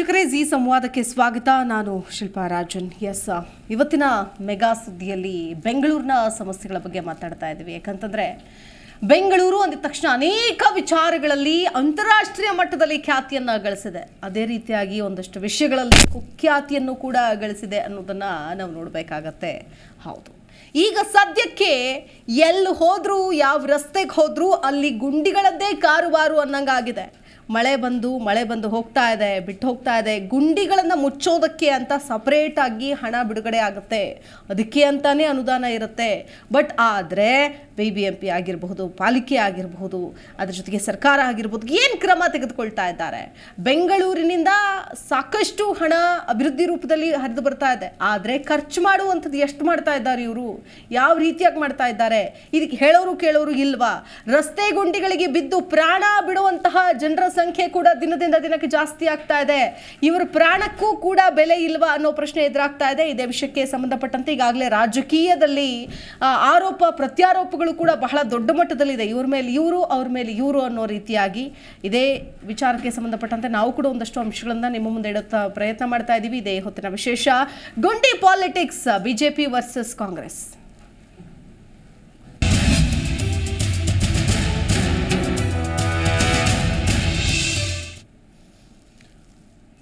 ವೀಕ್ಷಕರೇ ಜಿ ಸಂವಾದಕ್ಕೆ ಸ್ವಾಗತ ನಾನು ಶಿಲ್ಪಾ ರಾಜನ್ ಎಸ್ ಇವತ್ತಿನ ಮೆಗಾ ಸುದ್ದಿಯಲ್ಲಿ ಬೆಂಗಳೂರಿನ ಸಮಸ್ಯೆಗಳ ಬಗ್ಗೆ ಮಾತಾಡ್ತಾ ಇದ್ದೀವಿ ಯಾಕಂತಂದರೆ ಬೆಂಗಳೂರು ಅಂದ ತಕ್ಷಣ ಅನೇಕ ವಿಚಾರಗಳಲ್ಲಿ ಅಂತಾರಾಷ್ಟ್ರೀಯ ಮಟ್ಟದಲ್ಲಿ ಖ್ಯಾತಿಯನ್ನು ಗಳಿಸಿದೆ ಅದೇ ರೀತಿಯಾಗಿ ಒಂದಷ್ಟು ವಿಷಯಗಳಲ್ಲಿ ಕುಖ್ಯಾತಿಯನ್ನು ಕೂಡ ಗಳಿಸಿದೆ ಅನ್ನೋದನ್ನು ನಾವು ನೋಡಬೇಕಾಗತ್ತೆ ಹೌದು ಈಗ ಸದ್ಯಕ್ಕೆ ಎಲ್ಲಿ ಹೋದರೂ ಯಾವ ರಸ್ತೆಗೆ ಹೋದರೂ ಅಲ್ಲಿ ಗುಂಡಿಗಳದ್ದೇ ಕಾರುಬಾರು ಅನ್ನಂಗಾಗಿದೆ ಮಳೆ ಬಂದು ಮಳೆ ಬಂದು ಹೋಗ್ತಾ ಇದೆ ಬಿಟ್ಟು ಹೋಗ್ತಾ ಇದೆ ಗುಂಡಿಗಳನ್ನು ಮುಚ್ಚೋದಕ್ಕೆ ಅಂತ ಸಪ್ರೇಟಾಗಿ ಹಣ ಬಿಡುಗಡೆ ಆಗುತ್ತೆ ಅದಕ್ಕೆ ಅಂತಾನೆ ಅನುದಾನ ಇರುತ್ತೆ ಬಟ್ ಆದರೆ ಬಿ ಬಿ ಎಂ ಪಿ ಆಗಿರಬಹುದು ಪಾಲಿಕೆ ಆಗಿರಬಹುದು ಅದರ ಜೊತೆಗೆ ಸರ್ಕಾರ ಆಗಿರ್ಬೋದು ಏನು ಕ್ರಮ ತೆಗೆದುಕೊಳ್ತಾ ಇದ್ದಾರೆ ಬೆಂಗಳೂರಿನಿಂದ ಸಾಕಷ್ಟು ಹಣ ಅಭಿವೃದ್ಧಿ ರೂಪದಲ್ಲಿ ಹರಿದು ಬರ್ತಾ ಇದೆ ಆದರೆ ಖರ್ಚು ಮಾಡುವಂಥದ್ದು ಎಷ್ಟು ಮಾಡ್ತಾ ಇದ್ದಾರೆ ಇವರು ಯಾವ ರೀತಿಯಾಗಿ ಮಾಡ್ತಾ ಇದ್ದಾರೆ ಇದಕ್ಕೆ ಹೇಳೋರು ಕೇಳೋರು ಇಲ್ವಾ ರಸ್ತೆ ಗುಂಡಿಗಳಿಗೆ ಬಿದ್ದು ಪ್ರಾಣ ಬಿಡುವಂತಹ ಜನರ ಸಂಖ್ಯೆ ಕೂಡ ದಿನದಿಂದ ದಿನಕ್ಕೆ ಜಾಸ್ತಿ ಆಗ್ತಾ ಇದೆ ಇವರ ಪ್ರಾಣಕ್ಕೂ ಕೂಡ ಬೆಲೆ ಇಲ್ವಾ ಅನ್ನೋ ಪ್ರಶ್ನೆ ಎದುರಾಗ್ತಾ ಇದೆ ಇದೇ ವಿಷಯಕ್ಕೆ ಸಂಬಂಧಪಟ್ಟಂತೆ ಈಗಾಗಲೇ ರಾಜಕೀಯದಲ್ಲಿ ಆರೋಪ ಪ್ರತ್ಯಾರೋಪಗಳು ಕೂಡ ಬಹಳ ದೊಡ್ಡ ಮಟ್ಟದಲ್ಲಿದೆ ಇವ್ರ ಮೇಲೆ ಇವರು ಅವ್ರ ಮೇಲೆ ಇವರು ಅನ್ನೋ ರೀತಿಯಾಗಿ ಇದೇ ವಿಚಾರಕ್ಕೆ ಸಂಬಂಧಪಟ್ಟಂತೆ ನಾವು ಕೂಡ ಒಂದಷ್ಟು ಅಂಶಗಳನ್ನು ನಿಮ್ಮ ಮುಂದೆ ಇಡುತ್ತಾ ಪ್ರಯತ್ನ ಮಾಡ್ತಾ ಇದ್ದೀವಿ ಇದೇ ಹೊತ್ತಿನ ವಿಶೇಷ ಗುಂಡಿ ಪಾಲಿಟಿಕ್ಸ್ ಬಿಜೆಪಿ ವರ್ಸಸ್ ಕಾಂಗ್ರೆಸ್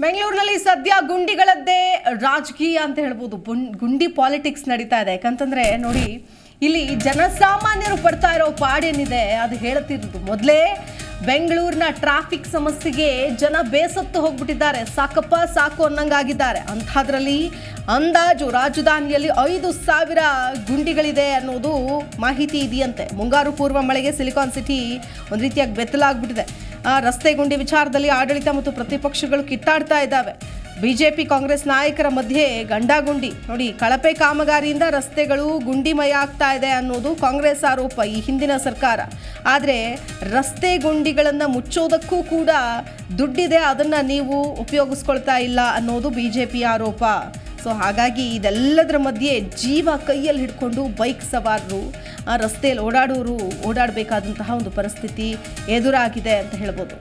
ಬೆಂಗಳೂರಿನಲ್ಲಿ ಸದ್ಯ ಗುಂಡಿಗಳದ್ದೇ ರಾಜಕೀಯ ಅಂತ ಹೇಳ್ಬೋದು ಗುಂಡಿ ಪಾಲಿಟಿಕ್ಸ್ ನಡೀತಾ ಇದೆ ಯಾಕಂತಂದ್ರೆ ನೋಡಿ ಇಲ್ಲಿ ಜನಸಾಮಾನ್ಯರು ಪಡ್ತಾ ಇರೋ ಪಾಡೇನಿದೆ ಅದು ಹೇಳ್ತಿರೋದು ಮೊದಲೇ ಬೆಂಗಳೂರಿನ ಟ್ರಾಫಿಕ್ ಸಮಸ್ಯೆಗೆ ಜನ ಬೇಸತ್ತು ಹೋಗ್ಬಿಟ್ಟಿದ್ದಾರೆ ಸಾಕಪ್ಪ ಸಾಕು ಅನ್ನಂಗಾಗಿದ್ದಾರೆ ಅಂಥದ್ರಲ್ಲಿ ಅಂದಾಜು ರಾಜಧಾನಿಯಲ್ಲಿ ಐದು ಸಾವಿರ ಗುಂಡಿಗಳಿದೆ ಅನ್ನೋದು ಮಾಹಿತಿ ಇದೆಯಂತೆ ಮುಂಗಾರು ಪೂರ್ವ ಮಳೆಗೆ ಸಿಲಿಕಾನ್ ಸಿಟಿ ಒಂದು ರೀತಿಯಾಗಿ ಬೆತ್ತಲಾಗ್ಬಿಟ್ಟಿದೆ ರಸ್ತೆ ಗುಂಡಿ ವಿಚಾರದಲ್ಲಿ ಆಡಳಿತ ಮತ್ತು ಪ್ರತಿಪಕ್ಷಗಳು ಕಿತ್ತಾಡ್ತಾ ಇದ್ದಾವೆ ಬಿಜೆಪಿ ಕಾಂಗ್ರೆಸ್ ನಾಯಕರ ಮಧ್ಯೆ ಗಂಡಾಗುಂಡಿ ನೋಡಿ ಕಳಪೆ ಕಾಮಗಾರಿಯಿಂದ ರಸ್ತೆಗಳು ಗುಂಡಿಮಯ ಆಗ್ತಾ ಇದೆ ಅನ್ನೋದು ಕಾಂಗ್ರೆಸ್ ಆರೋಪ ಈ ಹಿಂದಿನ ಸರ್ಕಾರ ಆದರೆ ರಸ್ತೆ ಗುಂಡಿಗಳನ್ನು ಮುಚ್ಚೋದಕ್ಕೂ ಕೂಡ ದುಡ್ಡಿದೆ ಅದನ್ನು ನೀವು ಉಪಯೋಗಿಸ್ಕೊಳ್ತಾ ಇಲ್ಲ ಅನ್ನೋದು ಬಿ ಜೆ ಪಿ ಆರೋಪ ಸೊ ಹಾಗಾಗಿ ಇದೆಲ್ಲದರ ಮಧ್ಯೆ ಜೀವ ಕೈಯಲ್ಲಿ ಹಿಡ್ಕೊಂಡು ಬೈಕ್ ಸವಾರರು ಆ ರಸ್ತೆಯಲ್ಲಿ ಓಡಾಡೋರು ಓಡಾಡಬೇಕಾದಂತಹ ಒಂದು ಪರಿಸ್ಥಿತಿ ಎದುರಾಗಿದೆ ಅಂತ ಹೇಳ್ಬೋದು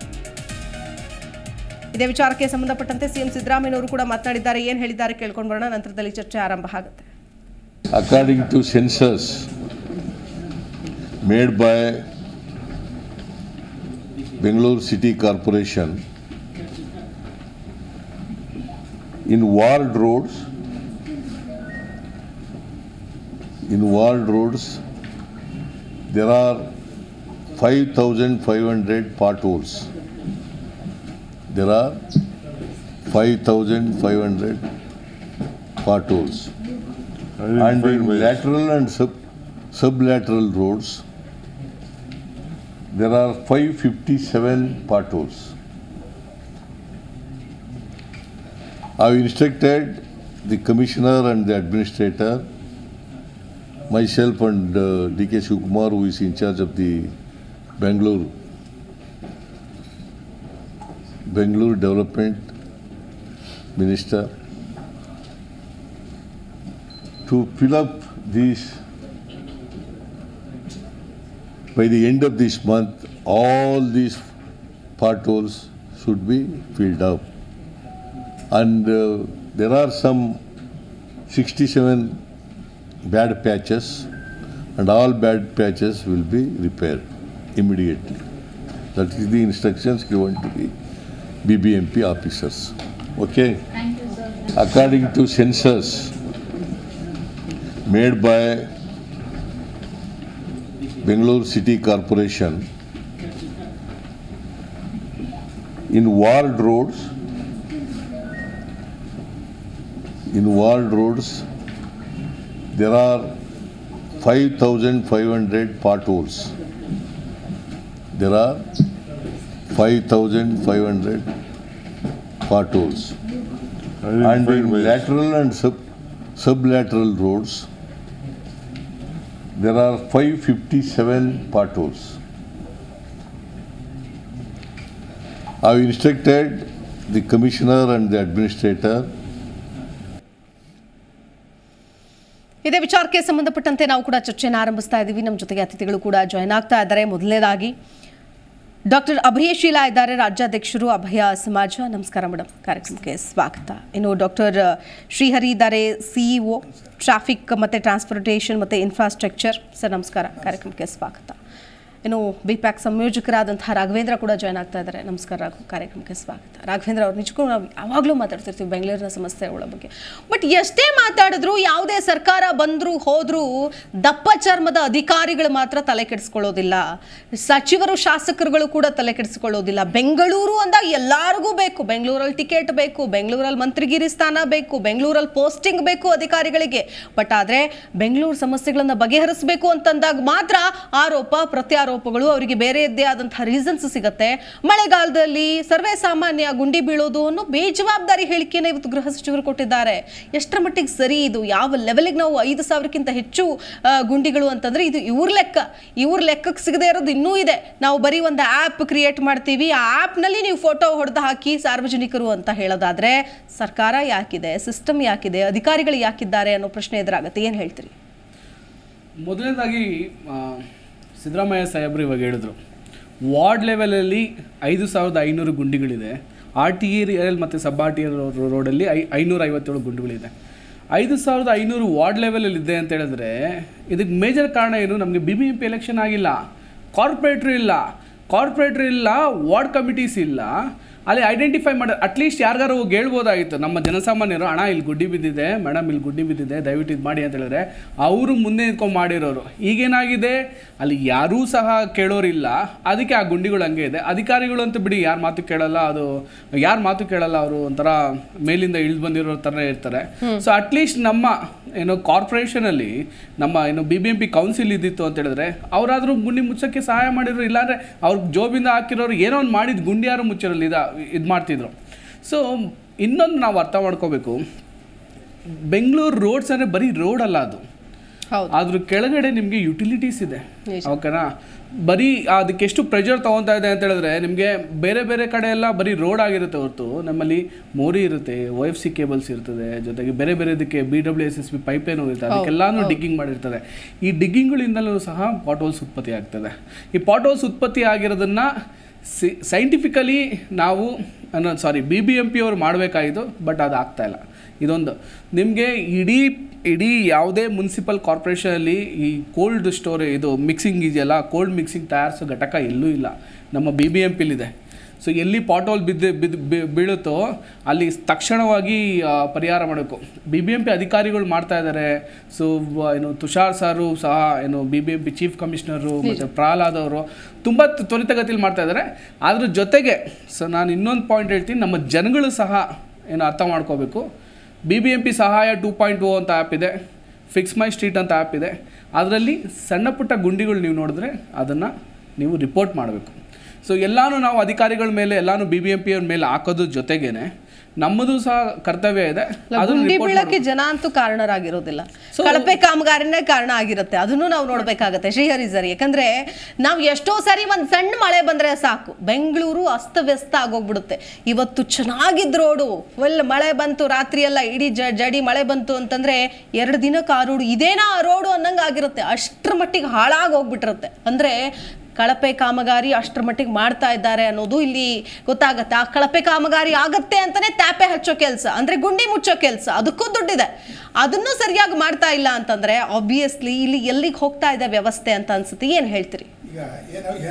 ಇದೇ ವಿಚಾರಕ್ಕೆ ಸಂಬಂಧಪಟ್ಟಂತೆ ಸಿಎಂ ಸಿದ್ದರಾಮಯ್ಯನವರು ಕೂಡ ಮಾತನಾಡಿದ್ದಾರೆ ಏನು ಹೇಳಿದ್ದಾರೆ ಕೇಳ್ಕೊಂಡು ಬರೋಣ ನಂತರದಲ್ಲಿ ಚರ್ಚೆ ಆರಂಭ ಆಗುತ್ತೆ according to census made by Bengaluru city corporation in ward roads In world roads, there are 5,500 potholes. There are 5,500 potholes. And in lateral and sub sublateral roads, there are 557 potholes. I have instructed the commissioner and the administrator myself and uh, DK Shukumar, who is in charge of the Bangalore, Bangalore Development Minister, to fill up these by the end of this month, all these potholes should be filled up. And uh, there are some 67 bad patches and all bad patches will be repaired immediately. That is the instructions given to the BBMP officers. Okay? You, According to sensors made by Bangalore City Corporation, in walled roads, in walled roads, there are 5,500 potholes. There are 5,500 potholes. And in ways. lateral and sub sublateral roads, there are 557 potholes. I've instructed the commissioner and the administrator ಇದೇ ವಿಚಾರಕ್ಕೆ ಸಂಬಂಧಪಟ್ಟಂತೆ ನಾವು ಕೂಡ ಚರ್ಚೆಯನ್ನು ಆರಂಭಿಸ್ತಾ ಇದ್ದೀವಿ ನಮ್ಮ ಜೊತೆಗೆ ಅತಿಥಿಗಳು ಕೂಡ ಜಾಯ್ನ್ ಆಗ್ತಾ ಇದ್ದಾರೆ ಮೊದಲನೇದಾಗಿ ಡಾಕ್ಟರ್ ಅಭಯ ಇದ್ದಾರೆ ರಾಜ್ಯಾಧ್ಯಕ್ಷರು ಅಭಯ ಸಮಾಜ ನಮಸ್ಕಾರ ಮೇಡಮ್ ಕಾರ್ಯಕ್ರಮಕ್ಕೆ ಸ್ವಾಗತ ಇನ್ನು ಡಾಕ್ಟರ್ ಶ್ರೀಹರಿ ಇದ್ದಾರೆ ಸಿಇಒ ಟ್ರಾಫಿಕ್ ಮತ್ತು ಟ್ರಾನ್ಸ್ಪೋರ್ಟೇಷನ್ ಮತ್ತು ಇನ್ಫ್ರಾಸ್ಟ್ರಕ್ಚರ್ ಸರ್ ನಮಸ್ಕಾರ ಕಾರ್ಯಕ್ರಮಕ್ಕೆ ಸ್ವಾಗತ ಏನು ಬಿ ಪ್ಯಾಕ್ ಸಂಯೋಜಕರಾದಂತಹ ರಾಘವೇಂದ್ರ ಕೂಡ ಜಾಯ್ನ್ ಆಗ್ತಾ ಇದ್ದಾರೆ ನಮಸ್ಕಾರ ರಾಘು ಕಾರ್ಯಕ್ರಮಕ್ಕೆ ಸ್ವಾಗತ ರಾಘವೇಂದ್ರ ಅವ್ರು ನಿಜಕ್ಕೂ ನಾವು ಯಾವಾಗಲೂ ಮಾತಾಡ್ತಿರ್ತೀವಿ ಬೆಂಗಳೂರಿನ ಸಮಸ್ಯೆಗಳ ಬಗ್ಗೆ ಬಟ್ ಎಷ್ಟೇ ಮಾತಾಡಿದ್ರು ಯಾವುದೇ ಸರ್ಕಾರ ಬಂದರೂ ಹೋದರೂ ದಪ್ಪ ಚರ್ಮದ ಅಧಿಕಾರಿಗಳು ಮಾತ್ರ ತಲೆ ಕೆಡಿಸ್ಕೊಳ್ಳೋದಿಲ್ಲ ಸಚಿವರು ಶಾಸಕರುಗಳು ಕೂಡ ತಲೆ ಕೆಡಿಸ್ಕೊಳ್ಳೋದಿಲ್ಲ ಬೆಂಗಳೂರು ಅಂದಾಗ ಎಲ್ಲರಿಗೂ ಬೇಕು ಬೆಂಗಳೂರಲ್ಲಿ ಟಿಕೆಟ್ ಬೇಕು ಬೆಂಗಳೂರಲ್ಲಿ ಮಂತ್ರಿಗಿರಿ ಸ್ಥಾನ ಬೇಕು ಬೆಂಗಳೂರಲ್ಲಿ ಪೋಸ್ಟಿಂಗ್ ಬೇಕು ಅಧಿಕಾರಿಗಳಿಗೆ ಬಟ್ ಆದರೆ ಬೆಂಗಳೂರು ಸಮಸ್ಯೆಗಳನ್ನು ಬಗೆಹರಿಸಬೇಕು ಅಂತಂದಾಗ ಮಾತ್ರ ಆರೋಪ ಪ್ರತ್ಯಾರೋಪ ಆರೋಪಗಳು ಅವರಿಗೆ ಬೇರೆಯದ್ದೇ ಆದಂತಹ ರೀಸನ್ಸ್ ಸಿಗುತ್ತೆ ಮಳೆಗಾಲದಲ್ಲಿ ಸರ್ವೇ ಸಾಮಾನ್ಯ ಗುಂಡಿ ಬೀಳೋದು ಅನ್ನೋ ಬೇಜವಾಬ್ದಾರಿ ಹೇಳಿಕೆಯನ್ನು ಇವತ್ತು ಗೃಹ ಸಚಿವರು ಕೊಟ್ಟಿದ್ದಾರೆ ಎಷ್ಟರ ಮಟ್ಟಿಗೆ ಸರಿ ಇದು ಯಾವ ಲೆವೆಲ್ಗೆ ನಾವು ಐದು ಸಾವಿರಕ್ಕಿಂತ ಹೆಚ್ಚು ಗುಂಡಿಗಳು ಅಂತಂದ್ರೆ ಇದು ಇವ್ರ ಲೆಕ್ಕ ಇವ್ರ ಲೆಕ್ಕಕ್ಕೆ ಸಿಗದೆ ಇರೋದು ಇನ್ನೂ ಇದೆ ನಾವು ಬರೀ ಒಂದು ಆ್ಯಪ್ ಕ್ರಿಯೇಟ್ ಮಾಡ್ತೀವಿ ಆ ಆ್ಯಪ್ನಲ್ಲಿ ನೀವು ಫೋಟೋ ಹೊಡೆದು ಹಾಕಿ ಸಾರ್ವಜನಿಕರು ಅಂತ ಹೇಳೋದಾದ್ರೆ ಸರ್ಕಾರ ಯಾಕಿದೆ ಸಿಸ್ಟಮ್ ಯಾಕಿದೆ ಅಧಿಕಾರಿಗಳು ಯಾಕಿದ್ದಾರೆ ಅನ್ನೋ ಪ್ರಶ್ನೆ ಎದುರಾಗುತ್ತೆ ಏನು ಹೇಳ್ತೀರಿ ಮೊದಲನೇದಾಗಿ ಸಿದ್ದರಾಮಯ್ಯ ಸಾಹೇಬರು ಇವಾಗ ಹೇಳಿದ್ರು ವಾರ್ಡ್ ಲೆವೆಲಲ್ಲಿ ಐದು ಸಾವಿರದ ಐನೂರು ಗುಂಡಿಗಳಿದೆ ಆರ್ ಟಿ ಎಲ್ ಮತ್ತು ಸಬ್ ಆರ್ ಟಿ ಎಲ್ ರೋಡಲ್ಲಿ ಐ ಐನೂರ ಐವತ್ತೇಳು ಗುಂಡಿಗಳಿದೆ ಐದು ಸಾವಿರದ ಐನೂರು ವಾರ್ಡ್ ಲೆವೆಲಲ್ಲಿ ಇದೆ ಅಂತ ಹೇಳಿದ್ರೆ ಇದಕ್ಕೆ ಮೇಜರ್ ಕಾರಣ ಏನು ನಮಗೆ B B M P election ಆಗಿಲ್ಲ ಕಾರ್ಪೊರೇಟ್ರು ಇಲ್ಲ ಕಾರ್ಪೊರೇಟ್ರು ಇಲ್ಲ ವಾರ್ಡ್ ಕಮಿಟೀಸ್ ಇಲ್ಲ ಅಲ್ಲಿ ಐಡೆಂಟಿಫೈ ಮಾಡಿ ಅಟ್ಲೀಸ್ಟ್ ಯಾರಿಗಾರು ಹೇಳ್ಬೋದಾಗಿತ್ತು ನಮ್ಮ ಜನಸಾಮಾನ್ಯರು ಹಣ ಇಲ್ಲಿ ಗುಡ್ಡಿ ಬಿದ್ದಿದೆ ಮೇಡಮ್ ಇಲ್ಲಿ ಗುಡ್ಡಿ ಬಿದ್ದಿದೆ ದಯವಿಟ್ಟು ಇದು ಮಾಡಿ ಅಂತ ಹೇಳಿದ್ರೆ ಅವರು ಮುಂದೆ ನಿಂತ್ಕೊಂಡು ಮಾಡಿರೋರು ಈಗೇನಾಗಿದೆ ಅಲ್ಲಿ ಯಾರೂ ಸಹ ಕೇಳೋರಿಲ್ಲ ಅದಕ್ಕೆ ಆ ಗುಂಡಿಗಳು ಹಂಗೆ ಇದೆ ಅಧಿಕಾರಿಗಳು ಅಂತ ಬಿಡಿ ಯಾರು ಮಾತು ಕೇಳಲ್ಲ ಅದು ಯಾರು ಮಾತು ಕೇಳಲ್ಲ ಅವರು ಒಂಥರ ಮೇಲಿಂದ ಇಳಿದು ಬಂದಿರೋ ಥರ ಇರ್ತಾರೆ ಸೊ ಅಟ್ಲೀಸ್ಟ್ ನಮ್ಮ ಏನು ಕಾರ್ಪೊರೇಷನಲ್ಲಿ ನಮ್ಮ ಏನು B B M P council ಇದ್ದಿತ್ತು ಅಂತ ಹೇಳಿದ್ರೆ ಅವರಾದರೂ ಗುಂಡಿ ಮುಚ್ಚೋಕ್ಕೆ ಸಹಾಯ ಮಾಡಿದ್ರು ಇಲ್ಲಾಂದರೆ ಅವ್ರಿಗೆ ಜೋಬಿಂದ ಹಾಕಿರೋರು ಏನೋ ಒಂದು ಮಾಡಿದ ಗುಂಡಿ ಯಾರು ಮುಚ್ಚಿರಲಿಲ್ಲ ಇದು ಮಾಡ್ತಿದ್ರು ಸೊ ಇನ್ನೊಂದು ನಾವು ಅರ್ಥ ಮಾಡ್ಕೋಬೇಕು ಬೆಂಗಳೂರು ರೋಡ್ಸ್ ಅಂದರೆ ಬರೀ ರೋಡ್ ಅಲ್ಲ ಅದು ಅದ್ರ ಕೆಳಗಡೆ ನಿಮಗೆ ಯುಟಿಲಿಟೀಸ್ ಇದೆ ಓಕೆನಾ ಬರೀ ಅದಕ್ಕೆ ಎಷ್ಟು ಪ್ರೆಷರ್ ತೊಗೊತಾ ಇದೆ ಅಂತ ಹೇಳಿದ್ರೆ ನಿಮಗೆ ಬೇರೆ ಬೇರೆ ಕಡೆ ಎಲ್ಲ ಬರೀ ರೋಡ್ ಆಗಿರುತ್ತೆ ಹೊರತು ನಮ್ಮಲ್ಲಿ ಮೋರಿ ಇರುತ್ತೆ ಒ ಎಫ್ ಸಿ ಕೇಬಲ್ಸ್ ಇರ್ತದೆ ಜೊತೆಗೆ ಬೇರೆ ಬೇರೆ ಇದಕ್ಕೆ B W S S B pipe ಏನು ಇರ್ತಾರೆ ಅದಕ್ಕೆಲ್ಲಾನು ಡಿಗ್ಗಿಂಗ್ ಮಾಡಿರ್ತದೆ ಈ ಡಿಗ್ಗಿಂಗ್ಗಳಿಂದಲೂ ಸಹ ಹೋಲ್ಸ್ ಉತ್ಪತ್ತಿ ಆಗ್ತದೆ ಈ ಹೋಲ್ಸ್ ಉತ್ಪತ್ತಿ ಆಗಿರೋದನ್ನ ಸಿ ಸೈಂಟಿಫಿಕಲಿ ನಾವು ಅನ್ನೋದು sorry B B M P ಅವ್ರು ಮಾಡಬೇಕಾಯಿತು ಬಟ್ ಅದು ಆಗ್ತಾಯಿಲ್ಲ ಇದೊಂದು ನಿಮಗೆ ಇಡೀ ಇಡೀ ಯಾವುದೇ ಮುನ್ಸಿಪಲ್ ಕಾರ್ಪೊರೇಷನಲ್ಲಿ ಈ ಕೋಲ್ಡ್ ಸ್ಟೋರೇ ಇದು ಮಿಕ್ಸಿಂಗ್ ಇದೆಯಲ್ಲ ಕೋಲ್ಡ್ ಮಿಕ್ಸಿಂಗ್ ತಯಾರಿಸೋ ಘಟಕ ಎಲ್ಲೂ ಇಲ್ಲ ನಮ್ಮ ಬಿ ಬಿ ಎಮ್ ಪಿಲಿದೆ ಸೊ ಎಲ್ಲಿ ಪಾಟೋಲ್ ಬಿದ್ದು ಬಿದ್ದು ಬೀಳುತ್ತೋ ಅಲ್ಲಿ ತಕ್ಷಣವಾಗಿ ಪರಿಹಾರ ಮಾಡಬೇಕು ಬಿ ಬಿ ಎಂ ಪಿ ಅಧಿಕಾರಿಗಳು ಮಾಡ್ತಾ ಇದ್ದಾರೆ ಸೊ ಏನು ತುಷಾರ್ ಸಾರು ಸಹ ಏನು B B M P chief commissioner ಮತ್ತು ಪ್ರಹ್ಲಾದ್ ಅವರು ತುಂಬ ತ್ವರಿತಗತಿಯಲ್ಲಿ ಮಾಡ್ತಾ ಇದ್ದಾರೆ ಅದ್ರ ಜೊತೆಗೆ ಸೊ ನಾನು ಇನ್ನೊಂದು ಪಾಯಿಂಟ್ ಹೇಳ್ತೀನಿ ನಮ್ಮ ಜನಗಳು ಸಹ ಏನು ಅರ್ಥ ಮಾಡ್ಕೋಬೇಕು ಬಿ ಬಿ ಎಂ ಪಿ ಸಹಾಯ ಟೂ ಪಾಯಿಂಟ್ ಓ ಅಂತ ಆ್ಯಪ್ ಇದೆ ಫಿಕ್ಸ್ ಮೈ ಸ್ಟ್ರೀಟ್ ಅಂತ ಆ್ಯಪ್ ಇದೆ ಅದರಲ್ಲಿ ಸಣ್ಣ ಪುಟ್ಟ ಗುಂಡಿಗಳು ನೀವು ನೋಡಿದ್ರೆ ಅದನ್ನು ನೀವು ರಿಪೋರ್ಟ್ ಮಾಡಬೇಕು ಸೊ ಎಲ್ಲಾನು ನಾವು ಅಧಿಕಾರಿಗಳ ಮೇಲೆ ಎಲ್ಲಾನು ಬಿ ಬಿ ಎಂ ಪಿ ಅವ್ರ ಮೇಲೆ ಹಾಕೋದು ಜೊತೆಗೇನೆ ನಮ್ಮದು ಸಹ ಕರ್ತವ್ಯ ಇದೆ ಬೀಳಕ್ಕೆ ಜನ ಅಂತೂ ಕಾರಣರಾಗಿರೋದಿಲ್ಲ ಕಳಪೆ ಕಾಮಗಾರಿನೇ ಕಾರಣ ಆಗಿರುತ್ತೆ ಅದನ್ನು ನಾವು ನೋಡ್ಬೇಕಾಗತ್ತೆ ಶ್ರೀಹರಿ ಸರ್ ಯಾಕಂದ್ರೆ ನಾವು ಎಷ್ಟೋ ಸಾರಿ ಒಂದು ಸಣ್ಣ ಮಳೆ ಬಂದ್ರೆ ಸಾಕು ಬೆಂಗಳೂರು ಅಸ್ತವ್ಯಸ್ತ ಆಗೋಗ್ಬಿಡುತ್ತೆ ಇವತ್ತು ಚೆನ್ನಾಗಿದ್ದ ರೋಡು ಒಳ್ಳೆ ಮಳೆ ಬಂತು ರಾತ್ರಿ ಎಲ್ಲ ಇಡೀ ಜಡಿ ಮಳೆ ಬಂತು ಅಂತಂದ್ರೆ ಎರಡು ದಿನಕ್ಕೆ ಆ ರೋಡು ಇದೇನಾ ಆ ರೋಡು ಅನ್ನಂಗೆ ಆಗಿರುತ್ತೆ ಅಷ್ಟರ ಮಟ್ಟಿಗೆ ಹಾಳಾಗಿ ಹೋಗ್ಬಿಟ್ಟಿರುತ್ತೆ ಅಂದ್ರೆ ಕಳಪೆ ಕಾಮಗಾರಿ ಅಷ್ಟರ ಮಟ್ಟಿಗೆ ಮಾಡ್ತಾ ಇದ್ದಾರೆ ಅನ್ನೋದು ಇಲ್ಲಿ ಗೊತ್ತಾಗತ್ತೆ ಆ ಕಳಪೆ ಕಾಮಗಾರಿ ಆಗತ್ತೆ ಅಂತಾನೆ ತ್ಯಾಪೆ ಹಚ್ಚೋ ಕೆಲಸ ಅಂದ್ರೆ ಗುಂಡಿ ಮುಚ್ಚೋ ಕೆಲಸ ಅದಕ್ಕೂ ದುಡ್ಡಿದೆ ಅದನ್ನು ಸರಿಯಾಗಿ ಮಾಡ್ತಾ ಇಲ್ಲ ಅಂತಂದ್ರೆ ಆಬ್ವಿಯಸ್ಲಿ ಇಲ್ಲಿ ಎಲ್ಲಿಗೆ ಹೋಗ್ತಾ ಇದೆ ವ್ಯವಸ್ಥೆ ಅಂತ ಅನ್ಸುತ್ತೆ ಏನ್ ಹೇಳ್ತೀರಿ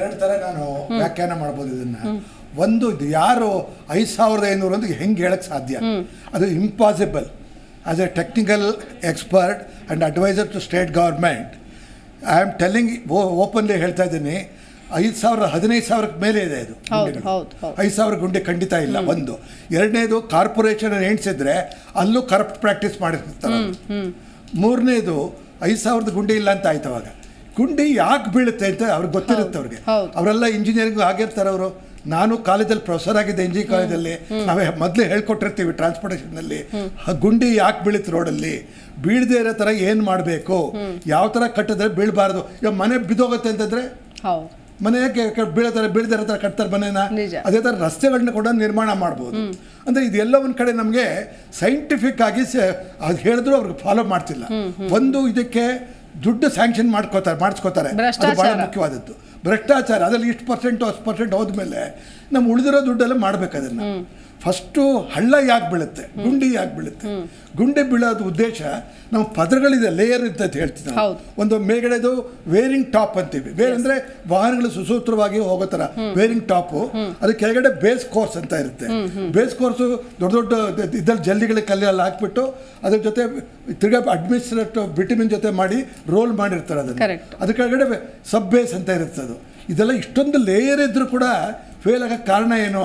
ಎರಡು ತರ ನಾನು ವ್ಯಾಖ್ಯಾನ ಮಾಡ್ಬೋದು ಇದನ್ನ ಒಂದು ಯಾರು ಐದು ಸಾವಿರದ ಐನೂರು ಅಂದ್ರೆ ಹೆಂಗೆ ಹೇಳಕ್ಕೆ ಸಾಧ್ಯ ಅದು impossible as a technical expert and adviser to state government I am telling openly ಹೇಳ್ತಾ ಇದ್ದೀನಿ ಐದು ಸಾವಿರ ಹದಿನೈದು ಸಾವಿರಕ್ಕೆ ಮೇಲೆ ಇದೆ ಅದು ಐದು ಸಾವಿರ ಗುಂಡೆ ಖಂಡಿತ ಇಲ್ಲ ಒಂದು ಎರಡನೇದು ಕಾರ್ಪೊರೇಷನ್ ಎಣಿಸಿದ್ರೆ ಅಲ್ಲೂ ಕರಪ್ಟ್ ಪ್ರಾಕ್ಟೀಸ್ ಮಾಡಿರ್ತಾರೆ ಮೂರನೇದು ಐದು ಸಾವಿರದ ಗುಂಡಿ ಇಲ್ಲ ಅಂತ ಆಯ್ತು ಅವಾಗ ಗುಂಡಿ ಯಾಕೆ ಬೀಳುತ್ತೆ ಅಂತ ಅವ್ರಿಗೆ ಗೊತ್ತಿರುತ್ತೆ ಅವ್ರಿಗೆ ಅವರೆಲ್ಲ ಇಂಜಿನಿಯರಿಂಗ್ ಆಗಿರ್ತಾರೆ ಅವರು ನಾನು ಕಾಲೇಜಲ್ಲಿ ಪ್ರೊಫೆಸರ್ ಆಗಿದ್ದೆ ಇಂಜಿನಿಯರ್ ಕಾಲೇಜಲ್ಲಿ ನಾವೇ ಮೊದಲೇ ಹೇಳ್ಕೊಟ್ಟಿರ್ತೀವಿ ಟ್ರಾನ್ಸ್ಪೋರ್ಟೇಷನ್ನಲ್ಲಿ ಗುಂಡಿ ಯಾಕೆ ಬೀಳುತ್ತೆ ರೋಡಲ್ಲಿ ಬೀಳದೇ ಇರೋ ಥರ ಏನು ಮಾಡಬೇಕು ಯಾವ ಥರ ಕಟ್ಟಿದ್ರೆ ಬೀಳಬಾರ್ದು ಇವಾಗ ಮನೆ ಬಿದ್ದೋಗುತ್ತೆ ಅಂತಂದರೆ ಮನೆ ಬೀಳತಾರೆ ಬೀಳದೇ ಥರ ಕಟ್ತಾರೆ ಮನೇನ ಅದೇ ಥರ ರಸ್ತೆಗಳನ್ನ ಕೂಡ ನಿರ್ಮಾಣ ಮಾಡ್ಬೋದು ಅಂದರೆ ಇದೆಲ್ಲ ಒಂದ್ ಕಡೆ ನಮ್ಗೆ ಸೈಂಟಿಫಿಕ್ ಆಗಿ ಅದು ಹೇಳಿದ್ರು ಅವ್ರಿಗೆ ಫಾಲೋ ಮಾಡ್ತಿಲ್ಲ ಒಂದು ಇದಕ್ಕೆ ದುಡ್ಡು ಸ್ಯಾಂಕ್ಷನ್ ಮಾಡ್ಕೋತಾರೆ ಮಾಡಿಸ್ಕೋತಾರೆ ಅದು ಬಹಳ ಮುಖ್ಯವಾದದ್ದು ಭ್ರಷ್ಟಾಚಾರ ಅದ್ರಲ್ಲಿ ಇಷ್ಟು ಪರ್ಸೆಂಟ್ ಅಷ್ಟು ಪರ್ಸೆಂಟ್ ಹೋದ್ಮೇಲೆ ನಮ್ಮ ಉಳಿದಿರೋ ದುಡ್ಡೆಲ್ಲ ಮಾಡ್ಬೇಕು ಅದನ್ನ ಫಸ್ಟು ಹಳ್ಳ ಯಾಕೆ ಬೀಳುತ್ತೆ ಗುಂಡಿ ಯಾಕೆ ಬೀಳುತ್ತೆ ಗುಂಡಿ ಬೀಳೋದು ಉದ್ದೇಶ ನಾವು ಪದರಗಳಿದೆ ಲೇಯರ್ ಅಂತ ಹೇಳ್ತೀವಿ ಒಂದು ಮೇಗಡೆದು ವೇರಿಂಗ್ ಟಾಪ್ ಅಂತೀವಿ ಬೇರೆ ಅಂದರೆ ವಾಹನಗಳು ಸುಸೂತ್ರವಾಗಿ ಹೋಗೋ ಥರ ವೇರಿಂಗ್ ಟಾಪು ಅದ್ರ ಕೆಳಗಡೆ ಬೇಸ್ ಕೋರ್ಸ್ ಅಂತ ಇರುತ್ತೆ ಬೇಸ್ ಕೋರ್ಸು ದೊಡ್ಡ ದೊಡ್ಡ ಇದ್ದಲ್ಲಿ ಜಲ್ಲಿಗಳ ಕಲ್ಲೆಲ್ಲ ಹಾಕ್ಬಿಟ್ಟು ಅದ್ರ ಜೊತೆ ತಿರ್ಗಾ ಅಡ್ಮಿನಿಸ್ಟ್ರೇಟ್ ವಿಟಮಿನ್ ಜೊತೆ ಮಾಡಿ ರೋಲ್ ಮಾಡಿರ್ತಾರೆ ಅದನ್ನು ಅದ್ರ ಕೆಳಗಡೆ ಸಬ್ ಬೇಸ್ ಅಂತ ಇರುತ್ತೆ ಅದು ಇದೆಲ್ಲ ಇಷ್ಟೊಂದು ಲೇಯರ್ ಇದ್ರೂ ಕೂಡ ಫೇಲ್ ಆಗೋಕ್ಕೆ ಕಾರಣ ಏನು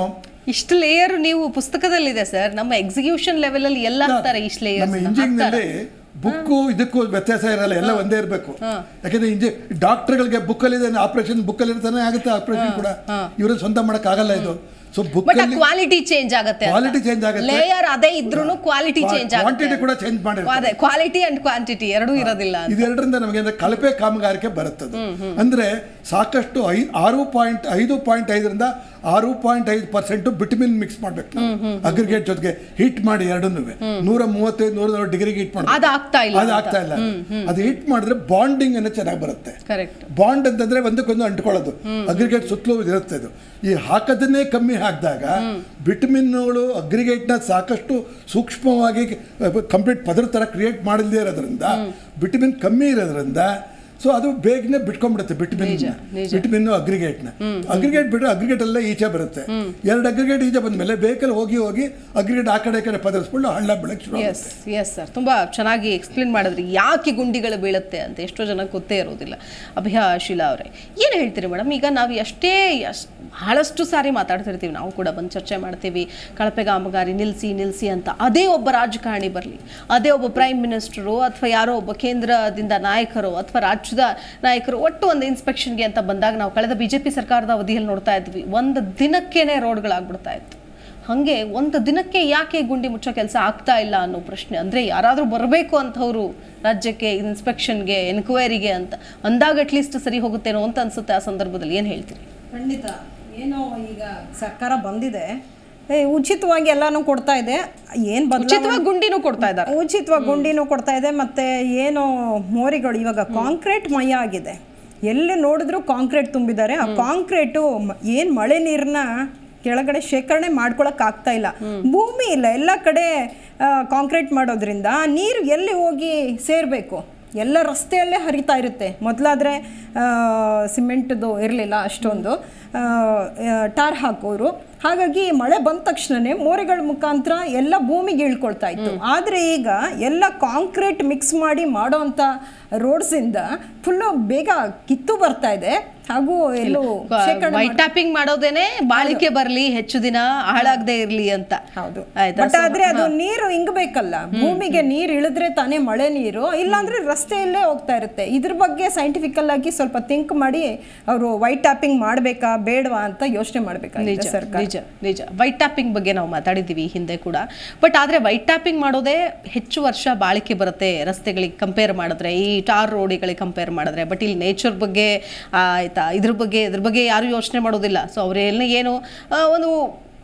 ಇಷ್ಟು ಲೇಯರ್ ನೀವು ಪುಸ್ತಕದಲ್ಲಿದೆ ಸರ್ ನಮ್ಮ ಎಕ್ಸಿಕ್ಯೂಷನ್ ಲೆವೆಲ್ ಅಲ್ಲಿ ಎಲ್ಲ ಹಾಕ್ತಾರೆ ಇಷ್ಟು ಲೇಯರ್ ಇಂಜಿನಿಯರಿಂಗ್ ಬುಕ್ಕು ಇದಕ್ಕೂ ವ್ಯತ್ಯಾಸ ಇರಲ್ಲ ಎಲ್ಲ ಒಂದೇ ಇರಬೇಕು ಯಾಕಂದ್ರೆ ಇಂಜಿ ಡಾಕ್ಟರ್ಗಳಿಗೆ ಬುಕ್ಕಲ್ಲಿ ಆಪರೇಷನ್ ಬುಕ್ಕಲ್ಲಿ ಇರ್ತಾನೆ ಆಗುತ್ತೆ ಆಪರೇಷನ್ ಕೂಡ ಇವರು ಸ್ವಂತ ಆಗಲ್ಲ ಇದು ಸೊ ಬುಕ್ ಕ್ವಾಲಿಟಿ ಚೇಂಜ್ ಆಗುತ್ತೆ ಕ್ವಾಲಿಟಿ ಚೇಂಜ್ ಆಗುತ್ತೆ ಲೇಯರ್ ಅದೇ ಇದ್ರೂ ಕ್ವಾಲಿಟಿ ಚೇಂಜ್ ಆಗುತ್ತೆ ಕ್ವಾಂಟಿಟಿ ಕೂಡ ಚೇಂಜ್ ಮಾಡಿರ್ತಾರೆ ಅದೇ ಕ್ವಾಲಿಟಿ ಅಂಡ್ ಕ್ವಾಂಟಿಟಿ ಎರಡೂ ಇರೋದಿಲ್ಲ ಇದೆರಡರಿಂದ ನಮಗೆ ಕಳಪೆ ಕಾಮಗಾರಿಕೆ ಬರುತ್ತದೆ ಅಂದ್ರೆ ಸಾಕಷ್ಟು ಐ ಆರು ಪಾಯಿಂಟ್ ಐದು ಪಾಯಿಂಟ್ ಐದರಿಂದ ಆರು ಪಾಯಿಂಟ್ ಐದು ಪರ್ಸೆಂಟ್ ಬಿಟಮಿನ್ ಮಿಕ್ಸ್ ಮಾಡ್ಬೇಕು ಅಗ್ರಿಗೇಟ್ ಜೊತೆಗೆ ಹಿಟ್ ಮಾಡಿ ಎರಡನ್ನೂ ನೂರ ಮೂವತ್ತೈದು ನೂರ ನಲವತ್ತು ಡಿಗ್ರಿಗೆ ಹಿಟ್ ಮಾಡಿ ಅದು ಆಗ್ತಾ ಇಲ್ಲ ಅದು ಹಿಟ್ ಮಾಡಿದ್ರೆ ಬಾಂಡಿಂಗ್ ಅನ್ನ ಚೆನ್ನಾಗಿ ಬರುತ್ತೆ ಬಾಂಡ್ ಅಂತಂದ್ರೆ ಒಂದಕ್ಕೊಂದು ಅಂಟ್ಕೊಳ್ಳೋದು ಅಗ್ರಿಗೇಟ್ ಸುತ್ತಲೂ ಇರುತ್ತೆ ಅದು ಈ ಹಾಕೋದನ್ನೇ ಕಮ್ಮಿ ಹಾಕಿದಾಗ ವಿಟಮಿನ್ಗಳು ಅಗ್ರಿಗೇಟ್ನ ಸಾಕಷ್ಟು ಸೂಕ್ಷ್ಮವಾಗಿ ಕಂಪ್ಲೀಟ್ ಪದರ ಥರ ಕ್ರಿಯೇಟ್ ಮಾಡದೇ ಇರೋದ್ರಿಂದ ವಿಟಮಿನ್ ಕಮ್ಮಿ ಇರೋದ್ರಿಂದ ಸೊ ಅದು ಬೇಗನೆ ಬಿಟ್ಕೊಂಡ್ಬಿಡುತ್ತೆ ಬಿಟ್ಮಿನ್ ಬಿಟ್ಮಿನ್ ಅಗ್ರಿಗೇಟ್ನ ಅಗ್ರಿಗೇಟ್ ಬಿಟ್ಟರೆ ಅಗ್ರಿಗೇಟ್ ಅಲ್ಲೇ ಈಚೆ ಬರುತ್ತೆ ಎರಡು ಅಗ್ರಿಗೇಟ್ ಈಚೆ ಬಂದ ಮೇಲೆ ಬೇಕಲ್ಲಿ ಹೋಗಿ ಹೋಗಿ ಅಗ್ರಿಗೇಟ್ ಆ ಕಡೆ ಕಡೆ ಪದರಿಸ್ಕೊಂಡು ಹಳ್ಳ ಬೆಳಕು ಎಸ್ ಎಸ್ ಸರ್ ತುಂಬಾ ಚೆನ್ನಾಗಿ ಎಕ್ಸ್ಪ್ಲೇನ್ ಮಾಡಿದ್ರಿ ಯಾಕೆ ಗುಂಡಿಗಳು ಬೀಳುತ್ತೆ ಅಂತ ಎಷ್ಟೋ ಜನ ಗೊತ್ತೇ ಇರೋದಿಲ್ಲ ಅಭಯ ಶಿಲಾ ಅವರೇ ಏನು ಹೇಳ್ತೀರಿ ಮೇಡಮ್ ಈಗ ನಾವು ಎಷ್ಟೇ ಬಹಳಷ್ಟು ಸಾರಿ ಮಾತಾಡ್ತಿರ್ತೀವಿ ನಾವು ಕೂಡ ಬಂದು ಚರ್ಚೆ ಮಾಡ್ತೀವಿ ಕಳಪೆ ಕಾಮಗಾರಿ ನಿಲ್ಲಿಸಿ ನಿಲ್ಲಿಸಿ ಅಂತ ಅದೇ ಒಬ್ಬ ರಾಜಕಾರಣಿ ಬರಲಿ ಅದೇ ಒಬ್ಬ ಪ್ರೈಮ್ ಮಿನಿಸ್ಟರು ಅಥವಾ ಯಾರೋ ಒಬ್ಬ ಕೇಂದ್ರದಿಂದ ನಾಯಕರು ಅಥವಾ ರಾಜ್ಯ ಪಕ್ಷದ ನಾಯಕರು ಒಟ್ಟು ಒಂದು ಇನ್ಸ್ಪೆಕ್ಷನ್ಗೆ ಅಂತ ಬಂದಾಗ ನಾವು ಕಳೆದ ಬಿ ಜೆ ಪಿ ಸರ್ಕಾರದ ಅವಧಿಯಲ್ಲಿ ನೋಡ್ತಾ ಇದ್ವಿ ಒಂದು ದಿನಕ್ಕೇನೆ ರೋಡ್ಗಳಾಗ್ಬಿಡ್ತಾ ಇತ್ತು ಹಾಗೆ ಒಂದು ದಿನಕ್ಕೆ ಯಾಕೆ ಗುಂಡಿ ಮುಚ್ಚೋ ಕೆಲಸ ಆಗ್ತಾ ಇಲ್ಲ ಅನ್ನೋ ಪ್ರಶ್ನೆ ಅಂದರೆ ಯಾರಾದರೂ ಬರಬೇಕು ಅಂತವರು ರಾಜ್ಯಕ್ಕೆ ಇನ್ಸ್ಪೆಕ್ಷನ್ಗೆ ಎನ್ಕ್ವೈರಿಗೆ ಅಂತ ಅಂದಾಗ ಅಟ್ಲೀಸ್ಟ್ ಸರಿ ಹೋಗುತ್ತೇನೋ ಅಂತ ಅನಿಸುತ್ತೆ ಆ ಸಂದರ್ಭದಲ್ಲಿ ಏನು ಹೇಳ್ತೀರಿ ಖಂಡಿತ ಏನೋ ಈಗ ಸರ್ಕಾರ ಬಂದಿದೆ ಉಚಿತವಾಗಿ ಎಲ್ಲಾನು ಕೊಡ್ತಾ ಇದೆ ಏನ್ ಉಚಿತವಾಗಿ ಗುಂಡಿನು ಕೊಡ್ತಾ ಇದ್ದಾರೆ ಉಚಿತವಾಗಿ ಗುಂಡಿನೂ ಕೊಡ್ತಾ ಇದೆ ಮತ್ತೆ ಏನು ಮೋರಿಗಳು ಇವಾಗ ಕಾಂಕ್ರೀಟ್ ಮಯ ಆಗಿದೆ ಎಲ್ಲಿ ನೋಡಿದ್ರು ಕಾಂಕ್ರೀಟ್ ತುಂಬಿದ್ದಾರೆ ಆ ಕಾಂಕ್ರೀಟು ಏನ್ ಮಳೆ ನೀರನ್ನ ಕೆಳಗಡೆ ಶೇಖರಣೆ ಮಾಡ್ಕೊಳಕ್ ಆಗ್ತಾ ಇಲ್ಲ ಭೂಮಿ ಇಲ್ಲ ಎಲ್ಲ ಕಡೆ ಕಾಂಕ್ರೀಟ್ ಮಾಡೋದ್ರಿಂದ ನೀರು ಎಲ್ಲಿ ಹೋಗಿ ಸೇರ್ಬೇಕು ಎಲ್ಲ ರಸ್ತೆಯಲ್ಲೇ ಹರಿತಾ ಇರುತ್ತೆ ಮೊದಲಾದ್ರೆ ಸಿಮೆಂಟ್ದು ಇರಲಿಲ್ಲ ಅಷ್ಟೊಂದು ಟಾರ್ ಹಾಕೋರು ಹಾಗಾಗಿ ಮಳೆ ಬಂದ ತಕ್ಷಣನೇ ಮೋರೆಗಳ ಮುಖಾಂತರ ಎಲ್ಲ ಭೂಮಿಗೆ ಇಳ್ಕೊಳ್ತಾ ಇತ್ತು ಆದರೆ ಈಗ ಎಲ್ಲ ಕಾಂಕ್ರೀಟ್ ಮಿಕ್ಸ್ ಮಾಡಿ ಮಾಡೋವಂಥ ರೋಡ್ಸಿಂದ ಫುಲ್ಲು ಬೇಗ ಕಿತ್ತು ಬರ್ತಾ ಇದೆ ಹಾಗೂ ಎಲ್ಲೂ ಟ್ಯಾಪಿಂಗ್ ಮಾಡೋದೇನೆ ಬಾಳಿಕೆ ಬರಲಿ ಹೆಚ್ಚು ದಿನ ಹಾಳಾಗದೆ ಇರಲಿ ಅಂತ ಹೌದು ಬಟ್ ಆದ್ರೆ ಅದು ನೀರು ಇಂಗಬೇಕಲ್ಲ ಭೂಮಿಗೆ ನೀರು ಇಳಿದ್ರೆ ತಾನೇ ಮಳೆ ನೀರು ಇಲ್ಲಾಂದ್ರೆ ರಸ್ತೆಯಲ್ಲೇ ಹೋಗ್ತಾ ಇರುತ್ತೆ ಇದ್ರ ಬಗ್ಗೆ ಸೈಂಟಿಫಿಕಲ್ ಆಗಿ ಸ್ವಲ್ಪ ಥಿಂಕ್ ಮಾಡಿ ಅವರು ವೈಟ್ ಟ್ಯಾಪಿಂಗ್ ಮಾಡಬೇಕಾ ಬೇಡವಾ ಅಂತ ಯೋಚನೆ ಮಾಡಬೇಕಾಗಿದೆ ನಿಜ ನಿಜ ವೈಟ್ ಟ್ಯಾಪಿಂಗ್ ಬಗ್ಗೆ ನಾವು ಮಾತಾಡಿದ್ದೀವಿ ಹಿಂದೆ ಕೂಡ ಬಟ್ ಆದರೆ ವೈಟ್ ಟ್ಯಾಪಿಂಗ್ ಮಾಡೋದೇ ಹೆಚ್ಚು ವರ್ಷ ಬಾಳಿಕೆ ಬರುತ್ತೆ ರಸ್ತೆಗಳಿಗೆ ಕಂಪೇರ್ ಮಾಡಿದ್ರೆ ಈ ಟಾರ್ ರೋಡಿಗಳಿಗೆ ಕಂಪೇರ್ ಮಾಡಿದ್ರೆ ಬಟ್ ಇಲ್ಲಿ ನೇಚರ್ ಬಗ್ಗೆ ಆಯ್ತಾ ಇದ್ರ ಬಗ್ಗೆ ಇದ್ರ ಬಗ್ಗೆ ಯಾರು ಯೋಚನೆ ಮಾಡೋದಿಲ್ಲ ಸೊ ಅವರೆಲ್ಲ ಏನು ಒಂದು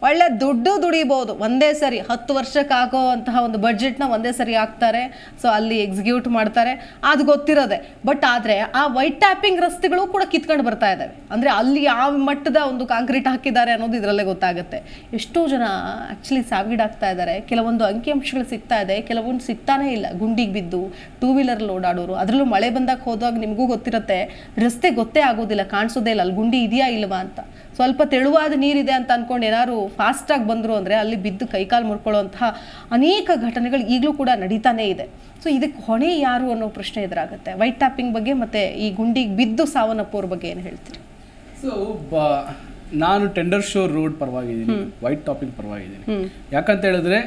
ಒಳ್ಳೆ ದುಡ್ಡು ದುಡಿಬೋದು ಒಂದೇ ಸರಿ ಹತ್ತು ವರ್ಷಕ್ಕಾಗೋ ಅಂತಹ ಒಂದು ಬಜೆಟ್ನ ಒಂದೇ ಸರಿ ಹಾಕ್ತಾರೆ ಸೊ ಅಲ್ಲಿ ಎಕ್ಸಿಕ್ಯೂಟ್ ಮಾಡ್ತಾರೆ ಅದು ಗೊತ್ತಿರೋದೆ ಬಟ್ ಆದರೆ ಆ ವೈಟ್ ಟ್ಯಾಪಿಂಗ್ ರಸ್ತೆಗಳು ಕೂಡ ಕಿತ್ಕೊಂಡು ಬರ್ತಾ ಇದ್ದಾವೆ ಅಂದರೆ ಅಲ್ಲಿ ಯಾವ ಮಟ್ಟದ ಒಂದು ಕಾಂಕ್ರೀಟ್ ಹಾಕಿದ್ದಾರೆ ಅನ್ನೋದು ಇದರಲ್ಲೇ ಗೊತ್ತಾಗುತ್ತೆ ಎಷ್ಟೋ ಜನ ಆ್ಯಕ್ಚುಲಿ ಸಾವಿಗೀಡಾಗ್ತಾ ಇದ್ದಾರೆ ಕೆಲವೊಂದು ಅಂಕಿಅಂಶಗಳು ಸಿಗ್ತಾ ಇದೆ ಕೆಲವೊಂದು ಸಿಗ್ತಾನೇ ಇಲ್ಲ ಗುಂಡಿಗೆ ಬಿದ್ದು ಟೂ ವೀಲರ್ ಓಡಾಡೋರು ಅದರಲ್ಲೂ ಮಳೆ ಬಂದಾಗ ಹೋದಾಗ ನಿಮಗೂ ಗೊತ್ತಿರುತ್ತೆ ರಸ್ತೆ ಗೊತ್ತೇ ಆಗೋದಿಲ್ಲ ಕಾಣಿಸೋದೇ ಇಲ್ಲ ಅಲ್ಲಿ ಗುಂಡಿ ಇದೆಯಾ ಇಲ್ವಾ ಅಂತ ಸ್ವಲ್ಪ ತೆಳುವಾದ ನೀರಿದೆ ಅಂತ ಅಂದ್ಕೊಂಡು ಏನಾದ್ರು ಫಾಸ್ಟಾಗಿ ಬಂದರು ಅಂದರೆ ಅಲ್ಲಿ ಬಿದ್ದು ಕೈಕಾಲು ಮುರ್ಕೊಳ್ಳೋಂತಹ ಅನೇಕ ಘಟನೆಗಳು ಈಗಲೂ ಕೂಡ ನಡೀತಾನೇ ಇದೆ ಸೊ ಇದಕ್ಕೆ ಹೊಣೆ ಯಾರು ಅನ್ನೋ ಪ್ರಶ್ನೆ ಎದುರಾಗುತ್ತೆ ವೈಟ್ ಟಾಪಿಂಗ್ ಬಗ್ಗೆ ಮತ್ತೆ ಈ ಗುಂಡಿಗೆ ಬಿದ್ದು ಸಾವನ್ನಪ್ಪೋರ ಬಗ್ಗೆ ಏನು ಹೇಳ್ತೀರಿ ಸೊ ನಾನು ಟೆಂಡರ್ ಶೋ ರೋಡ್ ಪರವಾಗಿದ್ದೀನಿ ವೈಟ್ ಟಾಪಿಂಗ್ ಪರವಾಗಿದ್ದೀನಿ ಯಾಕಂತ ಹೇಳಿದ್ರೆ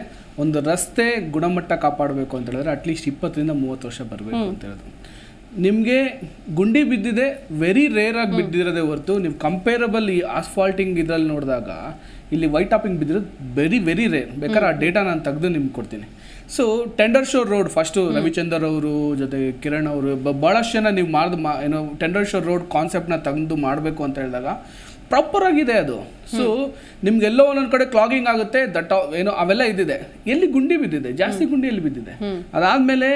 ಒಂದು ರಸ್ತೆ ಗುಣಮಟ್ಟ ಕಾಪಾಡಬೇಕು ಅಂತ ಹೇಳಿದ್ರೆ ಅಟ್ಲೀಸ್ಟ್ ಇಪ್ಪತ್ತರಿಂದ ಮೂವತ್ತು ವರ್ಷ ಬರಬೇಕು ಅಂತ ಹೇಳಿದ್ರು ನಿಮಗೆ ಗುಂಡಿ ಬಿದ್ದಿದೆ ವೆರಿ ರೇರ್ ಆಗಿ ಬಿದ್ದಿರೋದೇ ಹೊರತು ನೀವು ಕಂಪೇರಬಲ್ ಈ ಆಸ್ಫಾಲ್ಟಿಂಗ್ ಇದರಲ್ಲಿ ನೋಡಿದಾಗ ಇಲ್ಲಿ ವೈಟ್ ಟಾಪಿಂಗ್ ಬಿದ್ದಿರೋದು ವೆರಿ ವೆರಿ ರೇರ್ ಬೇಕಾದ್ರೆ ಆ ಡೇಟಾ ನಾನು ತೆಗೆದು ನಿಮ್ಗೆ ಕೊಡ್ತೀನಿ so tender sure road first Ravichandar ಅವರು ಜೊತೆ ಕಿರಣ್ ಅವರು ಭಾಳಷ್ಟು ಜನ ನೀವು ಮಾಡ್ದು ಮಾ ಏನೋ ಟೆಂಡರ್ ಶೋರ್ ರೋಡ್ ಕಾನ್ಸೆಪ್ಟನ್ನ ತೆಗೆದು ಮಾಡಬೇಕು ಅಂತ ಹೇಳಿದಾಗ ಪ್ರಾಪರ್ ಆಗಿದೆ ಅದು ಸೊ ನಿಮ್ಗೆಲ್ಲೋ ಒಂದೊಂದು ಕಡೆ ಕ್ಲಾಗಿಂಗ್ ಆಗುತ್ತೆ ದಟ್ಟ ಏನೋ ಅವೆಲ್ಲ ಇದ್ದಿದೆ ಎಲ್ಲಿ ಗುಂಡಿ ಬಿದ್ದಿದೆ ಜಾಸ್ತಿ ಗುಂಡಿ ಎಲ್ಲಿ ಬಿದ್ದಿದೆ ಅದಾದ್ಮೇಲೆ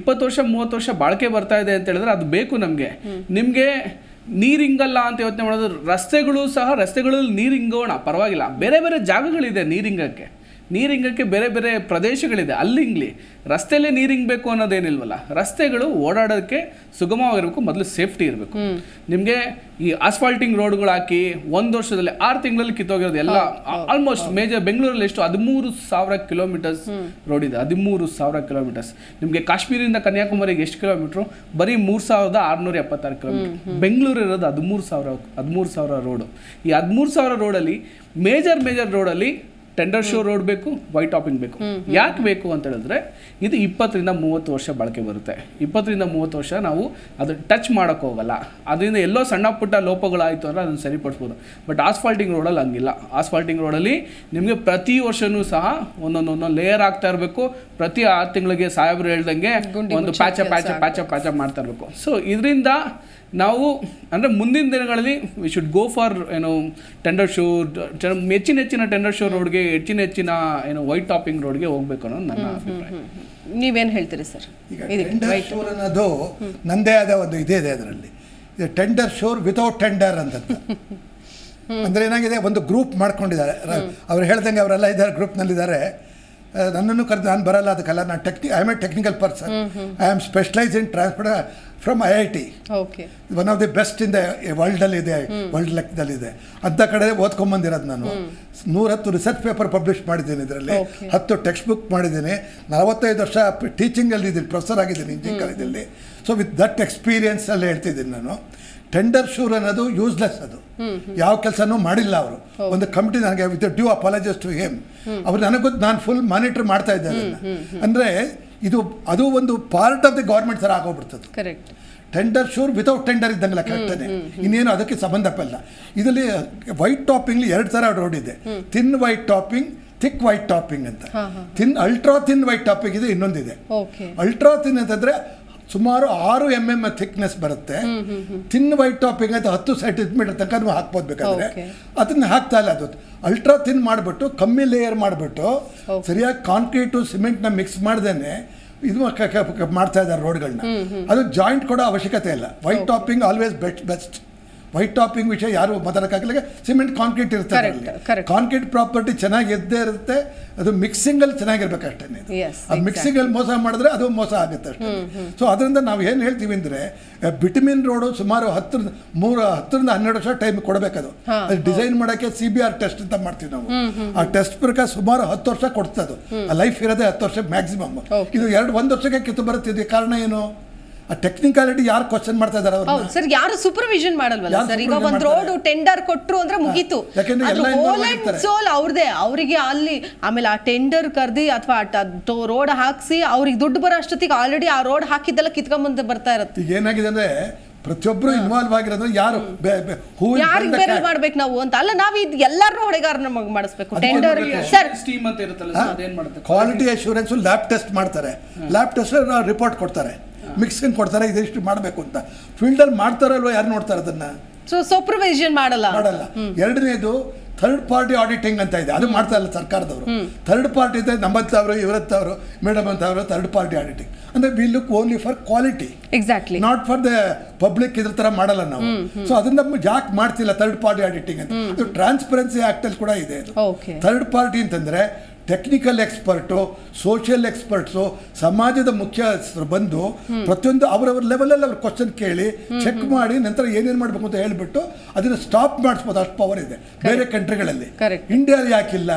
ಇಪ್ಪತ್ತು ವರ್ಷ ಮೂವತ್ತು ವರ್ಷ ಬಾಳಿಕೆ ಬರ್ತಾ ಇದೆ ಅಂತ ಹೇಳಿದ್ರೆ ಅದು ಬೇಕು ನಮಗೆ ನಿಮಗೆ ನೀರಿಂಗಲ್ಲ ಅಂತ ಯೋಚನೆ ಮಾಡೋದು ರಸ್ತೆಗಳು ಸಹ ರಸ್ತೆಗಳಲ್ಲಿ ಹಿಂಗೋಣ ಪರವಾಗಿಲ್ಲ ಬೇರೆ ಬೇರೆ ಜಾಗಗಳಿದೆ ನೀರಿಂಗಕ್ಕೆ ನೀರಿಂಗಕ್ಕೆ ಬೇರೆ ಬೇರೆ ಪ್ರದೇಶಗಳಿದೆ ಅಲ್ಲಿಂಗ್ಲಿ ರಸ್ತೆಯಲ್ಲೇ ನೀರಿಂಗ್ ಬೇಕು ಅನ್ನೋದೇನಿಲ್ವಲ್ಲ ರಸ್ತೆಗಳು ಓಡಾಡೋಕ್ಕೆ ಸುಗಮವಾಗಿರಬೇಕು ಮೊದಲು ಸೇಫ್ಟಿ ಇರಬೇಕು ನಿಮಗೆ ಈ ಆಸ್ಫಾಲ್ಟಿಂಗ್ ರೋಡ್ಗಳು ಹಾಕಿ ಒಂದು ವರ್ಷದಲ್ಲಿ ಆರು ತಿಂಗಳಲ್ಲಿ ಕಿತ್ತೋಗಿರೋದು ಎಲ್ಲ ಆಲ್ಮೋಸ್ಟ್ ಮೇಜರ್ ಬೆಂಗಳೂರಲ್ಲಿ ಎಷ್ಟು ಹದಿಮೂರು ಸಾವಿರ ಕಿಲೋಮೀಟರ್ಸ್ ರೋಡ್ ಇದೆ ಹದಿಮೂರು ಸಾವಿರ ಕಿಲೋಮೀಟರ್ಸ್ ನಿಮಗೆ ಕಾಶ್ಮೀರಿಂದ ಕನ್ಯಾಕುಮಾರಿಗೆ ಎಷ್ಟು ಕಿಲೋಮೀಟ್ರು ಬರೀ ಮೂರು ಸಾವಿರದ ಆರುನೂರ ಎಪ್ಪತ್ತಾರು ಕಿಲೋಮೀಟರ್ ಬೆಂಗಳೂರು ಇರೋದು ಹದಿಮೂರು ಸಾವಿರ ಹದಿಮೂರು ಸಾವಿರ ರೋಡು ಈ ಹದಿಮೂರು ಸಾವಿರ ರೋಡಲ್ಲಿ ಮೇಜರ್ ಮೇಜರ್ ರೋಡಲ್ಲಿ ಟೆಂಡರ್ ಶೋ ರೋಡ್ ಬೇಕು ವೈಟ್ ಟಾಪಿಂಗ್ ಬೇಕು ಯಾಕೆ ಬೇಕು ಅಂತ ಹೇಳಿದ್ರೆ ಇದು ಇಪ್ಪತ್ತರಿಂದ ಮೂವತ್ತು ವರ್ಷ ಬಳಕೆ ಬರುತ್ತೆ ಇಪ್ಪತ್ತರಿಂದ ಮೂವತ್ತು ವರ್ಷ ನಾವು ಅದು ಟಚ್ ಮಾಡೋಕೆ ಹೋಗಲ್ಲ ಅದರಿಂದ ಎಲ್ಲೋ ಸಣ್ಣ ಪುಟ್ಟ ಲೋಪಗಳಾಯಿತು ಅಂದರೆ ಅದನ್ನು ಸರಿಪಡಿಸ್ಬೋದು ಬಟ್ ಆಸ್ಫಾಲ್ಟಿಂಗ್ ರೋಡಲ್ಲಿ ಹಂಗಿಲ್ಲ ಆಸ್ಫಾಲ್ಟಿಂಗ್ ರೋಡಲ್ಲಿ ನಿಮಗೆ ಪ್ರತಿ ವರ್ಷನೂ ಸಹ ಒಂದೊಂದು ಒಂದೊಂದು ಲೇಯರ್ ಆಗ್ತಾ ಇರಬೇಕು ಪ್ರತಿ ಆರು ತಿಂಗಳಿಗೆ ಸಾಹೇಬ್ರು ಹೇಳ್ದಂಗೆ ಒಂದು ಪ್ಯಾಚ ಪ್ಯಾಚ ಪ್ಯಾಚ ಪ್ಯಾಚ ಮಾಡ್ತಾ ಇರಬೇಕು ಸೊ ಇದರಿಂದ ನಾವು ಅಂದರೆ ಮುಂದಿನ ದಿನಗಳಲ್ಲಿ ವಿ ಶುಡ್ ಗೋ ಫಾರ್ ಏನು ಟೆಂಡರ್ ಶೋ ಹೆಚ್ಚಿನ ಹೆಚ್ಚಿನ ಟೆಂಡರ್ ಶೋ ರೋಡ್ಗೆ ಹೆಚ್ಚಿನ ಹೆಚ್ಚಿನ ಏನು ವೈಟ್ ಟಾಪಿಂಗ್ ರೋಡ್ಗೆ ಹೋಗ್ಬೇಕು ಅನ್ನೋದು ನನ್ನ ಅಭಿಪ್ರಾಯ ನೀವೇನು ಹೇಳ್ತೀರಿ ಸರ್ ಟೆಂಡರ್ ಶೋರ್ ಅನ್ನೋದು ನಂದೇ ಆದ ಒಂದು ಇದೇ ಇದೆ ಅದರಲ್ಲಿ ಟೆಂಡರ್ ಶೋರ್ ವಿತೌಟ್ ಟೆಂಡರ್ ಅಂತ ಅಂದರೆ ಏನಾಗಿದೆ ಒಂದು ಗ್ರೂಪ್ ಮಾಡ್ಕೊಂಡಿದ್ದಾರೆ ಅವ್ರು ಹೇಳ್ದಂಗೆ ಅವರೆಲ್ಲ ಇದ್ದಾರೆ ಗ್ರೂಪ್ನಲ್ಲಿದ್ದಾರೆ ನನ್ನನ್ನು ಕರೆದು ನಾನು ಬರಲ್ಲ ಅದಕ್ಕೆಲ್ಲ ನಾನು techni I am a technical person I am specialise in transport from I I T one of the best ಇಂದ ವರ್ಲ್ಡಲ್ಲಿ ಇದೆ ವರ್ಲ್ಡ್ ಲೆಕ್ಕದಲ್ಲಿದೆ ಅಂಥ ಕಡೆ ಓದ್ಕೊಂಬಂದಿರೋದು ನಾನು ನೂರತ್ತು ರಿಸರ್ಚ್ ಪೇಪರ್ ಪಬ್ಲಿಷ್ ಮಾಡಿದ್ದೀನಿ ಇದರಲ್ಲಿ ಹತ್ತು ಟೆಕ್ಸ್ಟ್ ಬುಕ್ ಮಾಡಿದ್ದೀನಿ ನಲವತ್ತೈದು ವರ್ಷ ಟೀಚಿಂಗಲ್ಲಿ ಇದ್ದೀನಿ ಪ್ರೊಫೆಸರ್ ಆಗಿದ್ದೀನಿ ಇಂಜಿನ್ ಕಾಲೇಜಲ್ಲಿ ಸೊ ವಿತ್ ದಟ್ ಎಕ್ಸ್ಪೀರಿಯನ್ಸ್ ಅಲ್ಲಿ ಹೇಳ್ತಿದ್ದೀನಿ ನಾನು ಟೆಂಡರ್ ಶೂರ್ ಅನ್ನೋದು ಯೂಸ್ಲೆಸ್ ಅದು ಯಾವ ಕೆಲಸನೂ ಮಾಡಿಲ್ಲ ಅವರು ಒಂದು ಕಮಿಟಿ ನನಗೆ with due apologies to them ಅವ್ರು ನನಗೂ ನಾನು ಫುಲ್ ಮಾನಿಟರ್ ಮಾಡ್ತಾ ಇದ್ದೆ ಅಂದರೆ ಇದು ಅದು ಒಂದು ಪಾರ್ಟ್ ಆಫ್ ದಿ ಗೌರ್ಮೆಂಟ್ ಥರ ಆಗೋಗ್ಬಿಡ್ತದೆ ಟೆಂಡರ್ ಶೂರ್ ವಿತೌಟ್ ಟೆಂಡರ್ ಲೆಕ್ಕ ಕರೆಕ್ಟೇ ಇನ್ನೇನು ಅದಕ್ಕೆ ಸಂಬಂಧಪಲ್ಲ ಇದರಲ್ಲಿ ವೈಟ್ ಟಾಪಿಂಗ್ಲಿ ಎರಡು ಥರ ರೋಡ್ ಇದೆ thin white topping thick white topping ಅಂತ thin ultra thin white topping ಇದೆ ಇನ್ನೊಂದಿದೆ ಅಲ್ಟ್ರಾ ಥಿನ್ ಅಂತಂದರೆ ಸುಮಾರು ಆರು ಎಮ್ ಎಮ್ ಥಿಕ್ನೆಸ್ ಬರುತ್ತೆ ತಿನ್ ವೈಟ್ ಟಾಪಿಂಗ್ ಅಂತ ಹತ್ತು ಸೆಂಟಿಮೀಟರ್ ತನಕ ಹಾಕ್ಬೋದು ಬೇಕಾದ್ರೆ ಅದನ್ನ ಹಾಕ್ತಾ ಇಲ್ಲ ಅದು ಅಲ್ಟ್ರಾ ಥಿನ್ ಮಾಡಿಬಿಟ್ಟು ಕಮ್ಮಿ ಲೇಯರ್ ಮಾಡಿಬಿಟ್ಟು ಸರಿಯಾಗಿ ಕಾಂಕ್ರೀಟು ಸಿಮೆಂಟ್ನ ಮಿಕ್ಸ್ ಮಾಡ್ದೇನೆ ಇದು ಮಾಡ್ತಾ ಇದ್ದಾರೆ ರೋಡ್ಗಳನ್ನ ಅದು ಜಾಯಿಂಟ್ ಕೊಡೋ ಅವಶ್ಯಕತೆ ಇಲ್ಲ white topping always best best white topping ವಿಷಯ ಯಾರು ಮಾತಾಡೋಕ್ಕಾಗಲ್ಲ ಸಿಮೆಂಟ್ ಕಾಂಕ್ರೀಟ್ ಇರುತ್ತೆ ಕಾಂಕ್ರೀಟ್ ಪ್ರಾಪರ್ಟಿ ಚೆನ್ನಾಗಿ ಎದ್ದೇ ಇರುತ್ತೆ ಅದು ಮಿಕ್ಸಿಂಗಲ್ಲಿ ಚೆನ್ನಾಗಿರ್ಬೇಕಷ್ಟೇ ಅದು ಅಲ್ಲಿ ಮೋಸ ಮಾಡಿದ್ರೆ ಅದು ಮೋಸ ಆಗುತ್ತೆ ಅಷ್ಟೇ ಸೊ ಅದರಿಂದ ನಾವು ಏನು ಹೇಳ್ತೀವಿ ಅಂದ್ರೆ ಬಿಟಮಿನ್ ರೋಡು ಸುಮಾರು ಹತ್ತರಿಂದ ಮೂರು ಹತ್ತರಿಂದ ಹನ್ನೆರಡು ವರ್ಷ ಟೈಮ್ ಕೊಡಬೇಕದು ಅದು ಡಿಸೈನ್ ಮಾಡೋಕೆ ಸಿ ಬಿ ಆರ್ ಟೆಸ್ಟ್ ಅಂತ ಮಾಡ್ತೀವಿ ನಾವು ಆ ಟೆಸ್ಟ್ ಪ್ರಕಾರ ಸುಮಾರು ಹತ್ತು ವರ್ಷ ಕೊಡ್ತದೆ ಅದು ಲೈಫ್ ಇರೋದೇ ಹತ್ತು ವರ್ಷ ಮ್ಯಾಕ್ಸಿಮಮ್ ಇದು ಎರಡು ಒಂದು ವರ್ಷಕ್ಕೆ ಕಿತ್ತು ಬರುತ್ತಿದೆ ಕಾರಣ ಏನು ಆ ಟೆಕ್ನಿಕಾಲಿಟಿ ಯಾರು ಕ್ವಶನ್ ಮಾಡ್ತಾ ಇದ್ದಾರೆ ಸರ್ ಯಾರು ಸೂಪರ್ವಿಷನ್ ಮಾಡಲ್ವಲ್ಲ ಸರ್ ಈಗ ಒಂದು ರೋಡ್ ಟೆಂಡರ್ ಕೊಟ್ಟರು ಅಂದ್ರೆ ಮುಗೀತು ಸೋಲ್ ಅವ್ರದೇ ಅವರಿಗೆ ಅಲ್ಲಿ ಆಮೇಲೆ ಆ ಟೆಂಡರ್ ಕರೆದಿ ಅಥವಾ ರೋಡ್ ಹಾಕಿಸಿ ಅವ್ರಿಗೆ ದುಡ್ಡು ಬರೋ ಅಷ್ಟೊತ್ತಿಗೆ ಆಲ್ರೆಡಿ ಆ ರೋಡ್ ಹಾಕಿದ್ದೆಲ್ಲ ಕಿತ್ಕೊಂಡ್ ಬರ್ತಾ ಇರುತ್ತೆ ಏನಾಗಿದೆ ಅಂದ್ರೆ ಪ್ರತಿಯೊಬ್ರು ಇನ್ವಾಲ್ವ್ ಆಗಿರೋದು ಯಾರು ಯಾರಿಗೆ ಬೇರೆ ಮಾಡ್ಬೇಕು ನಾವು ಅಂತ ಅಲ್ಲ ನಾವು ಇದು ಎಲ್ಲರನ್ನೂ ಹೊಡೆಗಾರನ ಮಾಡಿಸ್ಬೇಕು ಟೆಂಡರ್ ಸರ್ ಸ್ಟೀಮ್ ಅಂತ ಇರುತ್ತಲ್ಲ ಕ್ವಾಲಿಟಿ ಅಶ್ಯೂರೆನ್ಸ್ ಲ್ಯಾಬ್ ಟೆಸ್ಟ್ ಮಾಡ್ತಾರೆ ಲ್ಯಾಬ್ ಟೆಸ್ಟ್ ರಿಪೋರ್ಟ್ ಕೊಡ್ತಾರೆ ಮಿಕ್ಸಿಂಗ್ ಕೊಡ್ತಾರೆ ಇದೆಷ್ಟು ಮಾಡಬೇಕು ಅಂತ ಫೀಲ್ಡಲ್ಲಿ ಮಾಡ್ತಾರಲ್ವ ಯಾರು ನೋಡ್ತಾರೆ ಅದನ್ನ ಸೊ ಸೂಪರ್ವೈಷನ್ ಮಾಡಲ್ಲ ಮಾಡಲ್ಲ ಎರಡನೇದು ಥರ್ಡ್ ಪಾರ್ಟಿ ಆಡಿಟಿಂಗ್ ಅಂತ ಇದೆ ಅದು ಮಾಡ್ತಾ ಇಲ್ಲ ಸರ್ಕಾರದವರು ಥರ್ಡ್ ಪಾರ್ಟಿ ಇದೆ ನಂಬತ್ತವರು ಇವರತ್ತವರು ಮೇಡಮ್ ಅಂತವರು ಥರ್ಡ್ ಪಾರ್ಟಿ ಆಡಿಟಿಂಗ್ ಅಂದ್ರೆ we look only for quality exactly not for the public ಇದ್ರ ತರ ಮಾಡಲ್ಲ ನಾವು ಸೊ ಅದನ್ನ ಯಾಕೆ ಮಾಡ್ತಿಲ್ಲ ಥರ್ಡ್ ಪಾರ್ಟಿ ಆಡಿಟಿಂಗ್ ಅಂತ ಟ್ರಾನ್ಸ್ಪರೆನ್ಸಿ ಟ್ರಾನ್ಸ್ಪರೆನ್ಸಿ ಅಲ್ಲಿ ಕೂಡ ಇದೆ ಥರ್ಡ್ ಪಾರ್ಟಿ ಅಂತಂದ್ರೆ ಟೆಕ್ನಿಕಲ್ ಎಕ್ಸ್ಪರ್ಟು ಸೋಷಿಯಲ್ ಎಕ್ಸ್ಪರ್ಟ್ಸು ಸಮಾಜದ ಮುಖ್ಯಸ್ಥರು ಬಂದು ಪ್ರತಿಯೊಂದು ಅವರವ್ರ ಲೆವೆಲಲ್ಲಿ ಅವ್ರ ಕ್ವಶನ್ ಕೇಳಿ ಚೆಕ್ ಮಾಡಿ ನಂತರ ಏನೇನು ಮಾಡಬೇಕು ಅಂತ ಹೇಳಿಬಿಟ್ಟು ಅದನ್ನು ಸ್ಟಾಪ್ ಮಾಡಿಸ್ಬೋದು ಅಷ್ಟು ಪವರ್ ಇದೆ ಬೇರೆ ಕಂಟ್ರಿಗಳಲ್ಲಿ ಇಂಡಿಯಾದಲ್ಲಿ ಯಾಕಿಲ್ಲ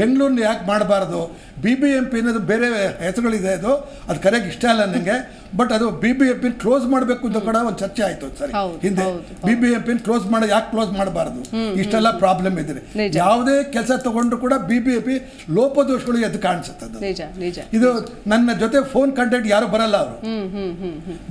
ಬೆಂಗಳೂರಿನ ಯಾಕೆ ಮಾಡಬಾರ್ದು ಬಿ ಬಿ ಎಂ ಪಿ ಅನ್ನೋದು ಬೇರೆ ಹೆಸರುಗಳಿದೆ ಅದು ಅದು ಕರೆಕ್ಟ್ ಇಷ್ಟ ಇಲ್ಲ ನನಗೆ ಬಟ್ ಅದು B B M P close ಮಾಡಬೇಕು ಅಂತ ಕೂಡ ಒಂದು ಚರ್ಚೆ ಆಯಿತು ಸರಿ ಹಿಂದೆ B B M P close ಮಾಡಿ ಯಾಕೆ ಕ್ಲೋಸ್ ಮಾಡಬಾರ್ದು ಇಷ್ಟೆಲ್ಲ ಪ್ರಾಬ್ಲಮ್ ಇದೆ ಯಾವುದೇ ಕೆಲಸ ತಗೊಂಡ್ರು ಕೂಡ ಬಿ ಬಿ ಎ ಪಿ ಲೋ ಕೋಪದೋಷಗಳು ಎದ್ದು ಕಾಣಿಸುತ್ತದೆ ಇದು ನನ್ನ ಜೊತೆ ಫೋನ್ ಕಂಟೆಂಟ್ ಯಾರು ಬರಲ್ಲ ಅವರು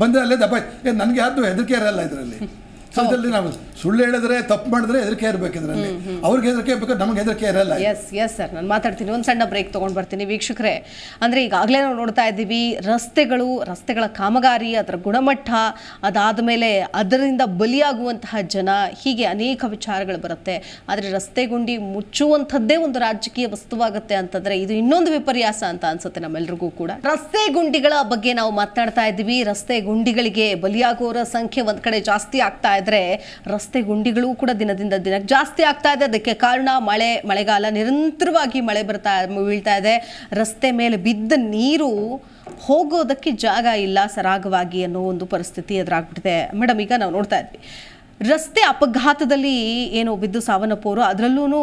ಬಂದ್ರೆ ಅಲ್ಲೇ ದಬ್ಬ ನನ್ಗೆ ಯಾರ್ದು ಹೆದರಿಕೆ ಇರಲ್ಲ ಇದರಲ್ಲಿ ವಾಸ್ತವದಲ್ಲಿ ನಾವು ಸುಳ್ಳು ಹೇಳಿದ್ರೆ ತಪ್ಪು ಮಾಡಿದ್ರೆ ಹೆದರಿಕೆ ಇರಬೇಕು ಇದರಲ್ಲಿ ಅವ್ರಿಗೆ ಹೆದರಿಕೆ ಇರಬೇಕು ನಮಗೆ ಹೆದರಿಕೆ ಇರಲ್ಲ ಎಸ್ ಎಸ್ ಸರ್ ನಾನು ಮಾತಾಡ್ತೀನಿ ಒಂದು ಸಣ್ಣ ಬ್ರೇಕ್ ತೊಗೊಂಡು ಬರ್ತೀನಿ ವೀಕ್ಷಕರೇ ಅಂದರೆ ಈಗಾಗಲೇ ನಾವು ನೋಡ್ತಾ ಇದ್ದೀವಿ ರಸ್ತೆಗಳು ರಸ್ತೆಗಳ ಕಾಮಗಾರಿ ಅದರ ಗುಣಮಟ್ಟ ಅದಾದ ಮೇಲೆ ಅದರಿಂದ ಬಲಿಯಾಗುವಂತಹ ಜನ ಹೀಗೆ ಅನೇಕ ವಿಚಾರಗಳು ಬರುತ್ತೆ ಆದರೆ ರಸ್ತೆ ಗುಂಡಿ ಮುಚ್ಚುವಂಥದ್ದೇ ಒಂದು ರಾಜಕೀಯ ವಸ್ತುವಾಗುತ್ತೆ ಅಂತಂದ್ರೆ ಇದು ಇನ್ನೊಂದು ವಿಪರ್ಯಾಸ ಅಂತ ಅನ್ಸುತ್ತೆ ನಮ್ಮೆಲ್ರಿಗೂ ಕೂಡ ರಸ್ತೆ ಗುಂಡಿಗಳ ಬಗ್ಗೆ ನಾವು ಮಾತಾಡ್ತಾ ಇದ್ದೀವಿ ರಸ್ತೆ ಗುಂಡಿಗಳಿಗೆ ಬಲಿಯಾಗುವವರ ಸಂಖ್ಯೆ ಒಂದ್ ಕಡೆ ಜಾಸ್ತಿ ಆಗ್ತಾ ಆದರೆ ರಸ್ತೆ ಗುಂಡಿಗಳು ಕೂಡ ದಿನದಿಂದ ದಿನಕ್ಕೆ ಜಾಸ್ತಿ ಆಗ್ತಾ ಇದೆ ಅದಕ್ಕೆ ಕಾರಣ ಮಳೆ ಮಳೆಗಾಲ ನಿರಂತರವಾಗಿ ಮಳೆ ಬರ್ತಾ ಬೀಳ್ತಾ ಇದೆ ರಸ್ತೆ ಮೇಲೆ ಬಿದ್ದ ನೀರು ಹೋಗೋದಕ್ಕೆ ಜಾಗ ಇಲ್ಲ ಸರಾಗವಾಗಿ ಅನ್ನೋ ಒಂದು ಪರಿಸ್ಥಿತಿ ಎದುರಾಗ್ಬಿಟ್ಟಿದೆ ಮೇಡಮ್ ಈಗ ನಾವು ನೋಡ್ತಾ ಇದ್ವಿ ರಸ್ತೆ ಅಪಘಾತದಲ್ಲಿ ಏನು ಬಿದ್ದು ಸಾವನ್ನಪ್ಪೋರು ಅದರಲ್ಲೂ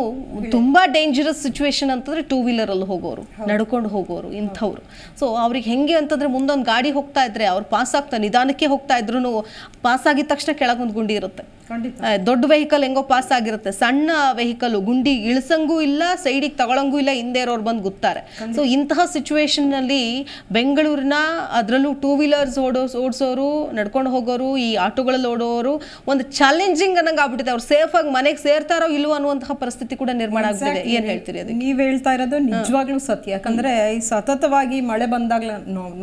ತುಂಬ ಡೇಂಜರಸ್ ಸಿಚುವೇಶನ್ ಅಂತಂದ್ರೆ ಟೂ ವೀಲರಲ್ಲಿ ಹೋಗೋರು ನಡ್ಕೊಂಡು ಹೋಗೋರು ಇಂಥವ್ರು ಸೊ ಅವ್ರಿಗೆ ಹೆಂಗೆ ಅಂತಂದ್ರೆ ಮುಂದೊಂದು ಗಾಡಿ ಹೋಗ್ತಾ ಇದ್ರೆ ಅವ್ರು ಪಾಸ್ ಆಗ್ತಾ ನಿಧಾನಕ್ಕೆ ಹೋಗ್ತಾ ಇದ್ರು ಪಾಸ್ ಆಗಿದ ತಕ್ಷಣ ಕೆಳಗೊಂದು ಗುಂಡಿ ಇರುತ್ತೆ ದೊಡ್ಡ ವೆಹಿಕಲ್ ಹೆಂಗೋ ಪಾಸ್ ಆಗಿರುತ್ತೆ ಸಣ್ಣ ವೆಹಿಕಲ್ ಗುಂಡಿ ಇಳಿಸಂಗೂ ಇಲ್ಲ ಸೈಡಿಗೆ ತಗೊಳಂಗೂ ಇಲ್ಲ ಹಿಂದೆ ಇರೋರು ಬಂದು ಗೊತ್ತಾರೆ ಸೊ ಇಂತಹ ಸಿಚುವೇಶನ್ ನಲ್ಲಿ ಬೆಂಗಳೂರಿನ ಅದರಲ್ಲೂ ಟೂ ವೀಲರ್ಸ್ ಓಡೋ ಓಡಿಸೋರು ನಡ್ಕೊಂಡು ಹೋಗೋರು ಈ ಆಟೋಗಳಲ್ಲಿ ಓಡೋರು ಒಂದು ಚಾಲೆಂಜಿಂಗ್ ಅನ್ನಂಗ್ ಆಗ್ಬಿಟ್ಟಿದೆ ಅವ್ರು ಸೇಫ್ ಆಗಿ ಮನೆಗೆ ಸೇರ್ತಾರೋ ಇಲ್ವೋ ಅನ್ನುವಂತಹ ಪರಿಸ್ಥಿತಿ ಕೂಡ ನಿರ್ಮಾಣ ಆಗ್ತಿದೆ ಏನ್ ಹೇಳ್ತೀರಿ ಅದು ನೀವು ಹೇಳ್ತಾ ಇರೋದು ನಿಜವಾಗ್ಲೂ ಸತ್ಯ ಯಾಕಂದ್ರೆ ಸತತವಾಗಿ ಮಳೆ ಬಂದಾಗ್ಲೂ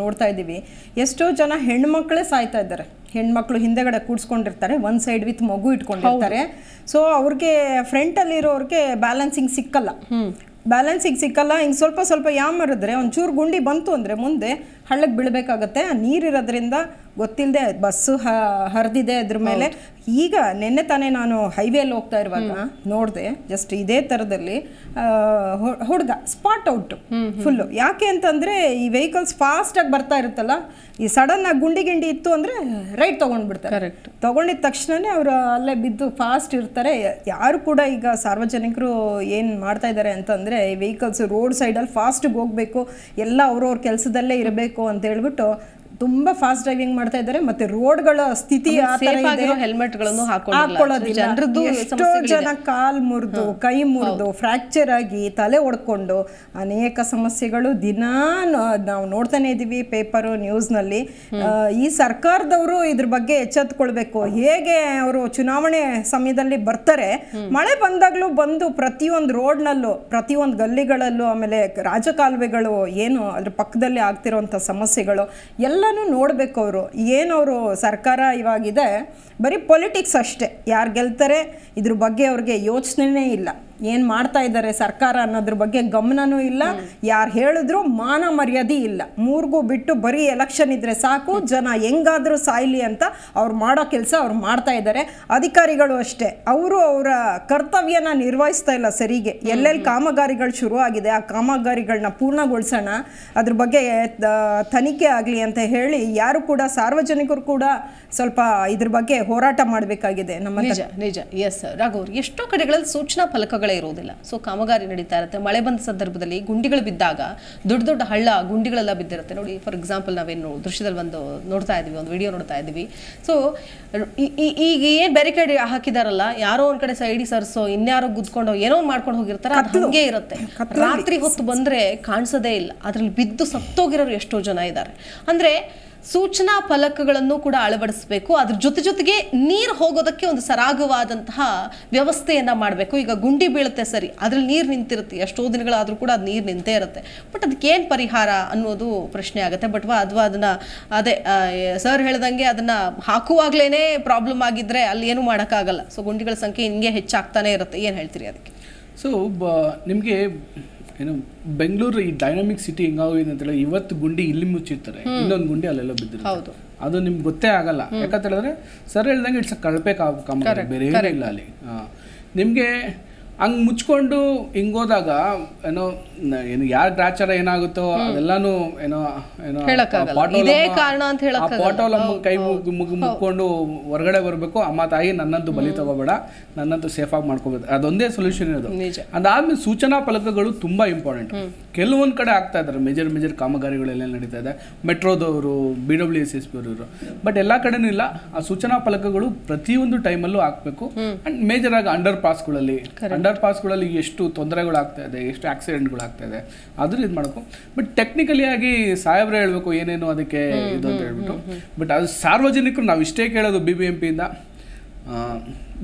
ನೋಡ್ತಾ ಇದೀವಿ ಎಷ್ಟೋ ಜನ ಹೆಣ್ಮಕ್ಳೇ ಸಾಯ್ತಾ ಇದ್ದಾರೆ ಹೆಣ್ಮಕ್ಳು ಹಿಂದೆಗಡೆ ಕೂಡ್ಸ್ಕೊಂಡಿರ್ತಾರೆ ಒಂದು ಸೈಡ್ ವಿತ್ ಮಗು ಇಟ್ಕೊಂಡಿರ್ತಾರೆ ಸೊ ಅವ್ರಿಗೆ ಫ್ರಂಟಲ್ಲಿರೋರಿಗೆ ಬ್ಯಾಲೆನ್ಸಿಂಗ್ ಸಿಕ್ಕಲ್ಲ ಬ್ಯಾಲೆನ್ಸಿಂಗ್ ಸಿಕ್ಕಲ್ಲ ಹಿಂಗ್ ಸ್ವಲ್ಪ ಸ್ವಲ್ಪ ಯಾಮರಿದ್ರೆ ಒಂಚೂರು ಗುಂಡಿ ಬಂತು ಅಂದ್ರೆ ಮುಂದೆ ಹಳ್ಳಕ್ಕೆ ಬೀಳಬೇಕಾಗತ್ತೆ ನೀರಿರೋದ್ರಿಂದ ಗೊತ್ತಿಲ್ಲದೆ ಬಸ್ಸು ಹರಿದಿದೆ ಅದ್ರ ಮೇಲೆ ಈಗ ನಿನ್ನೆ ತಾನೇ ನಾನು ಹೈವೇಲಿ ಹೋಗ್ತಾ ಇರುವಾಗ ನೋಡಿದೆ ಜಸ್ಟ್ ಇದೇ ಥರದಲ್ಲಿ ಹುಡುಗ ಸ್ಪಾಟ್ ಔಟ್ ಫುಲ್ಲು ಯಾಕೆ ಅಂತಂದರೆ ಈ ವೆಹಿಕಲ್ಸ್ ಫಾಸ್ಟಾಗಿ ಬರ್ತಾ ಇರುತ್ತಲ್ಲ ಈ ಸಡನ್ನಾಗಿ ಗುಂಡಿ ಗಿಂಡಿ ಇತ್ತು ಅಂದರೆ ರೈಟ್ ತೊಗೊಂಡ್ಬಿಡ್ತಾರೆ ತೊಗೊಂಡಿದ ತಕ್ಷಣವೇ ಅವರು ಅಲ್ಲೇ ಬಿದ್ದು ಫಾಸ್ಟ್ ಇರ್ತಾರೆ ಯಾರು ಕೂಡ ಈಗ ಸಾರ್ವಜನಿಕರು ಏನು ಮಾಡ್ತಾ ಇದ್ದಾರೆ ಅಂತಂದರೆ ಈ ವೆಹಿಕಲ್ಸ್ ರೋಡ್ ಸೈಡಲ್ಲಿ ಫಾಸ್ಟಿಗೆ ಹೋಗಬೇಕು ಎಲ್ಲ ಅವ್ರವ್ರ ಕೆಲಸದಲ್ಲೇ ಇರಬೇಕು ಅಂತ ಹೇಳ್ಬಿಟ್ಟು ತುಂಬಾ ಫಾಸ್ಟ್ ಡ್ರೈವಿಂಗ್ ಮಾಡ್ತಾ ಇದ್ದಾರೆ ಮತ್ತೆ ರೋಡ್ಗಳ ಸ್ಥಿತಿ ಹೆಲ್ಮೆಟ್ಗಳನ್ನು ಹಾಕೊಳ್ಳೋದಿಲ್ಲ ಎಷ್ಟೋ ಜನ ಕಾಲ್ ಮುರಿದು ಕೈ ಮುರಿದು ಫ್ರಾಕ್ಚರ್ ಆಗಿ ತಲೆ ಒಡ್ಕೊಂಡು ಅನೇಕ ಸಮಸ್ಯೆಗಳು ದಿನ ನಾವು ನೋಡ್ತಾನೆ ಇದೀವಿ ಪೇಪರು ನ್ಯೂಸ್ನಲ್ಲಿ ಈ ಸರ್ಕಾರದವರು ಇದ್ರ ಬಗ್ಗೆ ಎಚ್ಚೆತ್ಕೊಳ್ಬೇಕು ಹೇಗೆ ಅವರು ಚುನಾವಣೆ ಸಮಯದಲ್ಲಿ ಬರ್ತಾರೆ ಮಳೆ ಬಂದಾಗ್ಲೂ ಬಂದು ಪ್ರತಿಯೊಂದು ರೋಡ್ನಲ್ಲೂ ಪ್ರತಿಯೊಂದು ಗಲ್ಲಿಗಳಲ್ಲೂ ಆಮೇಲೆ ರಾಜಕಾಲುವೆಗಳು ಏನು ಅದ್ರ ಪಕ್ಕದಲ್ಲಿ ಆಗ್ತಿರೋಂತ ಸಮಸ್ಯೆಗಳು ಎಲ್ಲ ಎಲ್ಲನೂ ನೋಡಬೇಕು ಅವರು ಏನವರು ಸರ್ಕಾರ ಇವಾಗಿದೆ ಬರೀ ಪೊಲಿಟಿಕ್ಸ್ ಅಷ್ಟೇ ಯಾರು ಗೆಲ್ತಾರೆ ಇದ್ರ ಬಗ್ಗೆ ಅವ್ರಿಗೆ ಯೋಚನೆನೇ ಇಲ್ಲ ಏನು ಮಾಡ್ತಾ ಇದ್ದಾರೆ ಸರ್ಕಾರ ಅನ್ನೋದ್ರ ಬಗ್ಗೆ ಗಮನನೂ ಇಲ್ಲ ಯಾರು ಹೇಳಿದ್ರು ಮಾನ ಮರ್ಯಾದೆ ಇಲ್ಲ ಮೂರ್ಗೂ ಬಿಟ್ಟು ಬರೀ ಎಲೆಕ್ಷನ್ ಇದ್ರೆ ಸಾಕು ಜನ ಹೆಂಗಾದರೂ ಸಾಯ್ಲಿ ಅಂತ ಅವ್ರು ಮಾಡೋ ಕೆಲಸ ಅವ್ರು ಮಾಡ್ತಾ ಇದ್ದಾರೆ ಅಧಿಕಾರಿಗಳು ಅಷ್ಟೇ ಅವರು ಅವರ ಕರ್ತವ್ಯನ ನಿರ್ವಹಿಸ್ತಾ ಇಲ್ಲ ಸರಿಗೆ ಎಲ್ಲೆಲ್ಲಿ ಕಾಮಗಾರಿಗಳು ಶುರು ಆಗಿದೆ ಆ ಕಾಮಗಾರಿಗಳನ್ನ ಪೂರ್ಣಗೊಳಿಸೋಣ ಅದ್ರ ಬಗ್ಗೆ ತನಿಖೆ ಆಗಲಿ ಅಂತ ಹೇಳಿ ಯಾರು ಕೂಡ ಸಾರ್ವಜನಿಕರು ಕೂಡ ಸ್ವಲ್ಪ ಇದ್ರ ಬಗ್ಗೆ ಹೋರಾಟ ಮಾಡಬೇಕಾಗಿದೆ ನಮ್ಮ ನಿಜ ನಿಜ ಎಸ್ ರಾಘವ್ರು ಎಷ್ಟೋ ಕಡೆಗಳಲ್ಲಿ ಸೂಚನಾ ಫಲಕಗಳೇ ಇರುವುದಿಲ್ಲ ಸೊ ಕಾಮಗಾರಿ ನಡೀತಾ ಇರುತ್ತೆ ಮಳೆ ಬಂದ ಸಂದರ್ಭದಲ್ಲಿ ಗುಂಡಿಗಳು ಬಿದ್ದಾಗ ದೊಡ್ಡ ದೊಡ್ಡ ಹಳ್ಳ ಗುಂಡಿಗಳೆಲ್ಲ ಬಿದ್ದಿರುತ್ತೆ ನೋಡಿ ಫಾರ್ ಎಕ್ಸಾಂಪಲ್ ನಾವೇನು ದೃಶ್ಯದಲ್ಲಿ ಒಂದು ನೋಡ್ತಾ ಇದ್ದೀವಿ ಒಂದು ವಿಡಿಯೋ ನೋಡ್ತಾ ಇದ್ದೀವಿ ಸೊ ಈಗ ಏನು ಬ್ಯಾರಿಕೇಡ್ ಹಾಕಿದಾರಲ್ಲ ಯಾರೋ ಒಂದ್ ಕಡೆ ಸೈಡಿ ಸರ್ಸೋ ಇನ್ಯಾರೋ ಗುದ್ಕೊಂಡು ಏನೋ ಮಾಡ್ಕೊಂಡು ಹೋಗಿರ್ತಾರೆ ಅದು ಹಂಗೆ ಇರುತ್ತೆ ರಾತ್ರಿ ಹೊತ್ತು ಬಂದ್ರೆ ಕಾಣಿಸೋದೇ ಇಲ್ಲ ಅದ್ರಲ್ಲಿ ಬಿದ್ದು ಸತ್ತೋಗಿರೋರು ಎಷ್ಟೋ ಜನ ಇದ್ದಾರೆ ಅಂದ್ರೆ ಸೂಚನಾ ಫಲಕಗಳನ್ನು ಕೂಡ ಅಳವಡಿಸಬೇಕು ಅದ್ರ ಜೊತೆ ಜೊತೆಗೆ ನೀರು ಹೋಗೋದಕ್ಕೆ ಒಂದು ಸರಾಗವಾದಂತಹ ವ್ಯವಸ್ಥೆಯನ್ನು ಮಾಡಬೇಕು ಈಗ ಗುಂಡಿ ಬೀಳುತ್ತೆ ಸರಿ ಅದ್ರಲ್ಲಿ ನೀರು ನಿಂತಿರುತ್ತೆ ಎಷ್ಟೋ ದಿನಗಳಾದರೂ ಕೂಡ ಅದು ನೀರು ನಿಂತೇ ಇರುತ್ತೆ ಬಟ್ ಅದಕ್ಕೆ ಪರಿಹಾರ ಅನ್ನೋದು ಪ್ರಶ್ನೆ ಆಗುತ್ತೆ ಬಟ್ ಅಥವಾ ಅದನ್ನು ಅದೇ ಸರ್ ಹೇಳ್ದಂಗೆ ಅದನ್ನು ಹಾಕುವಾಗ್ಲೇ ಪ್ರಾಬ್ಲಮ್ ಆಗಿದ್ದರೆ ಅಲ್ಲಿ ಏನು ಮಾಡೋಕ್ಕಾಗಲ್ಲ ಸೊ ಗುಂಡಿಗಳ ಸಂಖ್ಯೆ ಹಿಂಗೆ ಹೆಚ್ಚಾಗ್ತಾನೆ ಇರುತ್ತೆ ಏನು ಹೇಳ್ತೀರಿ ಅದಕ್ಕೆ ಸೊ ಬ ನಿಮಗೆ ಏನು ಬೆಂಗಳೂರು ಈ ಡೈನಾಮಿಕ್ ಸಿಟಿ ಹೆಂಗಾಗೋಗಿದೆ ಅಂತ ಹೇಳಿ ಇವತ್ತು ಗುಂಡಿ ಇಲ್ಲಿ ಮುಚ್ಚಿರ್ತಾರೆ ಇನ್ನೊಂದು ಗುಂಡಿ ಅಲ್ಲೆಲ್ಲ ಬಿದ್ದಿರುತ್ತೆ ಅದು ನಿಮ್ಗೆ ಗೊತ್ತೇ ಆಗಲ್ಲ ಯಾಕಂತ ಹೇಳಿದ್ರೆ ಸರ್ ಹೇಳ್ದಂಗೆ ಇಟ್ಸ್ ಕಳಪೆ ಕಾಮ ಬೇರೆ ಇಲ್ಲ ಅಲ್ಲಿ ನಿಮಗೆ ಹಂಗೆ ಮುಚ್ಕೊಂಡು ಹಿಂಗೋದಾಗ ಏನೋ ಏನು ಯಾರ ಗ್ರಾಚಾರ ಏನಾಗುತ್ತೋ ಅದೆಲ್ಲಾನು ಏನೋ ಏನೋ ನಮ್ಮ ಕೈ ಮುಕ್ಕೊಂಡು ಹೊರಗಡೆ ಬರಬೇಕು ಅಮ್ಮ ತಾಯಿ ನನ್ನಂತೂ ಬಲಿ ತಗೋಬೇಡ ನನ್ನಂತೂ ಸೇಫ್ ಆಗಿ ಮಾಡ್ಕೋಬೇಕು ಅದೊಂದೇ ಸೊಲ್ಯೂಷನ್ ಇರೋದು ಅದಾದ್ಮೇಲೆ ಸೂಚನಾ ಫಲಕಗಳು ತುಂಬಾ ಇಂಪಾರ್ಟೆಂಟ್ ಕೆಲವೊಂದ್ ಕಡೆ ಆಗ್ತಾ ಇದ್ದಾರೆ ಮೇಜರ್ ಮೇಜರ್ ಕಾಮಗಾರಿಗಳೆಲ್ಲ ನಡೀತಾ ಇದೆ ಮೆಟ್ರೋದವರು B W S S P ಅವರು ಬಟ್ ಎಲ್ಲ ಕಡೆನೂ ಇಲ್ಲ ಆ ಸೂಚನಾ ಫಲಕಗಳು ಪ್ರತಿಯೊಂದು ಟೈಮಲ್ಲೂ ಹಾಕ್ಬೇಕು ಅಂಡ್ ಮೇಜರ್ ಆಗಿ ಅಂಡರ್ ಪಾಸ್ಗಳಲ್ಲಿ ಅಂಡರ್ ಪಾಸ್ಗಳಲ್ಲಿ ಎಷ್ಟು ತೊಂದರೆಗಳಾಗ್ತಾ ಇದೆ ಎಷ್ಟು ಆಕ್ಸಿಡೆಂಟ್ಗಳಾಗ್ತಾ ಇದೆ ಆದ್ರೂ ಇದು ಮಾಡಬೇಕು ಬಟ್ ಟೆಕ್ನಿಕಲಿ ಆಗಿ ಸಾಹೇಬ್ರೆ ಹೇಳಬೇಕು ಏನೇನು ಅದಕ್ಕೆ ಇದು ಅಂತ ಹೇಳ್ಬಿಟ್ಟು ಬಟ್ ಅದು ಸಾರ್ವಜನಿಕರು ನಾವು ಇಷ್ಟೇ ಕೇಳೋದು ಬಿ ಬಿ ಎಂ ಪಿಯಿಂದ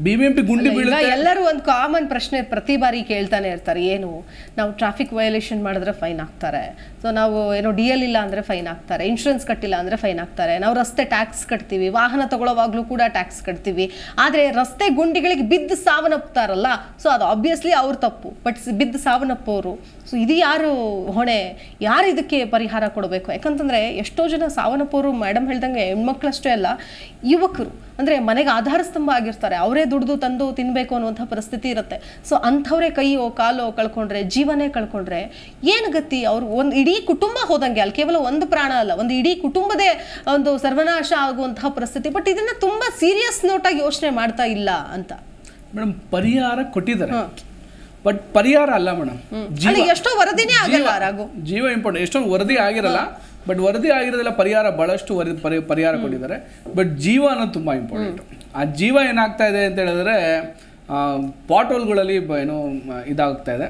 ಬಿಬಿಎಂಪಿ ಗುಂಡಿ ಬೀಳುತ್ತೆ ಎಲ್ಲರೂ ಒಂದು ಕಾಮನ್ ಪ್ರಶ್ನೆ ಪ್ರತಿ ಬಾರಿ ಕೇಳ್ತಾನೆ ಇರ್ತಾರೆ ಏನು ನಾವು ಟ್ರಾಫಿಕ್ ವಯೋಲೇಷನ್ ಮಾಡಿದ್ರೆ ಫೈನ್ ಆಗ್ತಾರೆ ಸೊ ನಾವು ಏನು ಡಿ ಎಲ್ ಇಲ್ಲ ಅಂದರೆ ಫೈನ್ ಹಾಕ್ತಾರೆ ಇನ್ಶೂರೆನ್ಸ್ ಕಟ್ಟಿಲ್ಲ ಅಂದರೆ ಫೈನ್ ಹಾಕ್ತಾರೆ ನಾವು ರಸ್ತೆ ಟ್ಯಾಕ್ಸ್ ಕಟ್ತೀವಿ ವಾಹನ ತಗೊಳ್ಳೋವಾಗಲೂ ಕೂಡ ಟ್ಯಾಕ್ಸ್ ಕಟ್ತೀವಿ ಆದರೆ ರಸ್ತೆ ಗುಂಡಿಗಳಿಗೆ ಬಿದ್ದು ಸಾವನ್ನಪ್ತಾರಲ್ಲ ಸೊ ಅದು ಆಬ್ವಿಯಸ್ಲಿ ಅವ್ರ ತಪ್ಪು ಬಟ್ ಬಿದ್ದು ಸಾವನ್ನಪ್ಪೋರು ಸೊ ಇದು ಯಾರು ಹೊಣೆ ಯಾರು ಇದಕ್ಕೆ ಪರಿಹಾರ ಕೊಡಬೇಕು ಯಾಕಂತಂದರೆ ಎಷ್ಟೋ ಜನ ಸಾವನ್ನಪ್ಪೋರು ಮೇಡಮ್ ಹೇಳ್ದಂಗೆ ಹೆಣ್ಮಕ್ಳಷ್ಟೇ ಅಲ್ಲ ಯುವಕರು ಅಂದರೆ ಮನೆಗೆ ಆಧಾರ ಸ್ತಂಭ ಆಗಿರ್ತಾರೆ ಅವರೇ ದುಡಿದು ತಂದು ತಿನ್ನಬೇಕು ಅನ್ನುವಂಥ ಪರಿಸ್ಥಿತಿ ಇರುತ್ತೆ ಸೊ ಅಂಥವ್ರೆ ಕೈಯೋ ಕಾಲೋ ಕಳ್ಕೊಂಡ್ರೆ ಜೀವನೇ ಕಳ್ಕೊಂಡ್ರೆ ಏನು ಗತಿ ಅವ್ರು ಒಂದು ಇಡೀ ಇಡೀ ಕುಟುಂಬ ಹೋದಂಗೆ ಅಲ್ಲಿ ಕೇವಲ ಒಂದು ಪ್ರಾಣ ಅಲ್ಲ ಒಂದು ಇಡೀ ಕುಟುಂಬದೇ ಒಂದು ಸರ್ವನಾಶ ಆಗುವಂತಹ ಪರಿಸ್ಥಿತಿ ಬಟ್ ಇದನ್ನ ತುಂಬಾ ಸೀರಿಯಸ್ ನೋಟಾಗಿ ಯೋಚನೆ ಮಾಡ್ತಾ ಇಲ್ಲ ಅಂತ ಮೇಡಮ್ ಪರಿಹಾರ ಕೊಟ್ಟಿದ್ದಾರೆ ಬಟ್ ಪರಿಹಾರ ಅಲ್ಲ ಮೇಡಮ್ ಎಷ್ಟೋ ವರದಿನೇ ಆಗಿಲ್ಲ ಜೀವ ಇಂಪಾರ್ಟೆಂಟ್ ಎಷ್ಟೊಂದು ವರದಿ ಆಗಿರಲ್ಲ ಬಟ್ ವರದಿ ಆಗಿರೋದೆಲ್ಲ ಪರಿಹಾರ ಬಹಳಷ್ಟು ವರದಿ ಪರಿ ಪರಿಹಾರ ಕೊಟ್ಟಿದ್ದಾರೆ ಬಟ್ ಜೀವ ಅನ್ನೋದು ತುಂಬ ಇಂಪಾರ್ಟೆಂಟ್ ಆ ಜೀವ ಏನಾಗ್ತಾ ಇದೆ ಅಂತ ಹೇಳಿದ್ರೆ ಪಾಟೋಲ್ಗಳಲ್ಲಿ ಏನು ಇದಾಗ್ತಾ ಇದೆ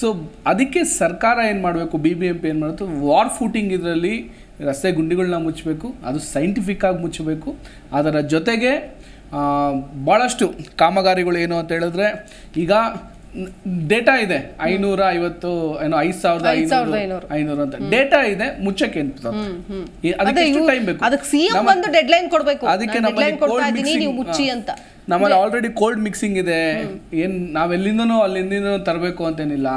ಸೊ ಅದಕ್ಕೆ ಸರ್ಕಾರ ಏನು ಮಾಡಬೇಕು ಬಿ ಬಿ ಎಂ ಪಿ ಏನು ಮಾಡುತ್ತೆ ವಾರ್ ಫೂಟಿಂಗ್ ಇದರಲ್ಲಿ ರಸ್ತೆ ಗುಂಡಿಗಳನ್ನ ಮುಚ್ಚಬೇಕು ಅದು ಸೈಂಟಿಫಿಕ್ ಆಗಿ ಮುಚ್ಚಬೇಕು ಅದರ ಜೊತೆಗೆ ಭಾಳಷ್ಟು ಕಾಮಗಾರಿಗಳು ಏನು ಅಂತ ಹೇಳಿದ್ರೆ ಈಗ ಡೇಟಾ ಇದೆ ಐನೂರ ಐವತ್ತು ಏನೋ ಐದು ಸಾವಿರದ ಐನೂರು ಅಂತ ಡೇಟಾ ಇದೆ ಮುಚ್ಚಕ್ಕೆ ಅದಕ್ಕೆ ಟೈಮ್ ಬೇಕು ಅದಕ್ಕೆ ಸಿಎಂ ಒಂದು ಡೆಡ್ ಕೊಡಬೇಕು ಅದಕ್ಕೆ ನಮ್ಮ ಮುಚ್ಚಿ ಅಂತ ನಮ್ಮಲ್ಲಿ ಆಲ್ರೆಡಿ ಕೋಲ್ಡ್ ಮಿಕ್ಸಿಂಗ್ ಇದೆ ಏನು ನಾವು ಅಲ್ಲಿಂದ ತರಬೇಕು ಅಂತೇನಿಲ್ಲ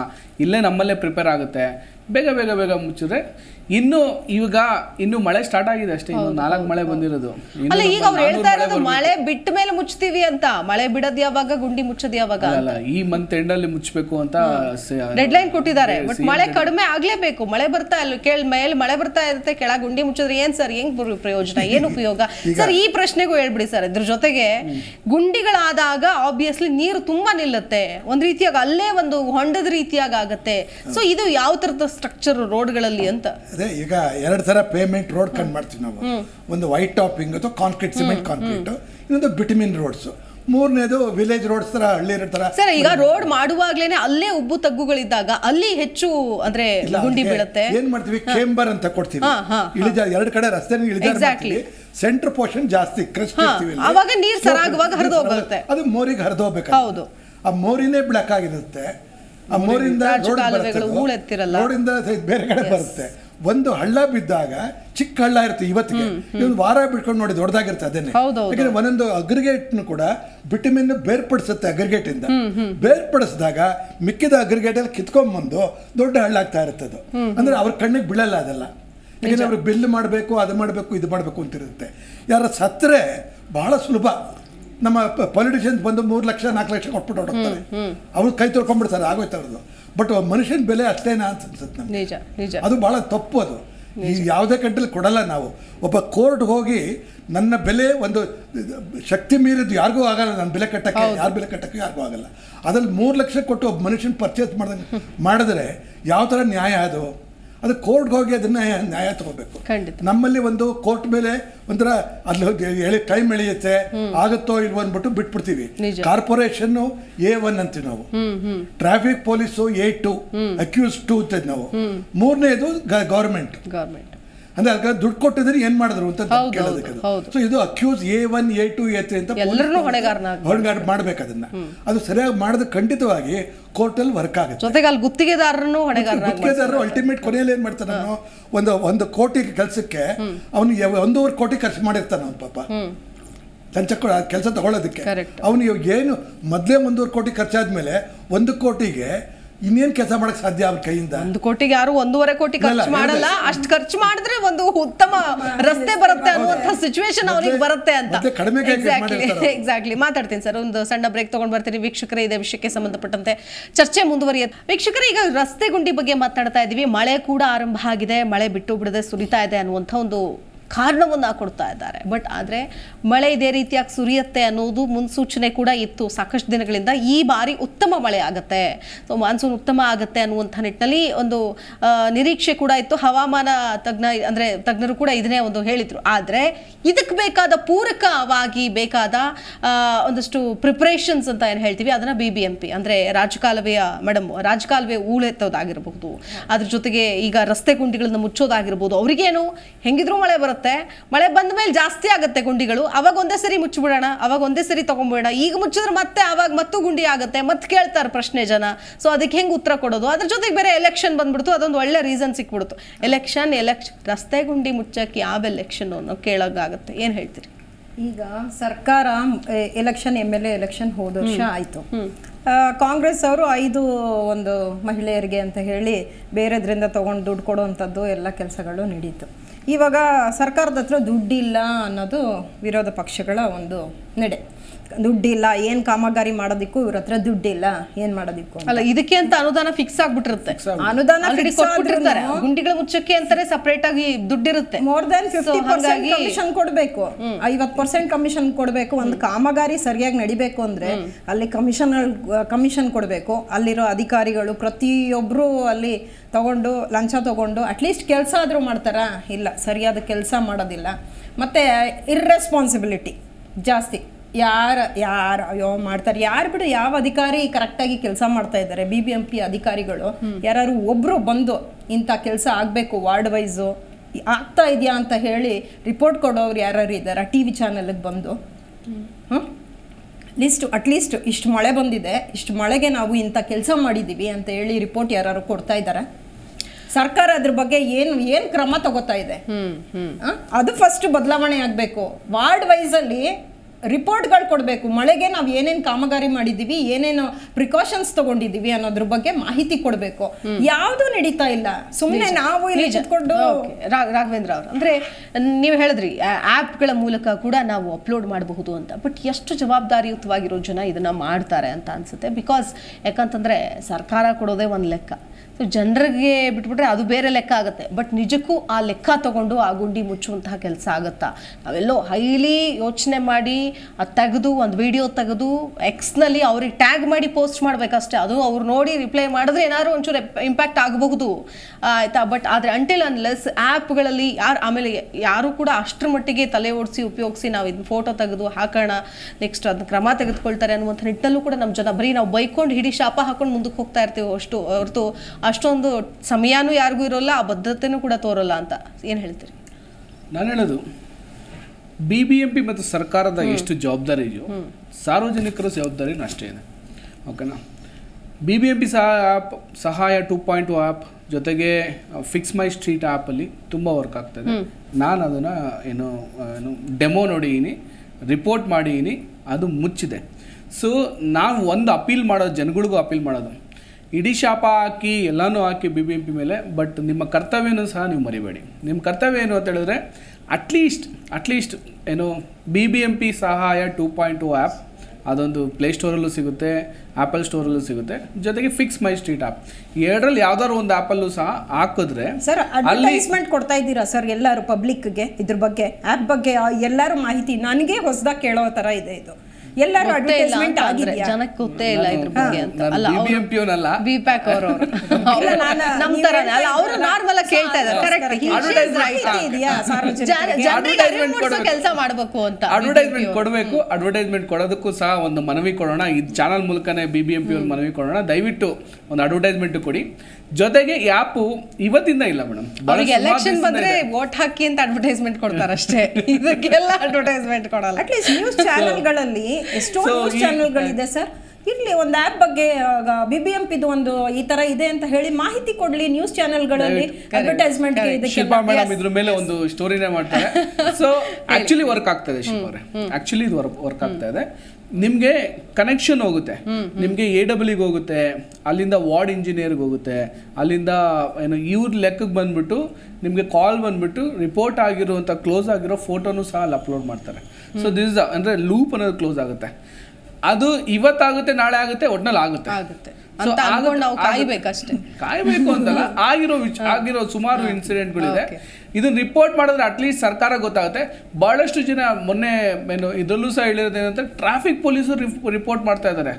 ಇಲ್ಲೇ ನಮ್ಮಲ್ಲೇ ಪ್ರಿಪೇರ್ ಆಗುತ್ತೆ ಬೇಗ ಬೇಗ ಬೇಗ ಮುಚ್ಚಿದ್ರೆ ಇನ್ನು ಈಗ ಇನ್ನು ಮಳೆ ಸ್ಟಾರ್ಟ್ ಆಗಿದೆ ಅಷ್ಟೇ ಇನ್ನು ನಾಲ್ಕು ಮಳೆ ಬಂದಿರೋದು ಅಲ್ಲ ಈಗ ಅವ್ರು ಹೇಳ್ತಾ ಇರೋದು ಮಳೆ ಬಿಟ್ಟ ಮೇಲೆ ಮುಚ್ತೀವಿ ಅಂತ ಮಳೆ ಬಿಡೋದು ಯಾವಾಗ ಗುಂಡಿ ಮುಚ್ಚದ್ ಯಾವಾಗ ಅಲ್ಲ ಈ ಮಂತ್ ಎಂಡ್ ಅಲ್ಲಿ ಮುಚ್ಚಬೇಕು ಅಂತ ಡೆಡ್ ಲೈನ್ ಕೊಟ್ಟಿದ್ದಾರೆ ಬಟ್ ಮಳೆ ಕಡಿಮೆ ಆಗ್ಲೇಬೇಕು ಮಳೆ ಬರ್ತಾ ಇಲ್ಲ ಕೇಳ ಮೇಲೆ ಮಳೆ ಬರ್ತಾ ಇರುತ್ತೆ ಕೆಳ ಗುಂಡಿ ಮುಚ್ಚಿದ್ರೆ ಏನ್ ಸರ್ ಹೆಂಗ್ ಪ್ರಯೋಜನ ಏನು ಉಪಯೋಗ ಸರ್ ಈ ಪ್ರಶ್ನೆಗೂ ಹೇಳ್ಬಿಡಿ ಸರ್ ಇದ್ರ ಜೊತೆಗೆ ಗುಂಡಿಗಳಾದಾಗ ಆಬ್ವಿಯಸ್ಲಿ ನೀರು ತುಂಬಾ ನಿಲ್ಲುತ್ತೆ ಒಂದ್ ರೀತಿಯಾಗಿ ಅಲ್ಲೇ ಒಂದು ಹೊಂಡದ ರೀತಿಯಾಗ ಆಗುತ್ತೆ ಸೊ ಇದು ಯಾವ ತರದ ಸ್ಟ್ರಕ್ಚರ್ ರೋಡ್ಗಳಲ್ಲಿ ಅಂತ ಮಾಡಿದೆ ಈಗ ಎರಡು ಥರ ಪೇಮೆಂಟ್ ರೋಡ್ ಕಂಡು ಮಾಡ್ತೀವಿ ನಾವು ಒಂದು ವೈಟ್ ಟಾಪಿಂಗ್ ಅಥವಾ ಕಾಂಕ್ರೀಟ್ ಸಿಮೆಂಟ್ ಕಾಂಕ್ರೀಟ್ ಇನ್ನೊಂದು ಬಿಟಮಿನ್ ರೋಡ್ಸು ಮೂರನೇದು ವಿಲೇಜ್ ರೋಡ್ಸ್ ತರ ಹಳ್ಳಿ ಸರ್ ಈಗ ರೋಡ್ ಮಾಡುವಾಗ್ಲೇನೆ ಅಲ್ಲೇ ಉಬ್ಬು ತಗ್ಗುಗಳಿದ್ದಾಗ ಅಲ್ಲಿ ಹೆಚ್ಚು ಅಂದ್ರೆ ಗುಂಡಿ ಬೀಳುತ್ತೆ ಏನ್ ಮಾಡ್ತೀವಿ ಕೇಂಬರ್ ಅಂತ ಕೊಡ್ತೀವಿ ಎರಡು ಕಡೆ ರಸ್ತೆ ಇಳಿಜಾರ ಸೆಂಟರ್ ಪೋರ್ಷನ್ ಜಾಸ್ತಿ ಅವಾಗ ನೀರು ಸರಾಗುವಾಗ ಹರಿದು ಹೋಗುತ್ತೆ ಅದು ಮೋರಿಗೆ ಹರಿದು ಹೋಗ್ಬೇಕು ಹೌದು ಆ ಮೋರಿನೇ ಬ್ಲಾಕ್ ಆಗಿರುತ್ತೆ ಆ ಮೋರಿಂದ ರೋಡ್ ರೋಡಿಂದ ಬೇರೆ ಕಡೆ ಬರುತ್ತೆ ಒಂದು ಹಳ್ಳ ಬಿದ್ದಾಗ ಚಿಕ್ಕ ಹಳ್ಳ ಇರುತ್ತೆ ಇವತ್ತಿಗೆ ಇವನು ವಾರ ಬಿಟ್ಕೊಂಡು ನೋಡಿ ದೊಡ್ಡದಾಗಿರುತ್ತೆ ಅದನ್ನೇ ಯಾಕಂದ್ರೆ ಒಂದೊಂದು ಅಗ್ರಿಗೇಟ್ ಕೂಡ ವಿಟಮಿನ್ ಬೇರ್ಪಡಿಸುತ್ತೆ ಅಗ್ರಿಗೇಟ್ ಇಂದ ಬೇರ್ಪಡಿಸಿದಾಗ ಮಿಕ್ಕಿದ ಅಗ್ರಿಗೇಟ್ ಅಲ್ಲಿ ಕಿತ್ಕೊಂಡ್ಬಂದು ದೊಡ್ಡ ಹಳ್ಳ ಆಗ್ತಾ ಇರುತ್ತೆ ಅದು ಅಂದ್ರೆ ಅವ್ರ ಕಣ್ಣಿಗೆ ಬೀಳಲ್ಲ ಅದೆಲ್ಲ ಯಾಕಂದ್ರೆ ಅವ್ರಿಗೆ ಬಿಲ್ ಮಾಡಬೇಕು ಅದು ಮಾಡಬೇಕು ಇದು ಮಾಡಬೇಕು ಅಂತಿರುತ್ತೆ ಯಾರ ಸತ್ತರೆ ಬಹಳ ಸುಲಭ ನಮ್ಮ ಪೊಲಿಟಿಷಿಯನ್ಸ್ ಬಂದು ಮೂರು ಲಕ್ಷ ನಾಲ್ಕು ಲಕ್ಷ ಕೊಟ್ಬಿಟ್ಟು ಹೊಡ್ತಾರೆ ಅವ್ರು ಕೈ ತೊಳ್ಕೊಂಡ್ಬಿಡ್ತಾರೆ ಆಗೋಯ್ತು ಬಟ್ ಮನುಷ್ಯನ ಬೆಲೆ ಅಷ್ಟೇನಾ ಅಂತ ಅನ್ಸುತ್ತೆ ನಿಜ ನಿಜ ಅದು ಭಾಳ ತಪ್ಪು ಅದು ಈಗ ಯಾವುದೇ ಕಂಟ್ರಲ್ಲಿ ಕೊಡಲ್ಲ ನಾವು ಒಬ್ಬ ಕೋರ್ಟ್ ಹೋಗಿ ನನ್ನ ಬೆಲೆ ಒಂದು ಶಕ್ತಿ ಮೀರಿದ್ದು ಯಾರಿಗೂ ಆಗಲ್ಲ ನನ್ನ ಬೆಲೆ ಕಟ್ಟಕ್ಕೆ ಯಾರು ಬೆಲೆ ಕಟ್ಟಕ್ಕೆ ಯಾರಿಗೂ ಆಗಲ್ಲ ಅದ್ರಲ್ಲಿ ಮೂರು ಲಕ್ಷ ಕೊಟ್ಟು ಒಬ್ಬ ಮನುಷ್ಯನ ಪರ್ಚೇಸ್ ಮಾಡ್ದಂಗೆ ಮಾಡಿದ್ರೆ ಯಾವ ಥರ ನ್ಯಾಯ ಅದು ಅದು ಕೋರ್ಟ್ಗೆ ಹೋಗಿ ಅದನ್ನ ನ್ಯಾಯ ತಗೋಬೇಕು ನಮ್ಮಲ್ಲಿ ಒಂದು ಕೋರ್ಟ್ ಮೇಲೆ ಒಂಥರ ಅಲ್ಲಿ ಹೇಳಿ ಟೈಮ್ ಎಳೆಯುತ್ತೆ ಆಗುತ್ತೋ ಇಲ್ವೋ ಅಂದ್ಬಿಟ್ಟು ಬಿಟ್ಬಿಡ್ತೀವಿ ಕಾರ್ಪೊರೇಷನ್ ಎ ಒನ್ ಅಂತೀವಿ ನಾವು traffic police A two accused two ಅಂತ ನಾವು ಮೂರನೇದು ಗೌರ್ಮೆಂಟ್ ಅಂದ್ರೆ ಅದಕ್ಕೆ ದುಡ್ಡು ಕೊಟ್ಟಿದ್ರೆ ಏನ್ ಮಾಡಿದ್ರು ಅಂತ ಕೇಳೋದಕ್ಕೆ ಸೊ ಇದು accused A one A two A three ಅಂತ ಹೊಣೆಗಾರ ಮಾಡ್ಬೇಕು ಅದನ್ನ ಅದು ಸರಿಯಾಗಿ ಮಾಡಿದ ಖಂಡಿತವಾಗಿ ಕೋರ್ಟಲ್ಲಿ ವರ್ಕ್ ಆಗುತ್ತೆ ಜೊತೆಗೆ ಅಲ್ಲಿ ಗುತ್ತಿಗೆದಾರರನ್ನು ಗುತ್ತಿಗೆದಾರರು ಅಲ್ಟಿಮೇಟ್ ಕೊನೆಯಲ್ಲಿ ಏನ್ ಮಾಡ್ತಾನೆ ನಾನು ಒಂದು ಒಂದು ಕೋಟಿ ಕೆಲಸಕ್ಕೆ ಅವನು ಒಂದೂವರೆ ಕೋಟಿ ಖರ್ಚು ಮಾಡಿರ್ತಾನ ಅವನ್ ಪಾಪ ಲಂಚ ಕೆಲಸ ತಗೊಳ್ಳೋದಕ್ಕೆ ಅವನು ಏನು ಮೊದಲೇ ಒಂದೂವರೆ ಕೋಟಿ ಖರ್ಚಾದ್ಮೇಲೆ ಒಂದು ಕೋಟಿಗೆ ಇನ್ನೇನ್ ಕೆಲಸ ಮಾಡಕ್ ಸಾಧ್ಯ ಅವ್ರ ಕೈಯಿಂದ ಒಂದು ಕೋಟಿಗೆ ಯಾರು ಒಂದೂವರೆ ಕೋಟಿ ಖರ್ಚು ಮಾಡಲ್ಲ ಅಷ್ಟು ಖರ್ಚು ಮಾಡಿದ್ರೆ ಒಂದು ಉತ್ತಮ ರಸ್ತೆ ಬರುತ್ತೆ ಅನ್ನುವಂತ ಸಿಚುವೇಶನ್ ಅವ್ರಿಗೆ ಬರುತ್ತೆ ಅಂತ ಎಕ್ಸಾಕ್ಟ್ಲಿ ಮಾತಾಡ್ತೀನಿ ಸರ್ ಒಂದು ಸಣ್ಣ ಬ್ರೇಕ್ ತಗೊಂಡ್ ಬರ್ತೀನಿ ವೀಕ್ಷಕರೇ ಇದೆ ವಿಷಯಕ್ಕೆ ಸಂಬಂಧಪಟ್ಟಂತೆ ಚರ್ಚೆ ಮುಂದುವರಿಯುತ್ತೆ ವೀಕ್ಷಕರೇ ಈಗ ರಸ್ತೆ ಗುಂಡಿ ಬಗ್ಗೆ ಮಾತಾಡ್ತಾ ಇದೀವಿ ಮಳೆ ಕೂಡ ಆರಂಭ ಆಗಿದೆ ಮಳೆ ಬಿಟ್ಟು ಬಿಡದೆ ಸುರಿತಾ ಇದೆ ಅನ್ನುವಂಥ ಒಂದು ಕಾರಣವನ್ನು ಕೊಡ್ತಾ ಇದ್ದಾರೆ ಬಟ್ ಆದರೆ ಮಳೆ ಇದೇ ರೀತಿಯಾಗಿ ಸುರಿಯುತ್ತೆ ಅನ್ನೋದು ಮುನ್ಸೂಚನೆ ಕೂಡ ಇತ್ತು ಸಾಕಷ್ಟು ದಿನಗಳಿಂದ ಈ ಬಾರಿ ಉತ್ತಮ ಮಳೆ ಆಗುತ್ತೆ ಸೊ ಮಾನ್ಸೂನ್ ಉತ್ತಮ ಆಗುತ್ತೆ ಅನ್ನುವಂಥ ನಿಟ್ಟಿನಲ್ಲಿ ಒಂದು ನಿರೀಕ್ಷೆ ಕೂಡ ಇತ್ತು ಹವಾಮಾನ ತಜ್ಞ ಅಂದರೆ ತಜ್ಞರು ಕೂಡ ಇದನ್ನೇ ಒಂದು ಹೇಳಿದರು ಆದರೆ ಇದಕ್ಕೆ ಬೇಕಾದ ಪೂರಕವಾಗಿ ಬೇಕಾದ ಒಂದಷ್ಟು ಪ್ರಿಪ್ರೇಷನ್ಸ್ ಅಂತ ಏನು ಹೇಳ್ತೀವಿ ಅದನ್ನು ಬಿ ಬಿ ಎಂ ಪಿ ಅಂದರೆ ರಾಜಕಾಲುವೆಯ ಮೇಡಮ್ ರಾಜಕಾಲುವೆ ಊಳೆತ್ತೋದಾಗಿರಬಹುದು ಅದ್ರ ಜೊತೆಗೆ ಈಗ ರಸ್ತೆ ಗುಂಡಿಗಳನ್ನ ಮುಚ್ಚೋದಾಗಿರ್ಬೋದು ಅವರಿಗೇನು ಹೆಂಗಿದ್ರೂ ಮಳೆ ಬರುತ್ತೆ ಬರುತ್ತೆ ಮಳೆ ಬಂದ ಮೇಲೆ ಜಾಸ್ತಿ ಆಗುತ್ತೆ ಗುಂಡಿಗಳು ಅವಾಗ ಒಂದೇ ಸರಿ ಮುಚ್ಚಿಬಿಡೋಣ ಅವಾಗ ಒಂದೇ ಸರಿ ತೊಗೊಂಡ್ಬಿಡೋಣ ಈಗ ಮುಚ್ಚಿದ್ರೆ ಮತ್ತೆ ಅವಾಗ ಮತ್ತೂ ಗುಂಡಿ ಆಗುತ್ತೆ ಮತ್ತೆ ಕೇಳ್ತಾರೆ ಪ್ರಶ್ನೆ ಜನ ಸೊ ಅದಕ್ಕೆ ಹೆಂಗೆ ಉತ್ತರ ಕೊಡೋದು ಅದ್ರ ಜೊತೆಗೆ ಬೇರೆ ಎಲೆಕ್ಷನ್ ಬಂದ್ಬಿಡ್ತು ಅದೊಂದು ಒಳ್ಳೆ ರೀಸನ್ ಸಿಕ್ಬಿಡ್ತು ಎಲೆಕ್ಷನ್ ಎಲೆಕ್ಷನ್ ರಸ್ತೆ ಗುಂಡಿ ಮುಚ್ಚಕ್ಕೆ ಯಾವ ಎಲೆಕ್ಷನ್ ಅನ್ನೋ ಕೇಳೋಕ್ಕಾಗುತ್ತೆ ಏನು ಹೇಳ್ತೀರಿ ಈಗ ಸರ್ಕಾರ election M L A election ಹೋದ ವರ್ಷ ಆಯಿತು ಕಾಂಗ್ರೆಸ್ ಅವರು ಐದು ಒಂದು ಮಹಿಳೆಯರಿಗೆ ಅಂತ ಹೇಳಿ ಬೇರೆದ್ರಿಂದ ತೊಗೊಂಡು ದುಡ್ಡು ಕೊಡುವಂಥದ್ದು ಎಲ್ಲ ಕೆಲಸಗಳು ನಡೀತು ಇವಾಗ ಸರ್ಕಾರದ ಹತ್ರ ದುಡ್ಡಿಲ್ಲ ಅನ್ನೋದು ವಿರೋಧ ಪಕ್ಷಗಳ ಒಂದು ನಡೆ ದುಡ್ಡಿಲ್ಲ ಏನ್ ಕಾಮಗಾರಿ ಮಾಡೋದಕ್ಕೂ ಇವ್ರ ಹತ್ರ ದುಡ್ಡಿಲ್ಲ ಏನ್ ಮಾಡೋದಕ್ಕೂ ಅಲ್ಲ ಇದಕ್ಕೆ ಅಂತ ಅನುದಾನ ಫಿಕ್ಸ್ ಆಗ್ಬಿಟ್ಟಿರುತ್ತೆ ಅನುದಾನ ಕೊಟ್ಬಿಟ್ಟಿರ್ತಾರೆ ಗುಂಡಿಗಳ ಮುಚ್ಚಕ್ಕೆ ಅಂತಾರೆ ಸಪರೇಟ್ ಆಗಿ ದುಡ್ಡಿರುತ್ತೆ ಮೋರ್ ದನ್ ಫಿಫ್ಟಿ ಕಮಿಷನ್ ಕೊಡಬೇಕು ಐವತ್ ಪರ್ಸೆಂಟ್ ಕಮಿಷನ್ ಕೊಡಬೇಕು ಒಂದು ಕಾಮಗಾರಿ ಸರಿಯಾಗಿ ನಡಿಬೇಕು ಅಂದ್ರೆ ಅಲ್ಲಿ ಕಮಿಷನ್ ಕಮಿಷನ್ ಕೊಡಬೇಕು ಅಲ್ಲಿರೋ ಅಧಿಕಾರಿಗಳು ಪ್ರತಿಯೊಬ್ರು ಅಲ್ಲಿ ತಗೊಂಡು ಲಂಚ ತಗೊಂಡು ಅಟ್ಲೀಸ್ಟ್ ಕೆಲಸ ಆದ್ರೂ ಮಾಡ್ತಾರಾ ಇಲ್ಲ ಸರಿಯಾದ ಕೆಲಸ ಮಾಡೋದಿಲ್ಲ ಮತ್ತೆ ಇರ್ರೆಸ್ಪಾನ್ಸಿಬಿಲಿಟಿ ಜಾಸ್ತಿ ಯಾರು ಯಾರು ಅಯ್ಯೋ ಮಾಡ್ತಾರೆ ಯಾರು ಬಿಡು ಯಾವ ಅಧಿಕಾರಿ ಕರೆಕ್ಟಾಗಿ ಕೆಲಸ ಮಾಡ್ತಾ ಇದ್ದಾರೆ ಬಿ ಬಿ ಎಂ ಪಿ ಅಧಿಕಾರಿಗಳು ಯಾರು ಒಬ್ಬರು ಬಂದು ಇಂಥ ಕೆಲಸ ಆಗಬೇಕು ವಾರ್ಡ್ ವೈಸು ಆಗ್ತಾ ಇದೆಯಾ ಅಂತ ಹೇಳಿ ರಿಪೋರ್ಟ್ ಕೊಡೋರು ಯಾರು ಇದ್ದಾರೆ ಟಿ ವಿ ಚಾನಲ್ಗೆ ಬಂದು ಹ್ಞೂ ಲಿಸ್ಟ್ ಅಟ್ಲೀಸ್ಟ್ ಇಷ್ಟು ಮಳೆ ಬಂದಿದೆ ಇಷ್ಟು ಮಳೆಗೆ ನಾವು ಇಂಥ ಕೆಲಸ ಮಾಡಿದ್ದೀವಿ ಅಂತ ಹೇಳಿ ರಿಪೋರ್ಟ್ ಯಾರು ಕೊಡ್ತಾ ಇದ್ದಾರೆ ಸರ್ಕಾರ ಅದ್ರ ಬಗ್ಗೆ ಏನು ಏನು ಕ್ರಮ ತಗೋತಾ ಇದೆ ಅದು ಫಸ್ಟ್ ಬದಲಾವಣೆ ಆಗಬೇಕು ವಾರ್ಡ್ ವೈಸಲ್ಲಿ ರಿಪೋರ್ಟ್ಗಳು ಕೊಡಬೇಕು ಮಳೆಗೆ ನಾವು ಏನೇನು ಕಾಮಗಾರಿ ಮಾಡಿದ್ದೀವಿ ಏನೇನು ಪ್ರಿಕಾಷನ್ಸ್ ತಗೊಂಡಿದ್ದೀವಿ ಅನ್ನೋದ್ರ ಬಗ್ಗೆ ಮಾಹಿತಿ ಕೊಡಬೇಕು ಯಾವುದು ನಡೀತಾ ಇಲ್ಲ ಸುಮ್ಮನೆ ನಾವು ಇಲ್ಲಿ ರಾಘವೇಂದ್ರ ಅವರು ಅಂದರೆ ನೀವು ಹೇಳಿದ್ರಿ ಆ್ಯಪ್ಗಳ ಮೂಲಕ ಕೂಡ ನಾವು ಅಪ್ಲೋಡ್ ಮಾಡಬಹುದು ಅಂತ ಬಟ್ ಎಷ್ಟು ಜವಾಬ್ದಾರಿಯುತವಾಗಿರೋ ಜನ ಇದನ್ನು ಮಾಡ್ತಾರೆ ಅಂತ ಅನಿಸುತ್ತೆ ಬಿಕಾಸ್ ಯಾಕಂತಂದರೆ ಸರ್ಕಾರ ಕೊಡೋದೇ ಒಂದು ಲೆಕ್ಕ ಸೊ ಜನರಿಗೆ ಬಿಟ್ಬಿಟ್ರೆ ಅದು ಬೇರೆ ಲೆಕ್ಕ ಆಗುತ್ತೆ ಬಟ್ ನಿಜಕ್ಕೂ ಆ ಲೆಕ್ಕ ತಗೊಂಡು ಆ ಗುಂಡಿ ಮುಚ್ಚುವಂತಹ ಕೆಲಸ ಆಗುತ್ತಾ ನಾವೆಲ್ಲೋ ಹೈಲಿ ಯೋಚನೆ ಮಾಡಿ ಅದು ತೆಗೆದು ಒಂದು ವಿಡಿಯೋ ತೆಗೆದು ಎಕ್ಸ್ನಲ್ಲಿ ಅವ್ರಿಗೆ ಟ್ಯಾಗ್ ಮಾಡಿ ಪೋಸ್ಟ್ ಮಾಡಬೇಕಷ್ಟೇ ಅದು ಅವ್ರು ನೋಡಿ ರಿಪ್ಲೈ ಮಾಡಿದ್ರೆ ಏನಾದ್ರು ಒಂಚೂರು ಇಂಪ್ಯಾಕ್ಟ್ ಆಗಬಹುದು ಆಯಿತಾ ಬಟ್ ಆದರೆ ಅಂಟಿಲ್ ಅನ್ಲೆಸ್ ಆ್ಯಪ್ಗಳಲ್ಲಿ ಯಾರು ಆಮೇಲೆ ಯಾರು ಕೂಡ ಅಷ್ಟರ ಮಟ್ಟಿಗೆ ತಲೆ ಓಡಿಸಿ ಉಪಯೋಗಿಸಿ ನಾವು ಇದನ್ನ ಫೋಟೋ ತೆಗೆದು ಹಾಕೋಣ ನೆಕ್ಸ್ಟ್ ಅದನ್ನ ಕ್ರಮ ತೆಗೆದುಕೊಳ್ತಾರೆ ಅನ್ನುವಂಥ ನಿಟ್ಟಿನಲ್ಲೂ ಕೂಡ ನಮ್ಮ ಜನ ಬರೀ ನಾವು ಬೈಕೊಂಡು ಹಿಡಿ ಶಾಪ ಹಾಕೊಂಡು ಮುಂದಕ್ಕೆ ಹೋಗ್ತಾ ಇರ್ತೀವಿ ಅಷ್ಟು ಹೊರತು ಅಷ್ಟೊಂದು ಸಮಯನೂ ಯಾರಿಗೂ ಇರೋಲ್ಲ ಆ ಬದ್ಧತೆನೂ ಕೂಡ ತೋರೋಲ್ಲ ಅಂತ ಏನು ಹೇಳ್ತೀರಿ ನಾನು ಹೇಳೋದು ಬಿ ಬಿ ಎಂ ಪಿ ಮತ್ತು ಸರ್ಕಾರದ ಎಷ್ಟು ಜವಾಬ್ದಾರಿ ಇದೆಯೋ ಸಾರ್ವಜನಿಕರ ಜವಾಬ್ದಾರಿನೂ ಅಷ್ಟೇ ಇದೆ ಓಕೆನಾ ಬಿ ಬಿ ಎಂ ಪಿ ಸಹ app Sahaaya two point two app ಜೊತೆಗೆ ಫಿಕ್ಸ್ ಮೈ ಸ್ಟ್ರೀಟ್ ಆ್ಯಪಲ್ಲಿ ತುಂಬ ವರ್ಕ್ ಆಗ್ತದೆ ನಾನು ಅದನ್ನು ಏನು ಏನು ಡೆಮೋ ನೋಡಿದ್ದೀನಿ ರಿಪೋರ್ಟ್ ಮಾಡಿದ್ದೀನಿ ಅದು ಮುಚ್ಚಿದೆ ಸೊ ನಾವು ಒಂದು ಅಪೀಲ್ ಮಾಡೋದು ಜನಗಳಿಗೂ ಅಪೀಲ್ ಮಾಡೋದು ಇಡೀ ಶಾಪ ಹಾಕಿ ಎಲ್ಲನೂ ಹಾಕಿ ಬಿ ಬಿ ಎಂ ಪಿ ಮೇಲೆ ಬಟ್ ನಿಮ್ಮ ಕರ್ತವ್ಯನೂ ಸಹ ನೀವು ಮರಿಬೇಡಿ ನಿಮ್ಮ ಕರ್ತವ್ಯ ಏನು ಅಂತ ಹೇಳಿದ್ರೆ ಅಟ್ಲೀಸ್ಟ್ ಅಟ್ಲೀಸ್ಟ್ ಏನು ಬಿ ಬಿ ಎಂ ಪಿ ಸಹಾಯ ಟೂ ಪಾಯಿಂಟ್ ಟು ಆ್ಯಪ್ ಅದೊಂದು ಸ್ಟೋರಲ್ಲೂ ಸಿಗುತ್ತೆ ಆ್ಯಪಲ್ ಸ್ಟೋರಲ್ಲೂ ಸಿಗುತ್ತೆ ಜೊತೆಗೆ ಫಿಕ್ಸ್ ಮೈ ಸ್ಟ್ರೀಟ್ ಆ್ಯಪ್ ಎರಡರಲ್ಲಿ ಯಾವ್ದಾದ್ರು ಒಂದು ಆ್ಯಪಲ್ಲೂ ಸಹ ಹಾಕಿದ್ರೆ ಸರ್ ಅಡ್ವರ್ಟೈಸ್ಮೆಂಟ್ ಕೊಡ್ತಾ ಇದ್ದೀರಾ ಸರ್ ಎಲ್ಲರೂ ಪಬ್ಲಿಕ್ಗೆ ಇದ್ರ ಬಗ್ಗೆ ಆ್ಯಪ್ ಬಗ್ಗೆ ಎಲ್ಲರೂ ಮಾಹಿತಿ ನನಗೆ ಹೊಸದಾಗಿ ಕೇಳೋ ಥರ ಇದೆ ಇದು ಎಲ್ಲರೂ ಅಡ್ವರ್ಟೈಸ್ಮೆಂಟ್ ಆಗಿದೆಯಾ ಜನಕ್ಕೆ ಗೊತ್ತೇ ಇಲ್ಲ ಇದ್ರ ಬಗ್ಗೆ ಅಂತ ಅಲ್ಲ ಅಲ್ಲ ಬಿ ಪ್ಯಾಕ್ ಅವರು ನಮ್ ತರ ಅಲ್ಲ ಅವರು ನಾರ್ಮಲ್ ಆಗಿ ಕೇಳ್ತಾ ಇದ್ದಾರೆ ಕರೆಕ್ಟ್ ಜನರಿಗೆ ಅರಿವು ಮೂಡಿಸೋ ಕೆಲಸ ಮಾಡಬೇಕು ಅಂತ ಅಡ್ವರ್ಟೈಸ್ಮೆಂಟ್ ಕೊಡಬೇಕು ಅಡ್ವರ್ಟೈಸ್ಮೆಂಟ್ ಕೊಡೋದಕ್ಕೂ ಸಹ ಒಂದು ಮನವಿ ಕೊಡೋಣ ಈ ಚಾನಲ್ ಮೂಲಕನೇ ಬಿ ಬಿ ಎಂ ಪಿ ಮನವಿ ಕೊಡೋಣ ದಯವಿಟ್ಟು ಒಂದು ಅಡ್ವರ್ಟೈಸ್ಮೆಂಟ್ ಕೊಡಿ ಜೊತೆಗೆ ಯಾಪು ಇವತ್ತಿಂದ ಇಲ್ಲ ಮೇಡಮ್ ಅವ್ರಿಗೆ ಎಲೆಕ್ಷನ್ ಬಂದ್ರೆ ವೋಟ್ ಹಾಕಿ ಅಂತ ಅಡ್ವರ್ಟೈಸ್ಮೆಂಟ್ ಕೊಡ್ತಾರೆ ಅಷ್ಟೇ ಇದಕ್ಕೆಲ್ಲ ಅಡ್ವರ್ಟೈಸ್ಮೆಂಟ್ ಕೊಡಲ್ಲ ಅಟ್ಲೀಸ್ಟ್ ನ್ಯೂಸ್ ಚಾನೆಲ್ಗಳಲ್ಲಿ ಎಷ್ಟೋ ನ್ಯೂಸ್ ಚಾನೆಲ್ಗಳಿದೆ ಸರ್ ಇರ್ಲಿ ಒಂದು ಆ್ಯಪ್ ಬಗ್ಗೆ ಬಿ ಬಿ ಎಂ ಪಿದು ಒಂದು ಈ ತರ ಇದೆ ಅಂತ ಹೇಳಿ ಮಾಹಿತಿ ಕೊಡ್ಲಿ ನ್ಯೂಸ್ ಚಾನೆಲ್ಗಳಲ್ಲಿ ಅಡ್ವರ್ಟೈಸ್ಮೆಂಟ್ ಮೇಡಮ್ ಇದ್ರ ಮೇಲೆ ಒಂದು ಸ್ಟೋರಿನೇ ಮಾಡ್ತಾರೆ ಸೊ ಆಕ್ಚುಲಿ ವರ್ಕ್ ಆಗ್ತದೆ ಶಿಲ್ಪ ಅವರೇ ಆಕ್ಚುಲಿ ಇದು ವರ್ಕ್ ವರ್ಕ್ ಆಗ್ತಾ ಇದೆ ನಿಮಗೆ ಕನೆಕ್ಷನ್ ಹೋಗುತ್ತೆ ನಿಮಗೆ ಎ ಡಬ್ಲ್ಯೂಗೆ ಹೋಗುತ್ತೆ ಅಲ್ಲಿಂದ ವಾರ್ಡ್ ಇಂಜಿನಿಯರ್ಗೆ ಹೋಗುತ್ತೆ ಅಲ್ಲಿಂದ ಏನು ಇವ್ರ ಲೆಕ್ಕಕ್ಕೆ ಬಂದ್ಬಿಟ್ಟು ನಿಮಗೆ ಕಾಲ್ ಬಂದ್ಬಿಟ್ಟು ರಿಪೋರ್ಟ್ ಆಗಿರುವಂಥ ಕ್ಲೋಸ್ ಆಗಿರೋ ಫೋಟೋನು ಸಹ ಅಲ್ಲಿ ಅಪ್ಲೋಡ್ ಮಾಡ್ತಾರೆ ಸೊ ದಿಸ್ ಅಂದ್ರೆ ಲೂಪ್ ಅನ್ನೋದು ಕ್ಲೋಸ್ ಆಗುತ್ತೆ ಅದು ಇವತ್ತಾಗುತ್ತೆ ನಾಳೆ ಆಗುತ್ತೆ ಒಟ್ನಲ್ಲಿ ಆಗುತ್ತೆ ಕಾಯ್ಬೇಕು ಅಂತಲ್ಲ ಆಗಿರೋ ಆಗಿರೋ ಸುಮಾರು ಇನ್ಸಿಡೆಂಟ್ಗಳಿದೆ ಇದನ್ನು ರಿಪೋರ್ಟ್ ಮಾಡಿದ್ರೆ ಅಟ್ಲೀಸ್ಟ್ ಸರ್ಕಾರ ಗೊತ್ತಾಗುತ್ತೆ ಬಹಳಷ್ಟು ಜನ ಮೊನ್ನೆ ಏನು ಇದರಲ್ಲೂ ಸಹ ಹೇಳಿರೋದೇನಂದ್ರೆ ಟ್ರಾಫಿಕ್ ಪೊಲೀಸ್ ರಿಪೋರ್ಟ್ ಮಾಡ್ತಾ ಇದ್ದಾರೆ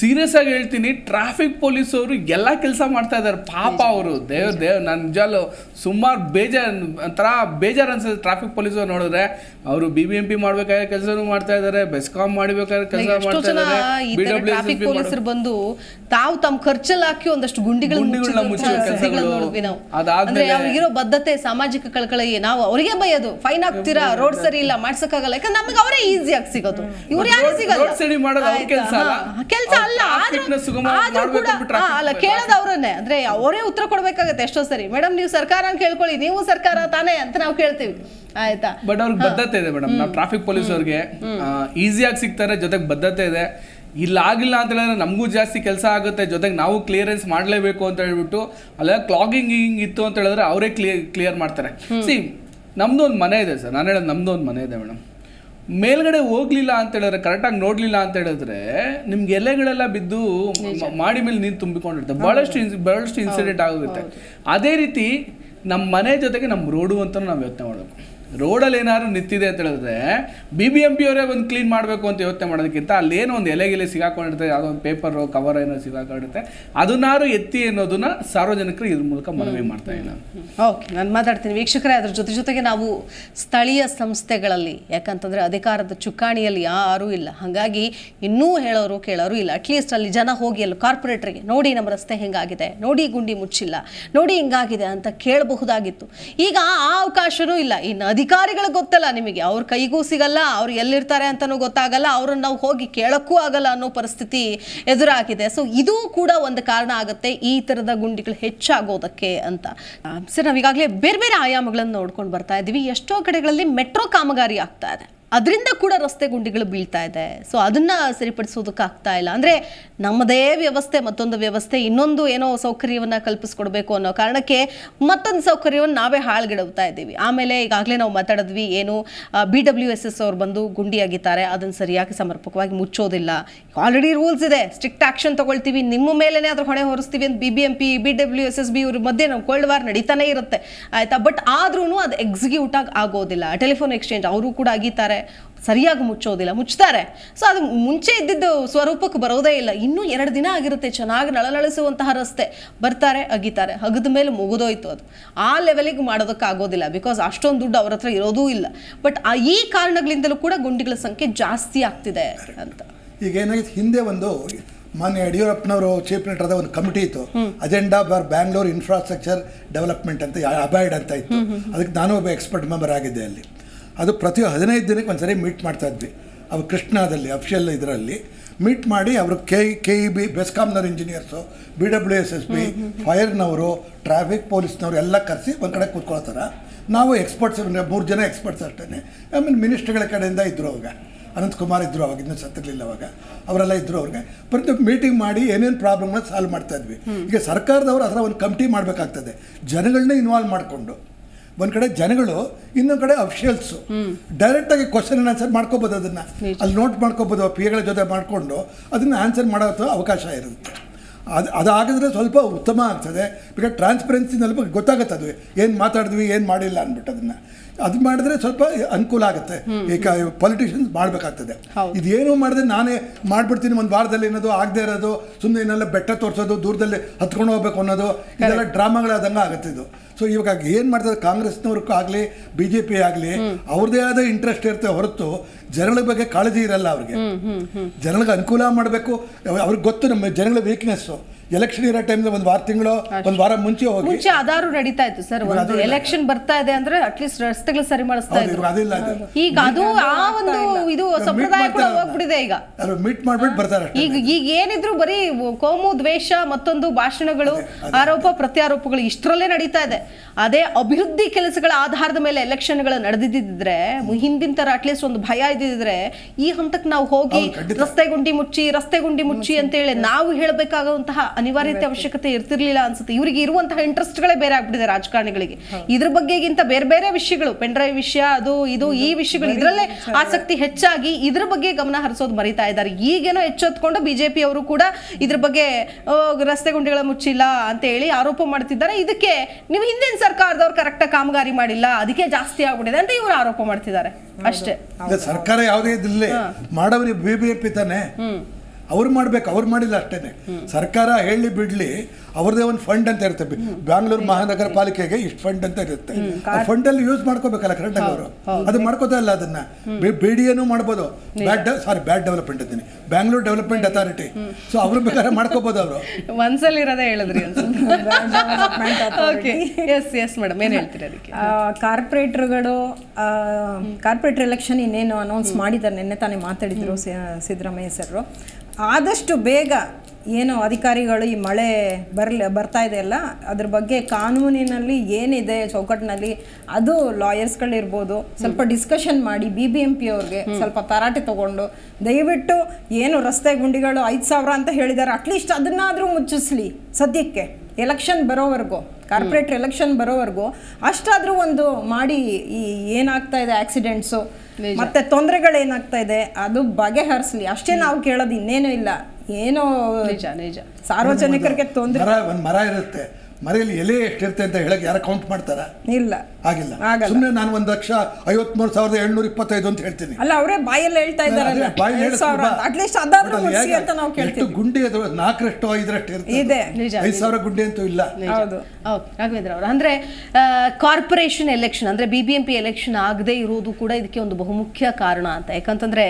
ಸೀರಿಯಸ್ ಆಗಿ ಹೇಳ್ತೀನಿ ಟ್ರಾಫಿಕ್ ಪೊಲೀಸ್ ಅವರು ಎಲ್ಲ ಕೆಲಸ ಮಾಡ್ತಾ ಇದ್ದಾರೆ ಪಾಪ ಅವರು ದೇವ್ ದೇವ್ ನಂಜಾಲು ಸುಮಾರ್ ಸುಮಾರು ಬೇಜಾರು ಒಂಥರ ಬೇಜಾರು ಅನ್ಸುತ್ತೆ ಟ್ರಾಫಿಕ್ ಪೊಲೀಸ್ ಅವ್ರು ನೋಡಿದ್ರೆ ಅವರು ಬಿ ಬಿ ಎಂ ಪಿ ಮಾಡ್ಬೇಕಾದ್ರೆ ಕೆಲಸನೂ ಮಾಡ್ತಾ ಇದ್ದಾರೆ ಬೆಸ್ಕಾಮ್ ಮಾಡ್ಬೇಕಾದ್ರೆ ಕೆಲಸ ಮಾಡ್ತಾ ಇದ್ದಾರೆ ಟ್ರಾಫಿಕ್ ಪೊಲೀಸರು ಬಂದು ತಾವು ತಮ್ಮ ಖರ್ಚಲ್ಲಿ ಹಾಕಿ ಒಂದಷ್ಟು ಗುಂಡಿಗಳನ್ನ ಮುಚ್ಚುವ ಕೆಲಸಗಳು ಇರೋ ಬದ್ಧತೆ ಸಾಮಾಜಿಕ ಕಳ್ಕೊಳ್ಳಿ ನಾವು ಅವರಿಗೆ ಬಯೋದು ಫೈನ್ ಹಾಕ್ತೀರಾ ರೋಡ್ ಸರಿ ಇಲ್ಲ ಮಾಡ್ಸಕ್ಕಾಗಲ್ಲ ಯಾಕಂದ್ರೆ ನಮ್ಗೆ ಅವರೇ ಆಗಿ ಸಿಗೋದು ಇವ್ರು ಯಾರು ಸಿಗಲ್ಲ ಕೆಲಸ ಅಲ್ಲ ಅಲ್ಲ ಕೇಳೋದು ಅವರನ್ನೇ ಅಂದ್ರೆ ಅವರೇ ಉತ್ತರ ಕೊಡ್ಬೇಕಾಗತ್ತೆ ಎಷ್ಟೋ ಸರಿ ಮೇಡಮ್ ನೀವು ಸರ್ಕಾರ ಕೇಳ್ಕೊಳ್ಳಿ ನೀವು ಸರ್ಕಾರ ತಾನೇ ಅಂತ ನಾವು ಕೇಳ್ತೀವಿ ಆಯ್ತಾ ಬಟ್ ಅವ್ರಿಗೆ ಬದ್ಧತೆ ಇದೆ ಮೇಡಮ್ ನಾವು ಟ್ರಾಫಿಕ್ ಪೊಲೀಸ್ ಅವ್ರಿಗೆ ಈಸಿಯಾಗಿ ಸಿಗ್ತಾರೆ ಜೊತೆಗೆ ಬದ್ಧತೆ ಇದೆ ಇಲ್ಲ ಆಗಿಲ್ಲ ಅಂತ ಹೇಳಿದ್ರೆ ನಮಗೂ ಜಾಸ್ತಿ ಕೆಲಸ ಆಗುತ್ತೆ ಜೊತೆಗೆ ನಾವು ಕ್ಲಿಯರೆನ್ಸ್ ಮಾಡಲೇಬೇಕು ಅಂತ ಹೇಳ್ಬಿಟ್ಟು ಅಲ್ಲ ಕ್ಲಾಗಿಂಗ್ ಇತ್ತು ಅಂತ ಹೇಳಿದ್ರೆ ಅವರೇ ಕ್ಲಿಯರ್ ಕ್ಲಿಯರ್ ಮಾಡ್ತಾರೆ ಸಿ ನಮ್ದು ಒಂದು ಮನೆ ಇದೆ ಸರ್ ನಾನು ಹೇಳೋದು ನಮ್ದು ಒಂದು ಮನೆ ಇದೆ ಮೇಡಮ್ ಮೇಲ್ಗಡೆ ಹೋಗ್ಲಿಲ್ಲ ಅಂತ ಹೇಳಿದ್ರೆ ಕರೆಕ್ಟಾಗಿ ನೋಡ್ಲಿಲ್ಲ ಅಂತ ಹೇಳಿದ್ರೆ ನಿಮ್ಗೆ ಎಲೆಗಳೆಲ್ಲ ಬಿದ್ದು ಮಾಡಿ ಮೇಲೆ ನೀರು ತುಂಬಿಕೊಂಡಿರುತ್ತೆ ಬಹಳಷ್ಟು ಬಹಳಷ್ಟು ಇನ್ಸಿಡೆಂಟ್ ಆಗುತ್ತೆ ಅದೇ ರೀತಿ ನಮ್ಮ ಮನೆ ಜೊತೆಗೆ ನಮ್ಮ ರೋಡು ಅಂತ ನಾವು ಯೋಚನೆ ಮಾಡಬೇಕು ರೋಡಲ್ಲಿ ಏನಾದ್ರು ನಿಂತಿದೆ ಅಂತ ಹೇಳಿದ್ರೆ ಬಿ ಬಿ ಎಂ ಪಿ ಅವರೇ ಒಂದು ಕ್ಲೀನ್ ಮಾಡಬೇಕು ಅಂತ ಯೋಚನೆ ಮಾಡೋದಕ್ಕಿಂತ ಅಲ್ಲೇನೋ ಒಂದು ಎಲೆಗೆಲೆ ಸಿಗಾಕೊಂಡಿರ್ತದೆ ಯಾವುದೋ ಒಂದು ಪೇಪರು ಕವರ್ ಏನೋ ಸಿಗಾಕೊಂಡಿರುತ್ತೆ ಅದನ್ನಾರು ಎತ್ತಿ ಅನ್ನೋದನ್ನ ಸಾರ್ವಜನಿಕರು ಇದ್ರ ಮೂಲಕ ಮನವಿ ಮಾಡ್ತಾ ಇಲ್ಲ ಓಕೆ ನಾನು ಮಾತಾಡ್ತೀನಿ ವೀಕ್ಷಕರೇ ಅದ್ರ ಜೊತೆ ಜೊತೆಗೆ ನಾವು ಸ್ಥಳೀಯ ಸಂಸ್ಥೆಗಳಲ್ಲಿ ಯಾಕಂತಂದರೆ ಅಧಿಕಾರದ ಚುಕ್ಕಾಣಿಯಲ್ಲಿ ಯಾರೂ ಇಲ್ಲ ಹಾಗಾಗಿ ಇನ್ನೂ ಹೇಳೋರು ಕೇಳೋರು ಇಲ್ಲ ಅಟ್ಲೀಸ್ಟ್ ಅಲ್ಲಿ ಜನ ಹೋಗಿ ಅಲ್ಲಿ ಕಾರ್ಪೊರೇಟ್ರಿಗೆ ನೋಡಿ ನಮ್ಮ ರಸ್ತೆ ಹೆಂಗಾಗಿದೆ ನೋಡಿ ಗುಂಡಿ ಮುಚ್ಚಿಲ್ಲ ನೋಡಿ ಹಿಂಗಾಗಿದೆ ಅಂತ ಕೇಳಬಹುದಾಗಿತ್ತು ಈಗ ಆ ಅವಕಾಶವೂ ಇಲ್ಲ ಈ ನದಿ ಅಧಿಕಾರಿಗಳು ಗೊತ್ತಲ್ಲ ನಿಮಗೆ ಅವ್ರ ಕೈಗೂ ಸಿಗಲ್ಲ ಅವ್ರು ಎಲ್ಲಿರ್ತಾರೆ ಅಂತಲೂ ಗೊತ್ತಾಗಲ್ಲ ಅವ್ರನ್ನ ನಾವು ಹೋಗಿ ಕೇಳೋಕ್ಕೂ ಆಗಲ್ಲ ಅನ್ನೋ ಪರಿಸ್ಥಿತಿ ಎದುರಾಗಿದೆ ಸೊ ಇದು ಕೂಡ ಒಂದು ಕಾರಣ ಆಗುತ್ತೆ ಈ ಥರದ ಗುಂಡಿಗಳು ಹೆಚ್ಚಾಗೋದಕ್ಕೆ ಅಂತ ಸರ್ ನಾವೀಗಾಗಲೇ ಬೇರೆ ಬೇರೆ ಆಯಾಮಗಳನ್ನು ನೋಡ್ಕೊಂಡು ಬರ್ತಾ ಇದ್ದೀವಿ ಎಷ್ಟೋ ಕಡೆಗಳಲ್ಲಿ ಮೆಟ್ರೋ ಕಾಮಗಾರಿ ಆಗ್ತಾ ಇದೆ ಅದರಿಂದ ಕೂಡ ರಸ್ತೆ ಗುಂಡಿಗಳು ಬೀಳ್ತಾ ಇದೆ ಸೊ ಅದನ್ನು ಸರಿಪಡಿಸೋದಕ್ಕಾಗ್ತಾ ಇಲ್ಲ ಅಂದರೆ ನಮ್ಮದೇ ವ್ಯವಸ್ಥೆ ಮತ್ತೊಂದು ವ್ಯವಸ್ಥೆ ಇನ್ನೊಂದು ಏನೋ ಸೌಕರ್ಯವನ್ನು ಕಲ್ಪಿಸ್ಕೊಡ್ಬೇಕು ಅನ್ನೋ ಕಾರಣಕ್ಕೆ ಮತ್ತೊಂದು ಸೌಕರ್ಯವನ್ನು ನಾವೇ ಹಾಳ್ಗಿಡುತ್ತಾ ಇದ್ದೀವಿ ಆಮೇಲೆ ಈಗಾಗಲೇ ನಾವು ಮಾತಾಡಿದ್ವಿ ಏನು ಬಿ ಡಬ್ಲ್ಯೂ ಎಸ್ ಎಸ್ ಅವ್ರು ಬಂದು ಆಗಿದ್ದಾರೆ ಅದನ್ನ ಸರಿಯಾಗಿ ಸಮರ್ಪಕವಾಗಿ ಮುಚ್ಚೋದಿಲ್ಲ ಆಲ್ರೆಡಿ ರೂಲ್ಸ್ ಇದೆ ಸ್ಟ್ರಿಕ್ಟ್ ಆ್ಯಕ್ಷನ್ ತಗೊಳ್ತೀವಿ ನಿಮ್ಮ ಮೇಲೇ ಅದ್ರ ಹೊಣೆ ಹೊರಿಸ್ತೀವಿ ಅಂತ B B M P B W S S B ಇವ್ರ ಮಧ್ಯೆ ನಾವು ಕೋಲ್ಡ್ ವಾರ್ ನಡೀತಾನೆ ಇರುತ್ತೆ ಆಯಿತಾ ಬಟ್ ಆದ್ರೂ ಅದು ಎಕ್ಸಿಕ್ಯೂಟ್ ಆಗಿ ಆಗೋದಿಲ್ಲ ಟೆಲಿಫೋನ್ ಎಕ್ಸ್ಚೇಂಜ್ ಅವರು ಕೂಡ ಆಗಿತ್ತಾರೆ ಸರಿಯಾಗಿ ಮುಚ್ಚೋದಿಲ್ಲ ಮುಚ್ತಾರೆ ಸೊ ಅದು ಮುಂಚೆ ಇದ್ದಿದ್ದು ಸ್ವರೂಪಕ್ಕೆ ಬರೋದೇ ಇಲ್ಲ ಇನ್ನೂ ಎರಡು ದಿನ ಆಗಿರುತ್ತೆ ಚೆನ್ನಾಗಿ ನಳನಳಿಸುವಂತಹ ರಸ್ತೆ ಬರ್ತಾರೆ ಅಗಿತಾರೆ ಅಗದ ಮೇಲೆ ಮುಗಿದೋಯ್ತು ಅದು ಆ ಲೆವೆಲಿಗೆ ಮಾಡೋದಕ್ಕಾಗೋದಿಲ್ಲ ಬಿಕಾಸ್ ಅಷ್ಟೊಂದು ದುಡ್ಡು ಅವ್ರ ಹತ್ರ ಇರೋದೂ ಇಲ್ಲ ಬಟ್ ಆ ಈ ಕಾರಣಗಳಿಂದಲೂ ಕೂಡ ಗುಂಡಿಗಳ ಸಂಖ್ಯೆ ಜಾಸ್ತಿ ಆಗ್ತಿದೆ ಅಂತ ಈಗ ಏನಾಗಿತ್ತು ಹಿಂದೆ ಒಂದು ಮಾನ್ಯ ಯಡಿಯೂರಪ್ಪನವರು ಚೀಫ್ ಮಿನಿಸ್ಟರ್ ಆದ ಒಂದು ಕಮಿಟಿ ಇತ್ತು agenda for Bangalore infrastructure development ಅಂತ ಅಬೈಡ್ ಅಂತ ಇತ್ತು ಅದಕ್ಕೆ ನಾನು ಒಬ್ಬ ಎಕ್ಸ್ಪರ್ಟ್ ಮೆಂಬರ್ ಆಗಿದ್ದೆ ಅಲ್ಲಿ ಅದು ಪ್ರತಿ ಹದಿನೈದು ದಿನಕ್ಕೆ ಒಂದು ಸರಿ ಮೀಟ್ ಇದ್ವಿ ಅವ್ರು ಕೃಷ್ಣಾದಲ್ಲಿ ಅಫಿಷಿಯಲ್ ಇದರಲ್ಲಿ ಮೀಟ್ ಮಾಡಿ ಅವರು ಕೆ ಕೆ ಇ ಬಿ ಬೆಸ್ಕಾಮ್ನವ್ರು engineers B W S S B ಫೈರ್ನವರು ಟ್ರಾಫಿಕ್ ಪೊಲೀಸ್ನವರು ಎಲ್ಲ ಕರೆಸಿ ಒಂದು ಕಡೆ ಕೂತ್ಕೊಳ್ತಾರೆ ನಾವು ಎಕ್ಸ್ಪರ್ಟ್ಸ್ ಮೂರು ಜನ ಎಕ್ಸ್ಪರ್ಟ್ಸ್ ಅಷ್ಟೇ ಆಮೇಲೆ ಮಿನಿಸ್ಟ್ರ್ಗಳ ಕಡೆಯಿಂದ ಇದ್ದರು ಅವಾಗ ಅನಂತಕುಮಾರ್ ಇದ್ದರು ಅವಾಗ ಇನ್ನೂ ಸತ್ತಿರಲಿಲ್ಲ ಅವಾಗ ಅವರೆಲ್ಲ ಇದ್ದರು ಅವ್ರಿಗೆ ಪ್ರತಿ ಮೀಟಿಂಗ್ ಮಾಡಿ ಏನೇನು ಪ್ರಾಬ್ಲಮ್ನ ಸಾಲ್ವ್ ಮಾಡ್ತಾ ಇದ್ವಿ ಈಗ ಸರ್ಕಾರದವರು ಅದರ ಒಂದು ಕಮಿಟಿ ಮಾಡಬೇಕಾಗ್ತದೆ ಜನಗಳನ್ನ ಇನ್ವಾಲ್ವ್ ಮಾಡಿಕೊಂಡು ಒಂದು ಕಡೆ ಜನಗಳು ಇನ್ನೊಂದು ಕಡೆ ಅಫಿಷಿಯಲ್ಸು ಡೈರೆಕ್ಟಾಗಿ ಕ್ವಶನ್ ಆನ್ಸರ್ ಮಾಡ್ಕೋಬೋದು ಅದನ್ನು ಅಲ್ಲಿ ನೋಟ್ ಮಾಡ್ಕೋಬೋದು ಪಿ ಎಗಳ ಜೊತೆ ಮಾಡಿಕೊಂಡು ಅದನ್ನು ಆನ್ಸರ್ ಮಾಡೋ ಅವಕಾಶ ಇರುತ್ತೆ ಅದು ಅದಾಗಿದ್ರೆ ಸ್ವಲ್ಪ ಉತ್ತಮ ಆಗ್ತದೆ ಬಿಕಾಸ್ ಟ್ರಾನ್ಸ್ಪರೆನ್ಸಿನಲ್ಲಿ ಗೊತ್ತಾಗುತ್ತೆ ಅದು ಏನು ಮಾತಾಡಿದ್ವಿ ಏನು ಮಾಡಿಲ್ಲ ಅಂದ್ಬಿಟ್ಟು ಅದನ್ನು ಅದು ಮಾಡಿದ್ರೆ ಸ್ವಲ್ಪ ಅನುಕೂಲ ಆಗುತ್ತೆ ಈಗ ಪೊಲಿಟಿಷಿಯನ್ಸ್ ಮಾಡಬೇಕಾಗ್ತದೆ ಇದೇನು ಮಾಡಿದ್ರೆ ನಾನೇ ಮಾಡಿಬಿಡ್ತೀನಿ ಒಂದು ವಾರದಲ್ಲಿ ಏನದು ಆಗದೆ ಇರೋದು ಸುಮ್ಮನೆ ಏನೆಲ್ಲ ಬೆಟ್ಟ ತೋರಿಸೋದು ದೂರದಲ್ಲಿ ಹತ್ಕೊಂಡು ಹೋಗ್ಬೇಕು ಅನ್ನೋದು ಇದೆಲ್ಲ ಡ್ರಾಮಾಗಳಾದಂಗೆ ಆಗುತ್ತೆ ಇದು ಸೊ ಇವಾಗ ಏನು ಮಾಡ್ತಾರೆ ಕಾಂಗ್ರೆಸ್ನವ್ರಿಗೂ ಆಗಲಿ ಬಿ ಜೆ ಪಿ ಆಗಲಿ ಅವ್ರದ್ದೇ ಆದ ಇಂಟ್ರೆಸ್ಟ್ ಇರುತ್ತೆ ಹೊರತು ಜನಗಳ ಬಗ್ಗೆ ಕಾಳಜಿ ಇರಲ್ಲ ಅವ್ರಿಗೆ ಜನಗಳಿಗೆ ಅನುಕೂಲ ಮಾಡಬೇಕು ಅವ್ರಿಗೆ ಗೊತ್ತು ನಮ್ಮ ಜನಗಳ ವೀಕ್ನೆಸ್ಸು ಎಲೆಕ್ಷನ್ ಇರೋ ಟೈಮ್ ಒಂದು ವಾರ ತಿಂಗಳು ಒಂದು ವಾರ ಮುಂಚೆ ಹೋಗಿ ಮುಂಚೆ ಆಧಾರು ನಡೀತಾ ಇತ್ತು ಸರ್ ಒಂದು ಎಲೆಕ್ಷನ್ ಬರ್ತಾ ಇದೆ ಅಂದ್ರೆ ಅಟ್ಲೀಸ್ಟ್ ರಸ್ತೆಗಳು ಸರಿ ಮಾಡಿಸ್ತಾ ಇದ್ರು ಅದಿಲ್ಲ ಈಗ ಅದು ಆ ಒಂದು ಇದು ಸಂಪ್ರದಾಯ ಕೂಡ ಹೋಗ್ಬಿಟ್ಟಿದೆ ಈಗ ಮೀಟ್ ಮಾಡ್ಬಿಟ್ಟು ಬರ್ತಾರೆ ಈಗ ಈಗ ಏನಿದ್ರು ಬರೀ ಕೋಮು ದ್ವೇಷ ಮತ್ತೊಂದು ಭಾಷಣಗಳು ಆರೋಪ ಪ್ರತ್ಯಾರೋಪಗಳು ಇಷ್ಟರಲ್ಲೇ ನಡೀತಾ ಇದೆ ಅದೇ ಅಭಿವೃದ್ಧಿ ಕೆಲಸಗಳ ಆಧಾರದ ಮೇಲೆ ಎಲೆಕ್ಷನ್ ಗಳು ನಡೆದಿದ್ದಿದ್ರೆ ಹಿಂದಿನ ತರ ಅಟ್ಲೀಸ್ಟ್ ಒಂದು ಭಯ ಇದ್ದಿದ್ರೆ ಈ ಹಂತಕ್ಕೆ ನಾವು ಹೋಗಿ ರಸ್ತೆ ಗುಂಡಿ ಮುಚ್ಚಿ ರಸ್ತೆ ಗುಂಡಿ ಮುಚ್ಚಿ ಅಂತ ಹೇಳಿ ನಾವು ಹೇಳಬೇಕಾಗುವಂತಹ ಅನಿವಾರ್ಯತೆ ಅವಶ್ಯಕತೆ ಇರ್ತಿರ್ಲಿಲ್ಲ ಅನ್ಸುತ್ತೆ ಇವರಿಗೆ ಇರುವಂತಹ ಇಂಟ್ರೆಸ್ಟ್ಗಳೇ ಬೇರೆ ಆಗ್ಬಿಟ್ಟಿದೆ ರಾಜಕಾರಣಿಗಳಿಗೆ ಇದ್ರ ಬಗ್ಗೆಗಿಂತ ಬೇರೆ ಬೇರೆ ವಿಷಯಗಳು ಪೆನ್ಡ್ರೈವ್ ವಿಷಯ ಅದು ಇದು ಈ ವಿಷಯಗಳು ಇದರಲ್ಲೇ ಆಸಕ್ತಿ ಹೆಚ್ಚಾಗಿ ಇದ್ರ ಬಗ್ಗೆ ಗಮನ ಹರಿಸೋದು ಮರಿತಾ ಇದ್ದಾರೆ ಈಗೇನೋ ಎಚ್ಚೆತ್ಕೊಂಡು ಬಿಜೆಪಿ ಅವರು ಕೂಡ ಇದ್ರ ಬಗ್ಗೆ ರಸ್ತೆ ಗುಂಡಿಗಳ ಮುಚ್ಚಿಲ್ಲ ಅಂತ ಹೇಳಿ ಆರೋಪ ಮಾಡ್ತಿದ್ದಾರೆ ಇದಕ್ಕೆ ನೀವು ಹಿಂದಿನ ಸರ್ಕಾರದವ್ರು ಕರೆಕ್ಟ್ ಕಾಮಗಾರಿ ಮಾಡಿಲ್ಲ ಅದಕ್ಕೆ ಜಾಸ್ತಿ ಆಗ್ಬಿಟ್ಟಿದೆ ಅಂತ ಇವರು ಆರೋಪ ಮಾಡ್ತಿದ್ದಾರೆ ಅಷ್ಟೇ ಸರ್ಕಾರ ಯಾವುದೇ ಇದ್ರಲ್ಲಿ ಮಾಡವ್ರಿ ಬಿಬಿಎಂಪಿ ತಾನೆ ಅವ್ರು ಮಾಡ್ಬೇಕು ಅವ್ರು ಮಾಡಿಲ್ಲ ಅಷ್ಟೇ ಸರ್ಕಾರ ಹೇಳಿ ಬಿಡ್ಲಿ ಅವ್ರದೇ ಒಂದು ಫಂಡ್ ಅಂತ ಇರುತ್ತೆ ಬ್ಯಾಂಗ್ಳೂರ್ ಮಹಾನಗರ ಪಾಲಿಕೆಗೆ ಇಷ್ಟು ಫಂಡ್ ಅಂತ ಇರುತ್ತೆ ಆ ಅಲ್ಲಿ ಯೂಸ್ ಮಾಡ್ಕೋಬೇಕಲ್ಲ ಆಗಿ ಅವರು ಅದು ಮಾಡ್ಕೋತಾ ಇಲ್ಲ ಅದನ್ನ ಬಿ ಡಿ ಎನು ಮಾಡ್ಬೋದು ಬ್ಯಾಡ್ ಸಾರಿ ಬ್ಯಾಡ್ ಡೆವಲಪ್ಮೆಂಟ್ ಅಂತೀನಿ ಬ್ಯಾಂಗ್ಳೂರ್ ಡೆವಲಪ್ಮೆಂಟ್ ಅಥಾರಿಟಿ ಸೊ ಅವ್ರ ಬೇಕಾದ್ರೆ ಮಾಡ್ಕೋಬಹುದು ಅವರು ಒಂದ್ಸಲ ಇರೋದೇ ಹೇಳಿದ್ರಿ ಓಕೆ ಎಸ್ ಎಸ್ ಮೇಡಮ್ ಏನು ಹೇಳ್ತೀರಿ ಅದಕ್ಕೆ ಕಾರ್ಪೊರೇಟ್ರುಗಳು ಕಾರ್ಪೊರೇಟರ್ ಎಲೆಕ್ಷನ್ ಇನ್ನೇನು ಅನೌನ್ಸ್ ಮಾಡಿದ್ದಾರೆ ನಿನ್ನೆ ತಾನೇ ಮಾತಾಡಿದ್ರು ಸಿದ್ದರಾಮಯ್ಯ ಸರ್ ಆದಷ್ಟು ಬೇಗ ಏನು ಅಧಿಕಾರಿಗಳು ಈ ಮಳೆ ಬರಲಿ ಬರ್ತಾ ಇದೆ ಅಲ್ಲ ಅದ್ರ ಬಗ್ಗೆ ಕಾನೂನಿನಲ್ಲಿ ಏನಿದೆ ಚೌಕಟ್ಟಿನಲ್ಲಿ ಅದು ಲಾಯರ್ಸ್ಗಳಿರ್ಬೋದು ಸ್ವಲ್ಪ ಡಿಸ್ಕಷನ್ ಮಾಡಿ ಬಿ ಬಿ ಎಂ ಪಿ ಅವ್ರಿಗೆ ಸ್ವಲ್ಪ ತರಾಟೆ ತಗೊಂಡು ದಯವಿಟ್ಟು ಏನು ರಸ್ತೆ ಗುಂಡಿಗಳು ಐದು ಸಾವಿರ ಅಂತ ಹೇಳಿದ್ದಾರೆ ಅಟ್ಲೀಸ್ಟ್ ಅದನ್ನಾದರೂ ಮುಚ್ಚಿಸ್ಲಿ ಸದ್ಯಕ್ಕೆ ಎಲೆಕ್ಷನ್ ಬರೋವರೆಗೂ ಕಾರ್ಪೊರೇಟ್ ಎಲೆಕ್ಷನ್ ಬರೋವರೆಗೂ ಅಷ್ಟಾದರೂ ಒಂದು ಮಾಡಿ ಈ ಏನಾಗ್ತಾ ಇದೆ ಆಕ್ಸಿಡೆಂಟ್ಸು ಮತ್ತೆ ಏನಾಗ್ತಾ ಇದೆ ಅದು ಬಗೆಹರಿಸಲಿ ಅಷ್ಟೇ ನಾವು ಕೇಳೋದು ಇನ್ನೇನು ಇಲ್ಲ ಏನೋ ನಿಜ ನಿಜ ಸಾರ್ವಜನಿಕರಿಗೆ ತೊಂದರೆ ಮರ ಇರುತ್ತೆ ಮರೆಯಲ್ಲಿ ಎಲೆ ಎಷ್ಟಿರುತ್ತೆ ಅಂತ ಹೇಳಕ್ಕೆ ಯಾರು ಕೌಂಟ್ ಮಾಡ್ತಾರ ಇಲ್ಲ ಆಗಿಲ್ಲ ಸುಮ್ಮನೆ ನಾನು ಒಂದು ಲಕ್ಷ ಐವತ್ಮೂರು ಸಾವಿರದ ಏಳ್ನೂರ ಇಪ್ಪತ್ತೈದು ಅಂತ ಹೇಳ್ತೀನಿ ಅಲ್ಲ ಅವರೇ ಬಾಯಲ್ಲಿ ಹೇಳ್ತಾ ಇದ್ದಾರೆ ಅಟ್ಲೀಸ್ಟ್ ಅಂತ ಗುಂಡಿ ಅದು ನಾಲ್ಕರಷ್ಟು ಐದರಷ್ಟು ಇದೆ ಐದು ಸಾವಿರ ಗುಂಡಿ ಅಂತೂ ಇಲ್ಲ ಹೌದು ರಾಘವೇಂದ್ರ ಅವರು ಅಂದ್ರೆ ಕಾರ್ಪೊರೇಷನ್ ಎಲೆಕ್ಷನ್ ಅಂದ್ರೆ ಬಿಬಿಎಂಪಿ ಎಲೆಕ್ಷನ್ ಆಗದೆ ಇರೋದು ಕೂಡ ಇದಕ್ಕೆ ಒಂದು ಬಹುಮುಖ್ಯ ಕಾರಣ ಅಂತ ಯಾಕಂತಂದ್ರೆ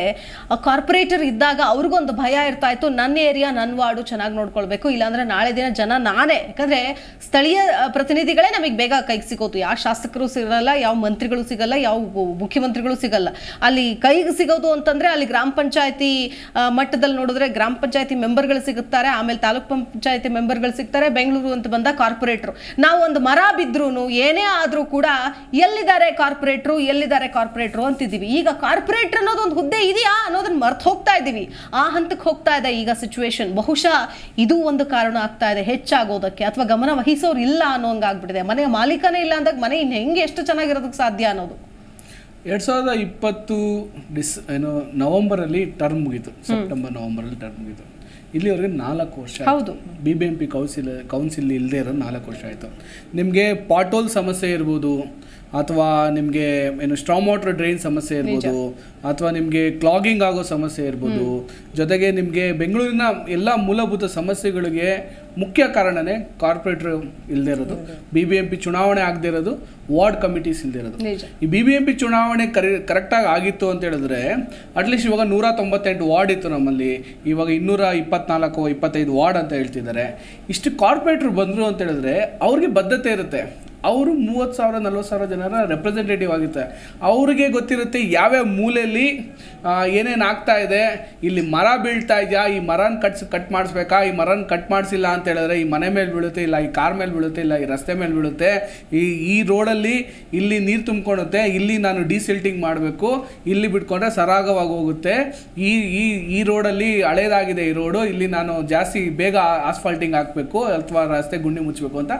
ಕಾರ್ಪೊರೇಟರ್ ಇದ್ದಾಗ ಅವ್ರಿಗೊಂದು ಭಯ ಇರ್ತಾ ಇತ್ತು ನನ್ನ ಏರಿಯಾ ನನ್ನ ವಾರ್ಡು ಚೆನ್ನಾಗಿ ನೋಡ್ಕೊಳ್ಬೇಕು ಇಲ್ಲಾಂದ್ರೆ ನಾಳೆ ದಿನ ಜನ ನಾನೇ ಯಾಕಂದ್ರೆ ಸ್ಥಳೀಯ ಪ್ರತಿನಿಧಿಗಳೇ ನಮಗೆ ಬೇಗ ಕೈಗೆ ಸಿಗೋದು ಯಾವ ಶಾಸಕರು ಸಿಗಲ್ಲ ಯಾವ ಮಂತ್ರಿಗಳು ಸಿಗಲ್ಲ ಯಾವ ಮುಖ್ಯಮಂತ್ರಿಗಳು ಸಿಗಲ್ಲ ಅಲ್ಲಿ ಕೈಗೆ ಸಿಗೋದು ಅಂತಂದ್ರೆ ಅಲ್ಲಿ ಗ್ರಾಮ ಪಂಚಾಯತಿ ಮಟ್ಟದಲ್ಲಿ ನೋಡಿದ್ರೆ ಗ್ರಾಮ ಪಂಚಾಯತಿ ಮೆಂಬರ್ಗಳು ಸಿಗುತ್ತಾರೆ ಆಮೇಲೆ ತಾಲೂಕ್ ಪಂಚಾಯತಿ ಮೆಂಬರ್ಗಳು ಸಿಗ್ತಾರೆ ಬೆಂಗಳೂರು ಅಂತ ಬಂದ ಕಾರ್ಪೊರೇಟ್ರು ನಾವು ಒಂದು ಮರ ಬಿದ್ರೂ ಏನೇ ಆದರೂ ಕೂಡ ಎಲ್ಲಿದ್ದಾರೆ ಕಾರ್ಪೊರೇಟ್ರು ಎಲ್ಲಿದ್ದಾರೆ ಕಾರ್ಪೊರೇಟ್ರು ಅಂತಿದ್ದೀವಿ ಈಗ ಅನ್ನೋದು ಒಂದು ಹುದ್ದೆ ಇದೆಯಾ ಅನ್ನೋದನ್ನ ಮರ್ತು ಹೋಗ್ತಾ ಇದ್ದೀವಿ ಆ ಹಂತಕ್ಕೆ ಹೋಗ್ತಾ ಇದೆ ಈಗ ಸಿಚುವೇಶನ್ ಬಹುಶಃ ಇದು ಒಂದು ಕಾರಣ ಆಗ್ತಾ ಇದೆ ಹೆಚ್ಚಾಗೋದಕ್ಕೆ ಅಥವಾ ಗಮನವಹಿ ಆಫೀಸವ್ರು ಇಲ್ಲ ಅನ್ನೋಂಗೆ ಆಗ್ಬಿಟ್ಟಿದೆ ಮನೆಯ ಮಾಲೀಕನೇ ಇಲ್ಲ ಅಂದಾಗ ಮನೆ ಇನ್ನು ಹೆಂಗೆ ಎಷ್ಟು ಚೆನ್ನಾಗಿರೋದಕ್ಕೆ ಸಾಧ್ಯ ಅನ್ನೋದು ಎರಡು ಸಾವಿರದ ಇಪ್ಪತ್ತು ಡಿಸ್ ಏನು ನವೆಂಬರಲ್ಲಿ ಟರ್ಮ್ ಮುಗೀತು ಸೆಪ್ಟೆಂಬರ್ ನವಂಬರಲ್ಲಿ ಟರ್ಮ್ ಮುಗೀತು ಇಲ್ಲಿವರೆಗೆ ನಾಲ್ಕು ವರ್ಷ ಹೌದು B B M P council council ಇಲ್ಲದೆ ಇರೋ ನಾಲ್ಕು ವರ್ಷ ಆಯಿತು ನಿಮಗೆ ಪಾಟೋಲ್ ಸಮಸ್ಯೆ ಇರ್ಬೋದು ಅಥವಾ ನಿಮಗೆ ಏನು ಸ್ಟ್ರಾಮ್ ವಾಟರ್ ಡ್ರೈನ್ ಸಮಸ್ಯೆ ಇರ್ಬೋದು ಅಥವಾ ನಿಮಗೆ ಕ್ಲಾಗಿಂಗ್ ಆಗೋ ಸಮಸ್ಯೆ ಇರ್ಬೋದು ಜೊತೆಗೆ ನಿಮಗೆ ಬೆಂಗಳೂರಿನ ಎಲ್ಲ ಮೂಲಭೂತ ಸಮಸ್ಯೆಗಳಿಗೆ ಮುಖ್ಯ ಕಾರಣನೇ ಕಾರ್ಪೊರೇಟರ್ ಇಲ್ಲದೆ ಇರೋದು ಬಿ ಬಿ ಎಂ ಪಿ ಚುನಾವಣೆ ಆಗದೆ ಇರೋದು ವಾರ್ಡ್ ಕಮಿಟೀಸ್ ಇಲ್ಲದೆ ಇರೋದು ಈ ಬಿ ಬಿ ಎಂ ಪಿ ಚುನಾವಣೆ ಕರೆ ಕರೆಕ್ಟಾಗಿ ಆಗಿತ್ತು ಅಂತ ಹೇಳಿದ್ರೆ ಅಟ್ಲೀಸ್ಟ್ ಇವಾಗ ನೂರ ತೊಂಬತ್ತೆಂಟು ವಾರ್ಡ್ ಇತ್ತು ನಮ್ಮಲ್ಲಿ ಇವಾಗ ಇನ್ನೂರ ಇಪ್ಪತ್ನಾಲ್ಕು ಇಪ್ಪತ್ತೈದು ವಾರ್ಡ್ ಅಂತ ಹೇಳ್ತಿದ್ದಾರೆ ಇಷ್ಟು ಕಾರ್ಪೊರೇಟ್ರು ಬಂದರು ಅಂತ ಹೇಳಿದ್ರೆ ಅವ್ರಿಗೆ ಬದ್ಧತೆ ಇರುತ್ತೆ ಅವರು ಮೂವತ್ತು ಸಾವಿರ ನಲ್ವತ್ತು ಸಾವಿರ ಜನರ ರೆಪ್ರೆಸೆಂಟೇಟಿವ್ ಆಗುತ್ತೆ ಅವರಿಗೆ ಗೊತ್ತಿರುತ್ತೆ ಯಾವ್ಯಾವ ಮೂಲೆಯಲ್ಲಿ ಏನೇನು ಆಗ್ತಾ ಇದೆ ಇಲ್ಲಿ ಮರ ಬೀಳ್ತಾ ಇದೆಯಾ ಈ ಮರನ ಕಟ್ಸ್ ಕಟ್ ಮಾಡಿಸ್ಬೇಕಾ ಈ ಮರನ ಕಟ್ ಮಾಡಿಸಿಲ್ಲ ಅಂತ ಹೇಳಿದ್ರೆ ಈ ಮನೆ ಮೇಲೆ ಬೀಳುತ್ತೆ ಇಲ್ಲ ಈ ಕಾರ್ ಮೇಲೆ ಬೀಳುತ್ತೆ ಇಲ್ಲ ಈ ರಸ್ತೆ ಮೇಲೆ ಬೀಳುತ್ತೆ ಈ ಈ ರೋಡಲ್ಲಿ ಇಲ್ಲಿ ನೀರು ತುಂಬ್ಕೊಳುತ್ತೆ ಇಲ್ಲಿ ನಾನು ಡಿಸಿಲ್ಟಿಂಗ್ ಮಾಡಬೇಕು ಇಲ್ಲಿ ಬಿಟ್ಕೊಂಡ್ರೆ ಸರಾಗವಾಗಿ ಹೋಗುತ್ತೆ ಈ ಈ ಈ ರೋಡಲ್ಲಿ ಹಳೇದಾಗಿದೆ ಈ ರೋಡು ಇಲ್ಲಿ ನಾನು ಜಾಸ್ತಿ ಬೇಗ ಆಸ್ಫಾಲ್ಟಿಂಗ್ ಹಾಕಬೇಕು ಅಥವಾ ರಸ್ತೆ ಗುಂಡಿ ಮುಚ್ಚಬೇಕು ಅಂತ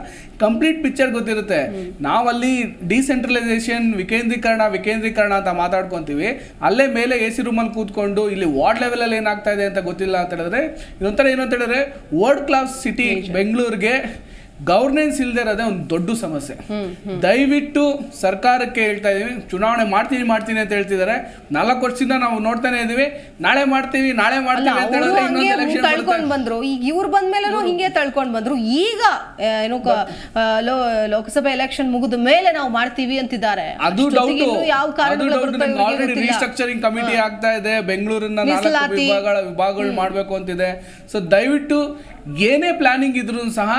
ಕಂಪ್ಲೀಟ್ ಪಿಕ್ಚರ್ ಗೊತ್ತಿರುತ್ತೆ ಇರುತ್ತೆ ನಾವಲ್ಲಿ ಡಿಸೆಂಟ್ರಲೈಸೇಷನ್ ವಿಕೇಂದ್ರೀಕರಣ ವಿಕೇಂದ್ರೀಕರಣ ಅಂತ ಮಾತಾಡ್ಕೊಂತೀವಿ ಅಲ್ಲೇ ಮೇಲೆ ಎ ಸಿ ರೂಮಲ್ಲಿ ಕೂತ್ಕೊಂಡು ಇಲ್ಲಿ ವಾರ್ಡ್ ಲೆವೆಲಲ್ಲಿ ಏನಾಗ್ತಾ ಇದೆ ಅಂತ ಗೊತ್ತಿಲ್ಲ ಅಂತ ಹೇಳಿದ್ರೆ ಇದೊಂಥರ ಏನಂತ ಹೇಳಿದ್ರೆ ವರ್ಲ್ಡ್ ಕ್ಲಾಸ್ ಸಿಟಿ ಬೆಂಗಳೂರಿಗೆ ಗವರ್ನೆನ್ಸ್ ಇಲ್ಲದೆ ಇರೋದೇ ಒಂದು ದೊಡ್ಡ ಸಮಸ್ಯೆ ದಯವಿಟ್ಟು ಸರ್ಕಾರಕ್ಕೆ ಹೇಳ್ತಾ ಇದ್ದೀವಿ ಚುನಾವಣೆ ಮಾಡ್ತೀನಿ ಮಾಡ್ತೀನಿ ಅಂತ ಹೇಳ್ತಿದ್ದಾರೆ ನಾಲ್ಕು ವರ್ಷದಿಂದ ನಾವು ನೋಡ್ತಾನೆ ಇದೀವಿ ನಾಳೆ ಮಾಡ್ತೀವಿ ನಾಳೆ ಮಾಡ್ತೀವಿ ತಳ್ಕೊಂಡು ಬಂದ್ರು ಈಗ ಇವ್ರು ಬಂದ ಮೇಲೂ ಹಿಂಗೆ ತಳ್ಕೊಂಡು ಬಂದ್ರು ಈಗ ಏನು ಲೋಕಸಭೆ ಎಲೆಕ್ಷನ್ ಮುಗಿದ ಮೇಲೆ ನಾವು ಮಾಡ್ತೀವಿ ಅಂತಿದ್ದಾರೆ ಅದು ಡೌಟ್ ಯಾವ ಕಾರಣ ರೀಸ್ಟ್ರಕ್ಚರಿಂಗ್ ಕಮಿಟಿ ಆಗ್ತಾ ಇದೆ ಬೆಂಗಳೂರಿನ ನಾಲ್ಕು ವಿಭಾಗಗಳು ಮಾಡಬೇಕು ಅಂತಿದೆ ಸೊ ದಯವಿಟ್ಟು ಏನೇ ಪ್ಲಾನಿಂಗ್ ಇದ್ರೂ ಸಹ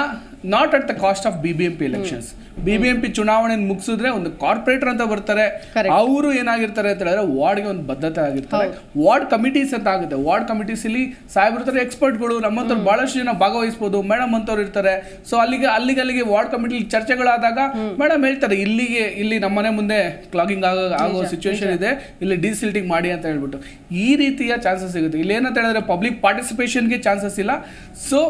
not at the cost of B B M P elections B B M P ಚುನಾವಣೆ ಮುಗಿಸಿದ್ರೆ ಒಂದು ಕಾರ್ಪೊರೇಟರ್ ಅಂತ ಬರ್ತಾರೆ ಅವರು ಏನಾಗಿರ್ತಾರೆ ಅಂತ ಹೇಳಿದ್ರೆ ವಾರ್ಡ್ಗೆ ಒಂದು ಬದ್ಧತೆ ಆಗಿರ್ತಾರೆ ವಾರ್ಡ್ ಕಮಿಟೀಸ್ ಅಂತ ಆಗುತ್ತೆ ವಾರ್ಡ್ ಕಮಿಟೀಸ್ ಇಲ್ಲಿ ಇರ್ತಾರೆ ಎಕ್ಸ್ಪರ್ಟ್ಗಳು ನಮ್ಮಂತವ್ರು ಬಹಳಷ್ಟು ಜನ ಭಾಗವಹಿಸಬಹುದು ಮೇಡಮ್ ಅಂತವ್ರು ಇರ್ತಾರೆ ಸೊ ಅಲ್ಲಿಗೆ ಅಲ್ಲಿಗೆ ಅಲ್ಲಿಗೆ ವಾರ್ಡ್ ಕಮಿಟಿ ಚರ್ಚೆಗಳಾದಾಗ ಮೇಡಮ್ ಹೇಳ್ತಾರೆ ಇಲ್ಲಿಗೆ ಇಲ್ಲಿ ನಮ್ಮನೆ ಮುಂದೆ ಕ್ಲಾಗಿಂಗ್ ಆಗೋ ಆಗೋ ಸಿಚುವೇಶನ್ ಇದೆ ಇಲ್ಲಿ ಡಿಸಿಲ್ಟಿಂಗ್ ಮಾಡಿ ಅಂತ ಹೇಳ್ಬಿಟ್ಟು ಈ ರೀತಿಯ ಚಾನ್ಸಸ್ ಸಿಗುತ್ತೆ ಇಲ್ಲಿ ಏನಂತ ಹೇಳಿದ್ರೆ ಪಬ್ಲಿಕ್ ಪಾರ್ಟಿಸಿಪೇಷನ್ಗೆ ಚಾನ್ಸಸ್ ಇಲ್ಲ ಸೊ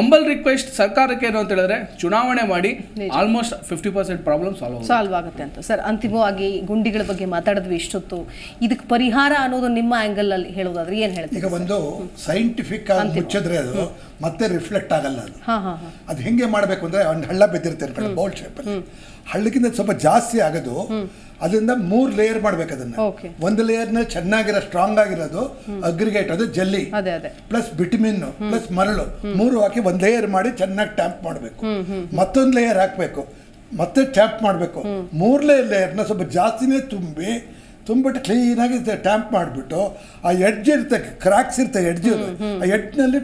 ಅಂಬಲ್ ರಿಕ್ವೆಸ್ಟ್ ಸರ್ಕಾರಕ್ಕೆ ಏನು ಅಂತ ಹೇಳಿದ್ರೆ ಚುನಾವಣೆ ಮಾಡಿ almost fifty percent problem solve solve ಆಗುತ್ತೆ ಅಂತ ಸರ್ ಅಂತಿಮವಾಗಿ ಗುಂಡಿಗಳ ಬಗ್ಗೆ ಮಾತಾಡಿದ್ವಿ ಇಷ್ಟೊತ್ತು ಇದಕ್ಕೆ ಪರಿಹಾರ ಅನ್ನೋದು ನಿಮ್ಮ ಆ್ಯಂಗಲ್ ಅಲ್ಲಿ ಹೇಳೋದಾದ್ರೆ ಏನು ಹೇಳ್ತೀವಿ ಈಗ ಒಂದು ಸೈಂಟಿಫಿಕ್ ಆಗಿ ಮುಚ್ಚಿದ್ರೆ ಅದು ಮತ್ತೆ ರಿಫ್ಲೆಕ್ಟ್ ಆಗಲ್ಲ ಅದು ಅದು ಹೆಂಗೆ ಮಾಡಬೇಕು ಅಂದ್ರೆ ಒಂದು ಹಳ್ಳ ಬಿದ್ದಿರ್ತೇನೆ ಬೌಲ್ ಅಲ್ಲಿ ಹಳ್ಳಕ್ಕಿಂತ ಸ್ವಲ್ಪ ಜಾಸ್ತಿ ಆಗೋದು ಅದರಿಂದ ಮೂರು ಲೇಯರ್ ಮಾಡ್ಬೇಕು ಅದನ್ನು ಒಂದು ಲೇಯರ್ನ ಚೆನ್ನಾಗಿರೋ ಸ್ಟ್ರಾಂಗ್ ಆಗಿರೋದು ಅಗ್ರಿಗೇಟ್ ಅದು ಜಲ್ಲಿ ಪ್ಲಸ್ ವಿಟಮಿನ್ ಪ್ಲಸ್ ಮರಳು ಮೂರು ಹಾಕಿ ಒಂದು ಲೇಯರ್ ಮಾಡಿ ಚೆನ್ನಾಗಿ ಟ್ಯಾಂಪ್ ಮಾಡಬೇಕು ಮತ್ತೊಂದು ಲೇಯರ್ ಹಾಕಬೇಕು ಮತ್ತೆ ಟ್ಯಾಂಪ್ ಮಾಡಬೇಕು ಮೂರನೇ ಲೇಯರ್ನ ಸ್ವಲ್ಪ ಜಾಸ್ತಿನೇ ತುಂಬಿ ತುಂಬಿಟ್ಟು ಕ್ಲೀನಾಗಿ ಟ್ಯಾಂಪ್ ಮಾಡಿಬಿಟ್ಟು ಆ ಎಡ್ಜ್ ಇರುತ್ತೆ ಕ್ರಾಕ್ಸ್ ಇರುತ್ತೆ ಎಡ್ಜ್ ಆ ನಲ್ಲಿ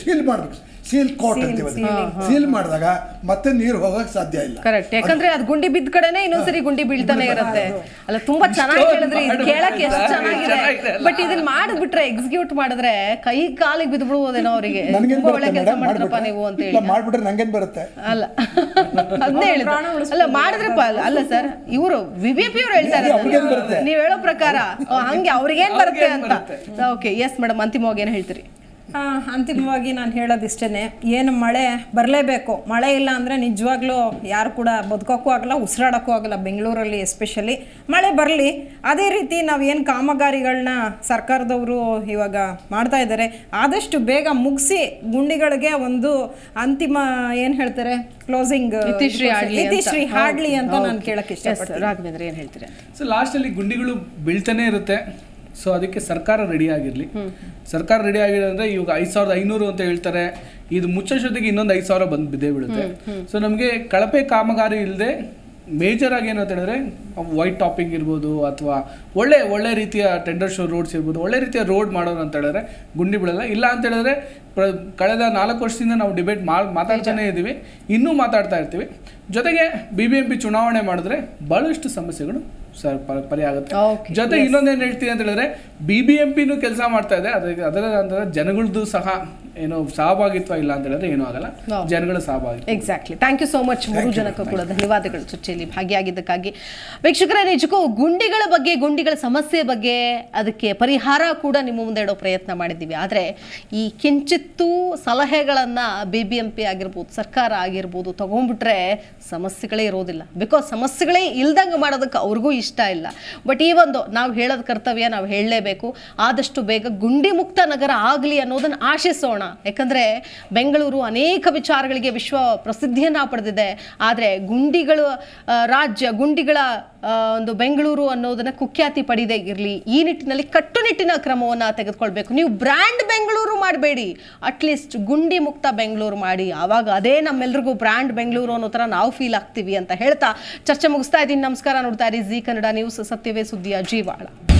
ಸೀಲ್ ಮಾಡಬೇಕು ಸೀಲ್ ಕೋಟ್ ಸೀಲ್ ಮಾಡಿದಾಗ ಮತ್ತೆ ನೀರು ಹೋಗಕ್ಕೆ ಸಾಧ್ಯ ಇಲ್ಲ ಕರೆಕ್ಟ್ ಯಾಕಂದ್ರೆ ಅದು ಗುಂಡಿ ಬಿದ್ದ ಕಡೆನೆ ಇನ್ನೊಂದ್ಸರಿ ಗುಂಡಿ ಬೀಳ್ತಾನೆ ಇರುತ್ತೆ ಅಲ್ಲ ತುಂಬಾ ಚೆನ್ನಾಗಿ ಹೇಳಿದ್ರೆ ಇದು ಕೇಳಕ್ಕೆ ಎಷ್ಟು ಚೆನ್ನಾಗಿದೆ ಬಟ್ ಇದನ್ನ ಮಾಡಿಬಿಟ್ರೆ ಎಕ್ಸಿಕ್ಯೂಟ್ ಮಾಡಿದ್ರೆ ಕೈ ಕಾಲಿಗೆ ಬಿದ್ದು ಬಿಡ್ಬೋದೇನೋ ಅವರಿಗೆ ಒಳ್ಳೆ ಕೆಲಸ ಮಾಡಿದ್ರಪ್ಪ ನೀವು ಅಂತ ಹೇಳಿ ಮಾಡ್ಬಿಟ್ರೆ ನಂಗೇನ್ ಬರುತ್ತೆ ಅಲ್ಲ ಅದನ್ನೇ ಹೇಳಿದ್ರು ಅಲ್ಲ ಮಾಡಿದ್ರಪ್ಪ ಅಲ್ಲ ಸರ್ ಇವರು ವಿಬಿಪಿ ಅವರು ಹೇಳ್ತಾರೆ ನೀವ್ ಹೇಳೋ ಪ್ರಕಾರ ಹಂಗೆ ಅವ್ರಿಗೇನ್ ಬರುತ್ತೆ ಅಂತ ಓಕೆ ಎಸ್ ಮೇಡಮ್ ಅಂತಿಮವಾಗಿ ಏನ್ ಹೇಳ್ತೀರಿ ಅಂತಿಮವಾಗಿ ನಾನು ಹೇಳೋದಿಷ್ಟೇ ಏನು ಮಳೆ ಬರಲೇಬೇಕು ಮಳೆ ಇಲ್ಲ ಅಂದರೆ ನಿಜವಾಗ್ಲೂ ಯಾರು ಕೂಡ ಬದುಕೋಕ್ಕೂ ಆಗಲ್ಲ ಉಸಿರಾಡೋಕ್ಕೂ ಆಗಲ್ಲ ಬೆಂಗಳೂರಲ್ಲಿ ಎಸ್ಪೆಷಲಿ ಮಳೆ ಬರಲಿ ಅದೇ ರೀತಿ ನಾವು ಏನು ಕಾಮಗಾರಿಗಳನ್ನ ಸರ್ಕಾರದವರು ಇವಾಗ ಮಾಡ್ತಾ ಇದ್ದಾರೆ ಆದಷ್ಟು ಬೇಗ ಮುಗಿಸಿ ಗುಂಡಿಗಳಿಗೆ ಒಂದು ಅಂತಿಮ ಏನು ಹೇಳ್ತಾರೆ ಕ್ಲೋಸಿಂಗ್ ಇತಿಶ್ರೀ ಹಾಡ್ಲಿ ಅಂತ ನಾನು ಕೇಳಕ್ಕೆ ಇಷ್ಟ ಏನು ಹೇಳ್ತೀರಾ ಸೊ ಲಾಸ್ಟಲ್ಲಿ ಗುಂಡಿಗಳು ಬೀಳ್ತಾನೆ ಇರುತ್ತೆ ಸೊ ಅದಕ್ಕೆ ಸರ್ಕಾರ ರೆಡಿ ಆಗಿರಲಿ ಸರ್ಕಾರ ರೆಡಿ ಆಗಿರೋದ್ರೆ ಇವಾಗ ಐದು ಸಾವಿರದ ಐನೂರು ಅಂತ ಹೇಳ್ತಾರೆ ಇದು ಮುಚ್ಚೋಷ್ಟೊತ್ತಿಗೆ ಇನ್ನೊಂದು ಐದು ಸಾವಿರ ಬಂದು ಬಿದ್ದೇ ಬೀಳುತ್ತೆ ಸೊ ನಮಗೆ ಕಳಪೆ ಕಾಮಗಾರಿ ಇಲ್ಲದೆ ಮೇಜರ್ ಆಗಿ ಏನಂತ ಹೇಳಿದ್ರೆ ವೈಟ್ ಟಾಪಿಂಗ್ ಇರ್ಬೋದು ಅಥವಾ ಒಳ್ಳೆ ಒಳ್ಳೆ ರೀತಿಯ ಟೆಂಡರ್ ಶೋ ರೋಡ್ಸ್ ಇರ್ಬೋದು ಒಳ್ಳೆ ರೀತಿಯ ರೋಡ್ ಮಾಡೋರು ಅಂತ ಹೇಳಿದ್ರೆ ಗುಂಡಿ ಬಿಡಲ್ಲ ಇಲ್ಲ ಅಂತ ಹೇಳಿದ್ರೆ ಕಳೆದ ನಾಲ್ಕು ವರ್ಷದಿಂದ ನಾವು ಡಿಬೇಟ್ ಮಾತಾಡ್ತಾನೇ ಇದ್ದೀವಿ ಇನ್ನೂ ಮಾತಾಡ್ತಾ ಇರ್ತೀವಿ ಜೊತೆಗೆ ಬಿ ಬಿ ಎಂ ಪಿ ಚುನಾವಣೆ ಮಾಡಿದ್ರೆ ಭಾಳಷ್ಟು ಸಮಸ್ಯೆಗಳು ಸರ್ ಪರಿ ಆಗುತ್ತೆ ಜೊತೆ ಇನ್ನೊಂದೇನು ಹೇಳ್ತೀನಿ ಅಂತ ಹೇಳಿದ್ರೆ ಬಿ ಬಿ ಎಂ ಪಿನೂ ಕೆಲಸ ಮಾಡ್ತಾ ಇದೆ ಅದಕ್ಕೆ ಅದರ ಅಂದರೆ ಜನಗಳದ್ದು ಸಹ ಏನೋ ಸಹಭಾಗಿತ್ವ ಇಲ್ಲ ಅಂತ ಹೇಳಿದ್ರೆ ಏನೂ ಆಗಲ್ಲ ಜನಗಳು exactly thank you so much ಮೂರು ಜನಕ್ಕೂ ಕೂಡ ಧನ್ಯವಾದಗಳು ಚರ್ಚೆಯಲ್ಲಿ ಭಾಗಿಯಾಗಿದ್ದಕ್ಕಾಗಿ ವೀಕ್ಷಕರ ನಿಜಕ್ಕೂ ಗುಂಡಿಗಳ ಬಗ್ಗೆ ಗುಂಡಿಗಳ ಸಮಸ್ಯೆ ಬಗ್ಗೆ ಅದಕ್ಕೆ ಪರಿಹಾರ ಕೂಡ ನಿಮ್ಮ ಮುಂದೆ ಇಡೋ ಪ್ರಯತ್ನ ಮಾಡಿದ್ದೀವಿ ಆದರೆ ಈ ಕಿಂಚಿತ್ತೂ ಸಲಹೆಗಳನ್ನು ಬಿ ಬಿ ಎಂ ಪಿ ಆಗಿರ್ಬೋದು ಸರ್ಕಾರ ಆಗಿರ್ಬೋದು ತೊಗೊಂಡ್ಬಿಟ್ರೆ ಸಮಸ್ಯೆಗಳೇ ಇರೋದಿಲ್ಲ ಬಿಕಾಸ್ ಸಮಸ್ಯೆಗಳೇ ಇಲ್ದಂಗೆ ಮಾಡೋದಕ್ಕೆ ಅವ್ರಿಗೂ ಇಷ್ಟ ಇಲ್ಲ ಬಟ್ ಈ ಒಂದು ನಾವು ಹೇಳೋದು ಕರ್ತವ್ಯ ನಾವು ಹೇಳಲೇಬೇಕು ಆದಷ್ಟು ಬೇಗ ಗುಂಡಿ ಮುಕ್ತ ನಗರ ಆಗಲಿ ಅನ್ನೋದನ್ನು ಆಶಿಸೋಣ ನೋಡೋಣ ಯಾಕಂದರೆ ಬೆಂಗಳೂರು ಅನೇಕ ವಿಚಾರಗಳಿಗೆ ವಿಶ್ವ ಪ್ರಸಿದ್ಧಿಯನ್ನು ಪಡೆದಿದೆ ಆದರೆ ಗುಂಡಿಗಳು ರಾಜ್ಯ ಗುಂಡಿಗಳ ಒಂದು ಬೆಂಗಳೂರು ಅನ್ನೋದನ್ನು ಕುಖ್ಯಾತಿ ಪಡೆಯದೇ ಇರಲಿ ಈ ನಿಟ್ಟಿನಲ್ಲಿ ಕಟ್ಟುನಿಟ್ಟಿನ ಕ್ರಮವನ್ನು ತೆಗೆದುಕೊಳ್ಬೇಕು ನೀವು ಬ್ರ್ಯಾಂಡ್ ಬೆಂಗಳೂರು ಮಾಡಬೇಡಿ ಅಟ್ಲೀಸ್ಟ್ ಗುಂಡಿ ಮುಕ್ತ ಬೆಂಗಳೂರು ಮಾಡಿ ಆವಾಗ ಅದೇ ನಮ್ಮೆಲ್ರಿಗೂ ಬ್ರ್ಯಾಂಡ್ ಬೆಂಗಳೂರು ಅನ್ನೋ ಥರ ನಾವು ಫೀಲ್ ಆಗ್ತೀವಿ ಅಂತ ಹೇಳ್ತಾ ಚರ್ಚೆ ಮುಗಿಸ್ತಾ ಇದ್ದೀನಿ ನಮಸ್ಕಾರ ನೋಡ್ತಾ ಇರಿ ಜಿ ಕನ್ನಡ ನ್ಯೂಸ್ ಸತ್ಯವೇ ಸುದ್ದಿಯ ಜೀವಾಳ